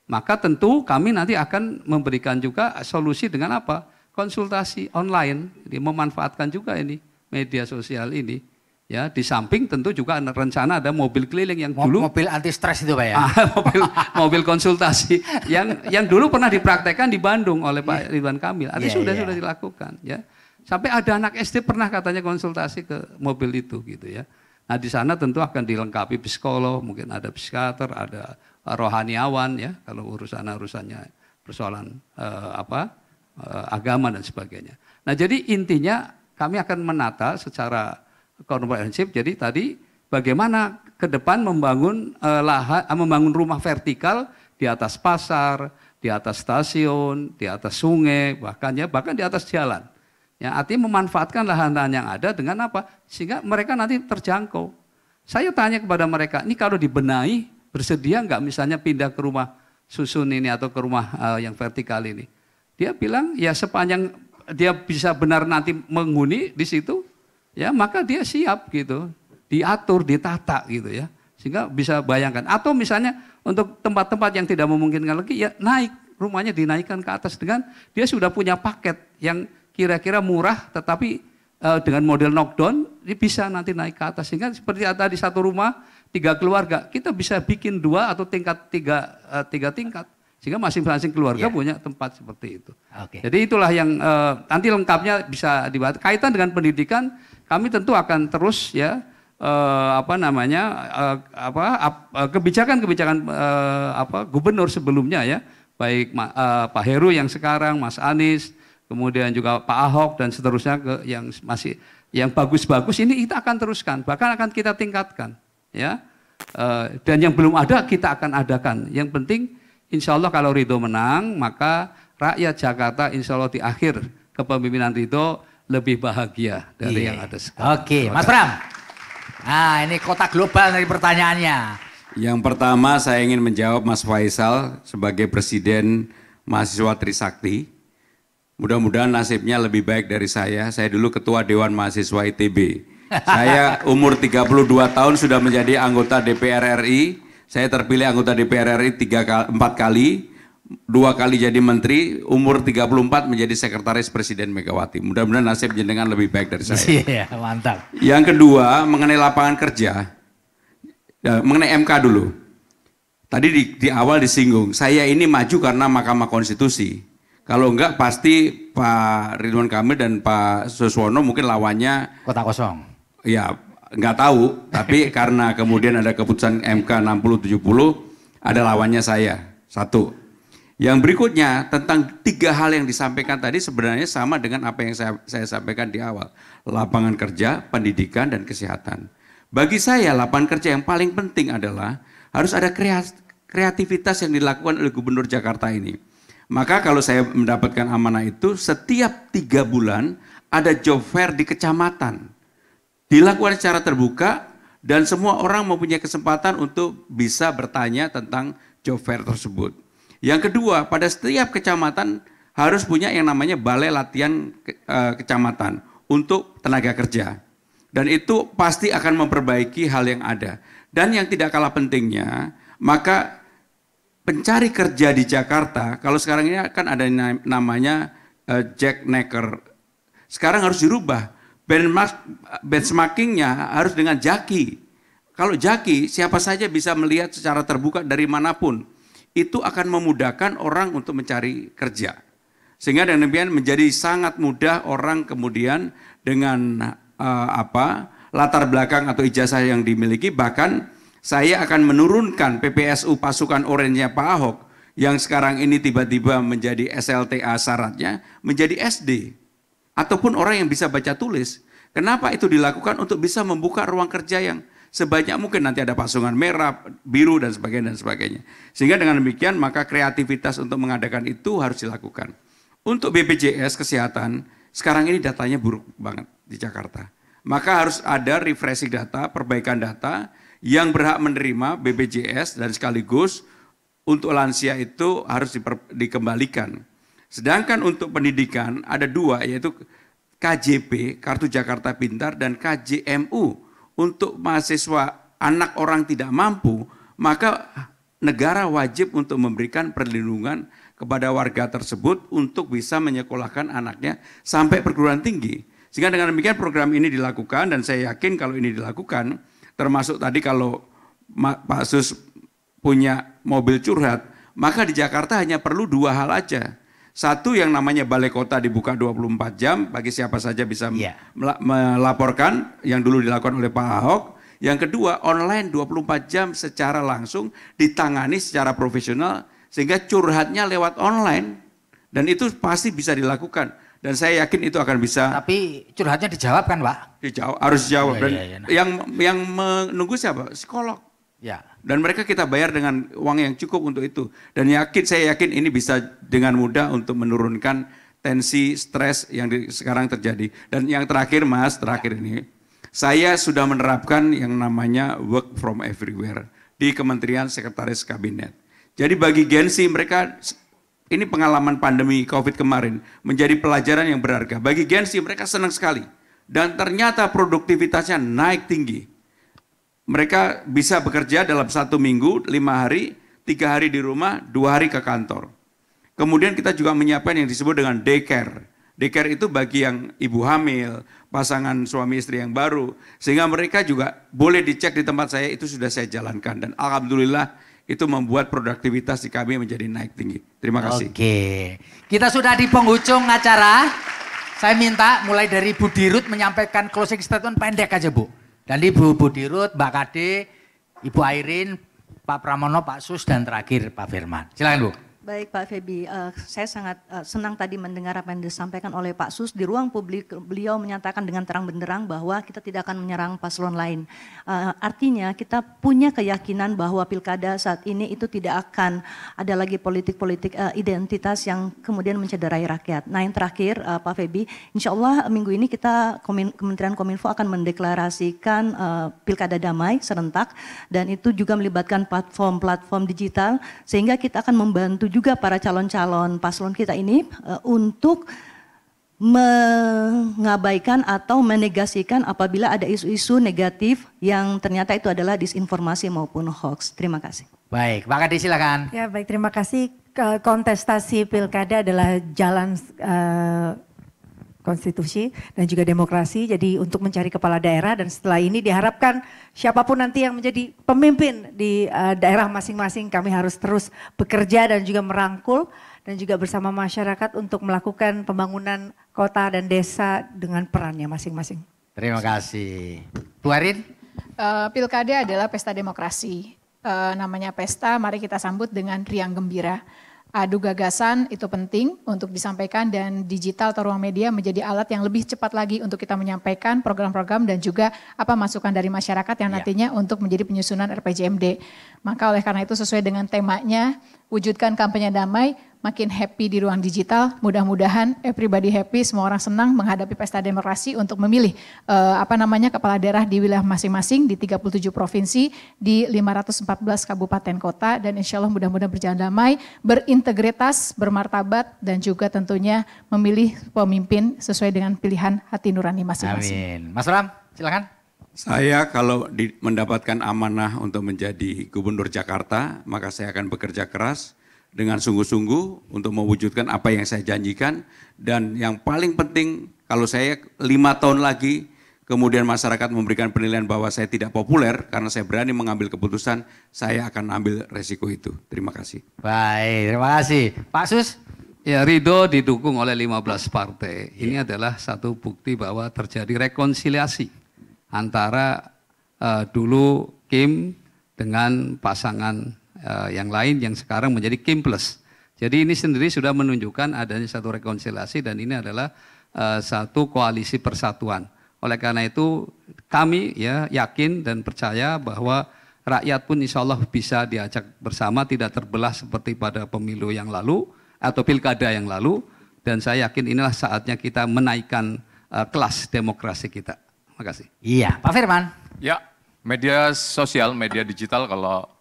Speaker 10: Maka tentu kami nanti akan memberikan juga solusi dengan apa? Konsultasi online, jadi memanfaatkan juga ini media sosial ini. Ya, di samping tentu juga rencana ada mobil keliling yang dulu mobil anti stres itu Pak ya. Ah, mobil mobil konsultasi yang yang dulu pernah dipraktekkan di Bandung oleh Pak iya. Ridwan Kamil. Artinya yeah, sudah yeah. sudah dilakukan ya. Sampai ada anak SD pernah katanya konsultasi ke mobil itu gitu ya. Nah di sana tentu akan dilengkapi psikolog, mungkin ada psikiater, ada rohaniawan ya kalau urusan urusannya persoalan eh, apa eh, agama dan sebagainya. Nah jadi intinya kami akan menata secara komprehensif. Jadi tadi bagaimana ke depan membangun eh, lahan, eh, membangun rumah vertikal di atas pasar, di atas stasiun, di atas sungai, bahkan ya bahkan di atas jalan. Ya, artinya memanfaatkan lahan-lahan yang ada dengan apa? Sehingga mereka nanti terjangkau. Saya tanya kepada mereka, ini kalau dibenahi, bersedia nggak misalnya pindah ke rumah susun ini atau ke rumah uh, yang vertikal ini? Dia bilang, ya sepanjang dia bisa benar nanti menghuni di situ, ya maka dia siap gitu. Diatur, ditata gitu ya. Sehingga bisa bayangkan. Atau misalnya untuk tempat-tempat yang tidak memungkinkan lagi, ya naik. Rumahnya dinaikkan ke atas dengan dia sudah punya paket yang kira-kira murah tetapi uh, dengan model knockdown ini bisa nanti naik ke atas sehingga seperti ada di satu rumah tiga keluarga kita bisa bikin dua atau tingkat tiga uh, tiga tingkat sehingga masing-masing keluarga yeah. punya tempat seperti itu. Okay. Jadi itulah yang uh, nanti lengkapnya bisa dibahas. Kaitan dengan pendidikan, kami tentu akan terus ya uh, apa namanya uh, apa uh, kebijakan-kebijakan uh, apa gubernur sebelumnya ya, baik uh, Pak Heru yang sekarang, Mas Anies, kemudian juga Pak Ahok dan seterusnya ke yang masih yang bagus-bagus ini kita akan teruskan, bahkan akan kita tingkatkan, ya. E, dan yang belum ada kita akan adakan. Yang penting, insya Allah kalau Ridho menang, maka rakyat Jakarta insya Allah di akhir kepemimpinan Ridho lebih bahagia dari yeah. yang ada
Speaker 7: sekarang. Oke, okay.
Speaker 10: Mas Pram.
Speaker 13: Nah, ini kota global dari pertanyaannya.
Speaker 7: Yang pertama saya ingin menjawab Mas Faisal sebagai Presiden Mahasiswa Trisakti Mudah-mudahan nasibnya lebih baik dari saya. Saya dulu ketua Dewan Mahasiswa ITB. Saya umur 32 tahun sudah menjadi anggota DPR RI. Saya terpilih anggota DPR RI 3 4 kali. Dua kali jadi menteri, umur 34 menjadi sekretaris Presiden Megawati. Mudah-mudahan nasib jenengan lebih baik dari saya. Iya,
Speaker 5: iya
Speaker 13: mantap.
Speaker 7: Yang kedua, mengenai lapangan kerja. Ya, mengenai MK dulu. Tadi di, di awal disinggung, saya ini maju karena Mahkamah Konstitusi kalau enggak pasti Pak Ridwan Kamil dan Pak Suswono mungkin lawannya kota kosong. Ya, enggak tahu, tapi karena kemudian ada keputusan MK 60 70 ada lawannya saya. Satu. Yang berikutnya tentang tiga hal yang disampaikan tadi sebenarnya sama dengan apa yang saya, saya sampaikan di awal. Lapangan kerja, pendidikan, dan kesehatan. Bagi saya lapangan kerja yang paling penting adalah harus ada kreativitas yang dilakukan oleh Gubernur Jakarta ini. Maka kalau saya mendapatkan amanah itu, setiap tiga bulan ada job fair di kecamatan. Dilakukan secara terbuka dan semua orang mempunyai kesempatan untuk bisa bertanya tentang job fair tersebut. Yang kedua, pada setiap kecamatan harus punya yang namanya balai latihan ke, eh, kecamatan untuk tenaga kerja. Dan itu pasti akan memperbaiki hal yang ada. Dan yang tidak kalah pentingnya, maka pencari kerja di Jakarta, kalau sekarang ini kan ada namanya uh, eh, Jack Necker. Sekarang harus dirubah. Benchmark, benchmarkingnya harus dengan jaki. Kalau jaki, siapa saja bisa melihat secara terbuka dari manapun. Itu akan memudahkan orang untuk mencari kerja. Sehingga dengan demikian menjadi sangat mudah orang kemudian dengan uh, apa latar belakang atau ijazah yang dimiliki bahkan saya akan menurunkan PPSU pasukan oranye Pak Ahok yang sekarang ini tiba-tiba menjadi SLTA syaratnya menjadi SD ataupun orang yang bisa baca tulis. Kenapa itu dilakukan untuk bisa membuka ruang kerja yang sebanyak mungkin nanti ada pasungan merah, biru dan sebagainya dan sebagainya. Sehingga dengan demikian maka kreativitas untuk mengadakan itu harus dilakukan. Untuk BPJS kesehatan sekarang ini datanya buruk banget di Jakarta. Maka harus ada refreshing data, perbaikan data yang berhak menerima BPJS dan sekaligus untuk lansia itu harus diper, dikembalikan. Sedangkan untuk pendidikan ada dua yaitu KJP, Kartu Jakarta Pintar, dan KJMU. Untuk mahasiswa anak orang tidak mampu, maka negara wajib untuk memberikan perlindungan kepada warga tersebut untuk bisa menyekolahkan anaknya sampai perguruan tinggi. Sehingga dengan demikian program ini dilakukan dan saya yakin kalau ini dilakukan, Termasuk tadi kalau Pak Sus punya mobil curhat, maka di Jakarta hanya perlu dua hal aja. Satu yang namanya balai kota dibuka 24 jam bagi siapa saja bisa yeah. Iya. melaporkan yang dulu dilakukan oleh Pak Ahok. Yang kedua online 24 jam secara langsung ditangani secara profesional sehingga curhatnya lewat online dan itu pasti bisa dilakukan dan saya yakin itu akan bisa. Tapi curhatnya dijawab kan, Pak? Dijawab, harus dijawab. Iya, dan ya, ya, ya, yang yang menunggu siapa? Psikolog. Ya. Dan mereka kita bayar dengan uang yang cukup untuk itu. Dan yakin saya yakin ini bisa dengan mudah untuk menurunkan tensi stres yang di, sekarang terjadi. Dan yang terakhir, Mas, terakhir ya. ini, saya sudah menerapkan yang namanya work from everywhere di Kementerian Sekretaris Kabinet. Jadi bagi Gensi mereka ini pengalaman pandemi COVID kemarin menjadi pelajaran yang berharga. Bagi Gen Z mereka senang sekali dan ternyata produktivitasnya naik tinggi. Mereka bisa bekerja dalam satu minggu, lima hari, tiga hari di rumah, dua hari ke kantor. Kemudian kita juga menyiapkan yang disebut dengan daycare. Daycare itu bagi yang ibu hamil, pasangan suami istri yang baru. Sehingga mereka juga boleh dicek di tempat saya, itu sudah saya jalankan. Dan Alhamdulillah itu membuat produktivitas di kami menjadi naik tinggi. Terima kasih. Oke. Kita
Speaker 13: sudah di penghujung acara. Saya minta mulai dari Bu Dirut menyampaikan closing statement pendek aja Bu. Dan Ibu Bu Dirut, Mbak Kade, Ibu Airin, Pak Pramono, Pak Sus, dan terakhir Pak Firman. Silakan Bu.
Speaker 12: Baik Pak Febi, uh, eh, saya sangat uh, senang tadi mendengar apa yang disampaikan oleh Pak Sus di ruang publik. Beliau menyatakan dengan terang benderang bahwa kita tidak akan menyerang paslon lain. Uh, artinya kita punya keyakinan bahwa pilkada saat ini itu tidak akan ada lagi politik-politik uh, identitas yang kemudian mencederai rakyat. Nah yang terakhir uh, Pak Febi, insya Allah minggu ini kita Kementerian Kominfo akan mendeklarasikan uh, pilkada damai serentak dan itu juga melibatkan platform-platform digital sehingga kita akan membantu juga para calon-calon paslon kita ini uh, untuk mengabaikan atau menegasikan apabila ada isu-isu negatif yang ternyata itu adalah disinformasi maupun hoax. Terima kasih.
Speaker 13: Baik, Pak Kadi silakan.
Speaker 9: Ya, baik terima kasih. Kontestasi pilkada adalah jalan uh, konstitusi dan juga demokrasi. Jadi untuk mencari kepala daerah dan setelah ini diharapkan siapapun nanti yang menjadi pemimpin di uh, daerah masing-masing kami harus terus bekerja dan juga merangkul dan juga bersama masyarakat untuk melakukan pembangunan kota dan desa dengan perannya masing-masing.
Speaker 13: Terima kasih. Bu Arin?
Speaker 9: Uh, pilkada
Speaker 8: adalah pesta demokrasi. Uh, namanya pesta, mari kita sambut dengan riang gembira adu gagasan itu penting untuk disampaikan dan digital atau ruang media menjadi alat yang lebih cepat lagi untuk kita menyampaikan program-program dan juga apa masukan dari masyarakat yang iya. nantinya yeah. untuk menjadi penyusunan RPJMD. Maka oleh karena itu sesuai dengan temanya wujudkan kampanye damai makin happy di ruang digital. Mudah-mudahan everybody eh, happy, semua orang senang menghadapi pesta demokrasi untuk memilih uh, apa namanya kepala daerah di wilayah masing-masing di 37 provinsi di 514 kabupaten kota dan insya Allah mudah-mudahan berjalan damai, berintegritas, bermartabat dan juga tentunya memilih pemimpin sesuai dengan pilihan hati nurani masing-masing. Amin. Mas Ram, silakan.
Speaker 7: Saya kalau mendapatkan amanah untuk menjadi gubernur Jakarta, maka saya akan bekerja keras dengan sungguh-sungguh untuk mewujudkan apa yang saya janjikan. Dan yang paling penting kalau saya lima tahun lagi kemudian masyarakat memberikan penilaian bahwa saya tidak populer karena saya berani mengambil keputusan, saya akan ambil resiko itu. Terima kasih.
Speaker 10: Baik, terima kasih. Pak Sus? Ya, Ridho didukung oleh 15 partai. Ini ya. adalah satu bukti bahwa terjadi rekonsiliasi antara uh, dulu Kim dengan pasangan Eh, yang lain yang sekarang menjadi Kim Plus. Jadi ini sendiri sudah menunjukkan adanya satu rekonsiliasi dan ini adalah uh, satu koalisi persatuan. Oleh karena itu kami ya yakin dan percaya bahwa rakyat pun insya Allah bisa diajak bersama tidak terbelah seperti pada pemilu yang lalu atau pilkada yang lalu dan saya yakin inilah saatnya kita menaikkan uh, kelas demokrasi kita. Terima
Speaker 6: kasih. Iya, Pak Firman. Ya, media sosial, media digital kalau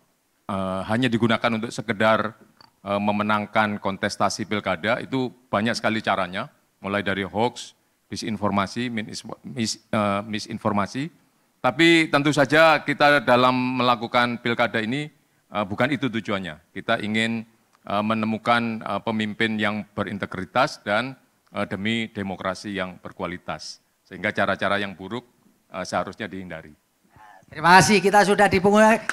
Speaker 6: Eh, hanya digunakan untuk sekedar uh, memenangkan kontestasi pilkada itu banyak sekali caranya, mulai dari hoax, disinformasi, mis, uh, misinformasi. Tapi tentu saja kita dalam melakukan pilkada ini uh, bukan itu tujuannya. Kita ingin uh, menemukan uh, pemimpin yang berintegritas dan uh, demi demokrasi yang berkualitas. Sehingga cara-cara yang buruk uh, seharusnya dihindari.
Speaker 13: Terima kasih, kita sudah di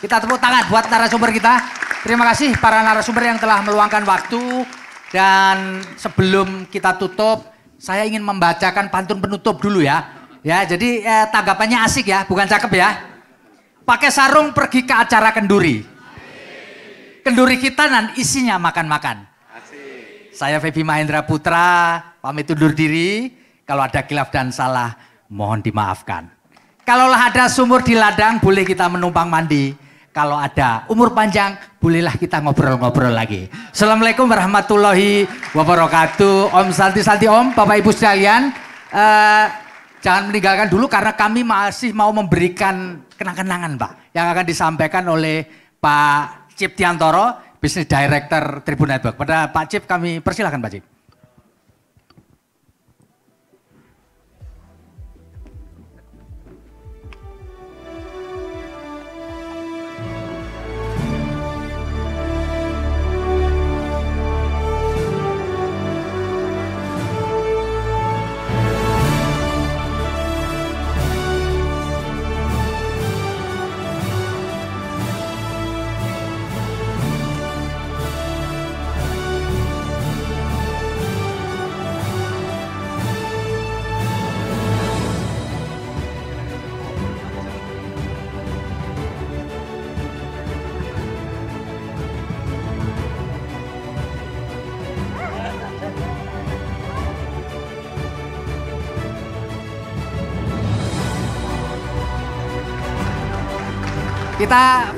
Speaker 13: kita tepuk tangan buat narasumber kita. Terima kasih para narasumber yang telah meluangkan waktu dan sebelum kita tutup, saya ingin membacakan pantun penutup dulu ya. Ya, jadi eh, tanggapannya asik ya, bukan cakep ya. Pakai sarung pergi ke acara kenduri. Kenduri kita dan isinya makan-makan. Saya Febi Mahendra Putra, pamit undur diri. Kalau ada kilaf dan salah, mohon dimaafkan. Kalaulah ada sumur di ladang, boleh kita menumpang mandi. Kalau ada umur panjang, bolehlah kita ngobrol-ngobrol lagi. Assalamualaikum warahmatullahi wabarakatuh. Om Santi Santi Om, Bapak Ibu sekalian. Uh, jangan meninggalkan dulu karena kami masih mau memberikan kenang-kenangan Pak. Yang akan disampaikan oleh Pak Cip Tiantoro, Business Director Tribun Network. Pada Pak Cip kami persilahkan Pak Cip. kita